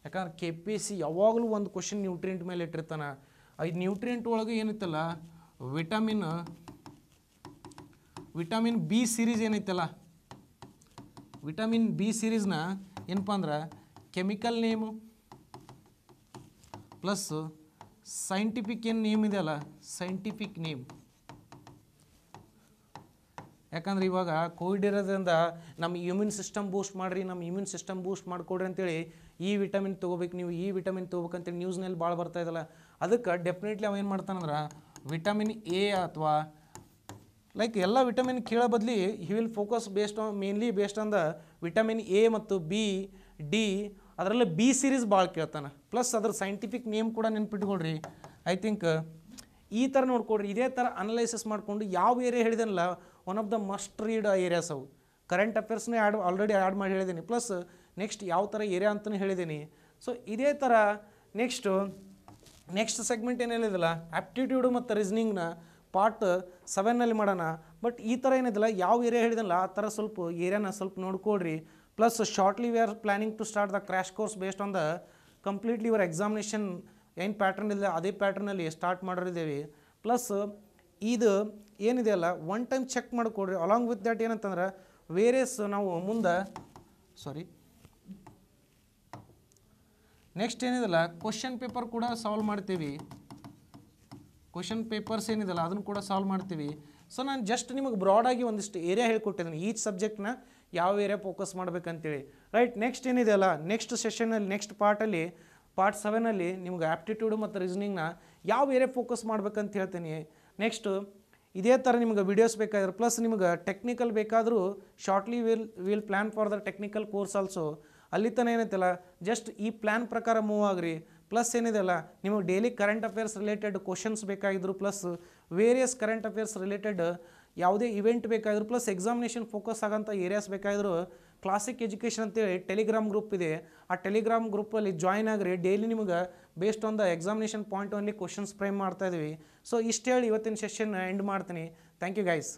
A: ಯಾಕಂದ್ರೆ ಕೆ ಪಿ ಸಿ ಯಾವಾಗಲೂ ಒಂದು ಕ್ವಶನ್ ನ್ಯೂಟ್ರಿಯೆಂಟ್ ಮೇಲೆ ಇಟ್ಟಿರ್ತಾನೆ ಐದು ನ್ಯೂಟ್ರಿಯೆಂಟ್ ಒಳಗೆ ಏನಿತ್ತಲ್ಲ ವಿಟಮಿನ್ ವಿಟಮಿನ್ ಬಿ ಸಿರೀಸ್ ಏನೈತಲ್ಲ ವಿಟಮಿನ್ ಬಿ ಸಿರೀಸ್ನ ಏನಪ್ಪ ಅಂದ್ರೆ ಕೆಮಿಕಲ್ ನೇಮು ಪ್ಲಸ್ ಸೈಂಟಿಫಿಕ್ ಏನು ನೇಮ್ ಇದೆ ಅಲ್ಲ ಸೈಂಟಿಫಿಕ್ ನೇಮ್ ಯಾಕಂದ್ರೆ ಇವಾಗ ಕೋವಿಡ್ ಇರೋದ್ರಿಂದ ನಮ್ಮ ಇಮ್ಯೂನ್ ಸಿಸ್ಟಮ್ ಬೂಸ್ಟ್ ಮಾಡಿರಿ ನಮ್ಮ ಇಮ್ಯೂನ್ ಸಿಸ್ಟಮ್ ಬೂಸ್ಟ್ ಮಾಡಿಕೊಡ್ರಿ ಅಂತೇಳಿ ಈ ವಿಟಮಿನ್ ತೊಗೋಬೇಕು ನೀವು ಈ ವಿಟಮಿನ್ ತೊಗೋಬೇಕಂತೇಳಿ ನ್ಯೂಸ್ನಲ್ಲಿ ಭಾಳ ಬರ್ತಾ ಇದ್ದಲ್ಲ ಅದಕ್ಕೆ ಡೆಫಿನೆಟ್ಲಿ ಅವೇನು ಏನು ಮಾಡ್ತಾನಂದ್ರೆ ವಿಟಮಿನ್ ಎ ಅಥವಾ ಲೈಕ್ ಎಲ್ಲ ವಿಟಮಿನ್ ಕೇಳೋ ಬದಲಿ he will focus based on mainly based on the vitamin A ಮತ್ತು ಬಿ ಡಿ ಅದರಲ್ಲಿ ಬಿ ಸಿರೀಸ್ ಭಾಳ ಕೇಳ್ತಾನೆ ಪ್ಲಸ್ ಅದ್ರ ಸೈಂಟಿಫಿಕ್ ನೇಮ್ ಕೂಡ ನೆನ್ಪಿಟ್ಕೊಳ್ರಿ ಐ ಥಿಂಕ್ ಈ ಥರ ನೋಡ್ಕೊಳ್ರಿ ಇದೇ ಥರ ಅನಲೈಸಿಸ್ ಮಾಡಿಕೊಂಡು ಯಾವ ಏರಿಯಾ ಹೇಳಿದನಲ್ಲ one of the must read areas ಅವು ಕರೆಂಟ್ ಅಫೇರ್ಸ್ನೇ ಆ್ಯಡ್ ಆಲ್ರೆಡಿ ಆ್ಯಡ್ ಮಾಡಿ ಹೇಳಿದ್ದೀನಿ ಪ್ಲಸ್ ನೆಕ್ಸ್ಟ್ ಯಾವ ಥರ ಏರಿಯಾ ಅಂತಲೂ ಹೇಳಿದ್ದೀನಿ ಸೊ ಇದೇ ಥರ ನೆಕ್ಸ್ಟು ನೆಕ್ಸ್ಟ್ ಸೆಗ್ಮೆಂಟ್ ಏನು ಹೇಳಿದಿಲ್ಲ ಆ್ಯಪ್ಟಿಟ್ಯೂಡು ಮತ್ತು ರೀಸ್ನಿಂಗ್ನ ಪಾರ್ಟ್ ಸೆವೆನ್ನಲ್ಲಿ ಮಾಡೋಣ ಬಟ್ ಈ ಥರ ಏನಿದಿಲ್ಲ ಯಾವ ಏರಿಯಾ ಹೇಳಿದಲ್ಲ ಆ ಥರ ಸ್ವಲ್ಪ ಏರಿಯಾನ ಸ್ವಲ್ಪ ನೋಡ್ಕೊಡ್ರಿ plus shortly we are planning to start the crash course based on the completely ಇವರ್ ಎಕ್ಸಾಮಿನೇಷನ್ ಏನು ಪ್ಯಾಟ್ರನ್ ಇಲ್ಲ ಅದೇ ಪ್ಯಾಟ್ರನಲ್ಲಿ ಸ್ಟಾರ್ಟ್ ಮಾಡಿರಿದ್ದೇವೆ ಪ್ಲಸ್ ಇದು ಏನಿದೆಯಲ್ಲ ಒನ್ ಟೈಮ್ ಚೆಕ್ ಮಾಡಿಕೊಡ್ರಿ ಅಲಾಂಗ್ ವಿತ್ ದ್ಯಾಟ್ ಏನಂತಂದ್ರೆ ವೇರಿಯಸ್ ನಾವು ಮುಂದೆ ಸಾರಿ ನೆಕ್ಸ್ಟ್ ಏನಿದಲ್ಲ ಕ್ವಶನ್ ಪೇಪರ್ ಕೂಡ ಸಾಲ್ವ್ ಮಾಡ್ತೀವಿ ಕ್ವಶನ್ ಪೇಪರ್ಸ್ ಏನಿದಲ್ಲ ಅದನ್ನು ಕೂಡ ಸಾಲ್ವ್ ಮಾಡ್ತೀವಿ ಸೊ ನಾನು ಜಸ್ಟ್ ನಿಮಗೆ ಬ್ರಾಡಾಗಿ ಒಂದಿಷ್ಟು ಏರಿಯಾ ಹೇಳ್ಕೊಟ್ಟಿದ್ದೀನಿ ಈಚ್ ಸಬ್ಜೆಕ್ಟ್ನ ಯಾವ ಏರಿಯಾ ಫೋಕಸ್ ಮಾಡಬೇಕಂತೇಳಿ ರೈಟ್ ನೆಕ್ಸ್ಟ್ ಏನಿದೆಯಲ್ಲ ನೆಕ್ಸ್ಟ್ ಸೆಷನಲ್ಲಿ ನೆಕ್ಸ್ಟ್ ಪಾರ್ಟಲ್ಲಿ ಪಾರ್ಟ್ ಸೆವೆನಲ್ಲಿ ನಿಮ್ಗೆ ಆ್ಯಪ್ಟಿಟ್ಯೂಡ್ ಮತ್ತು ರೀಸನಿಂಗ್ನ ಯಾವ ಏರಿಯಾ ಫೋಕಸ್ ಮಾಡ್ಬೇಕಂತ ಹೇಳ್ತೀನಿ ನೆಕ್ಸ್ಟು ಇದೇ ಥರ ನಿಮ್ಗೆ ವೀಡಿಯೋಸ್ ಬೇಕಾದ್ರೆ ಪ್ಲಸ್ ನಿಮ್ಗೆ ಟೆಕ್ನಿಕಲ್ ಬೇಕಾದರೂ shortly will will plan for the technical course also ಅಲ್ಲಿ ತನಕ ಏನೈತಲ್ಲ ಜಸ್ಟ್ ಈ ಪ್ಲ್ಯಾನ್ ಪ್ರಕಾರ ಮೂವ್ ಆಗ್ರಿ ಪ್ಲಸ್ ಏನಿದೆ ಅಲ್ಲ ನಿಮಗೆ daily current affairs related questions ಬೇಕಾಗಿದ್ರು plus various current affairs related ಯಾವುದೇ ಇವೆಂಟ್ ಬೇಕಾದರೂ ಪ್ಲಸ್ ಎಕ್ಸಾಮಿನೇಷನ್ ಫೋಕಸ್ ಆಗೋಂಥ ಏರಿಯಾಸ್ ಬೇಕಾದರೂ ಕ್ಲಾಸಿಕ್ ಎಜುಕೇಷನ್ ಅಂತೇಳಿ ಟೆಲಿಗ್ರಾಮ್ ಗ್ರೂಪ್ ಇದೆ ಆ ಟೆಲಿಗ್ರಾಮ್ ಗ್ರೂಪಲ್ಲಿ ಜಾಯ್ನ್ ಆಗ್ರಿ ಡೈಲಿ ನಿಮಗೆ based on the examination point only questions frame ಮಾಡ್ತಾಯಿದ್ವಿ ಸೊ ಇಷ್ಟು ಹೇಳಿ ಇವತ್ತಿನ ಸೆಷನ್ ಎಂಡ್ ಮಾಡ್ತೀನಿ ಥ್ಯಾಂಕ್ ಯು ಗೈಸ್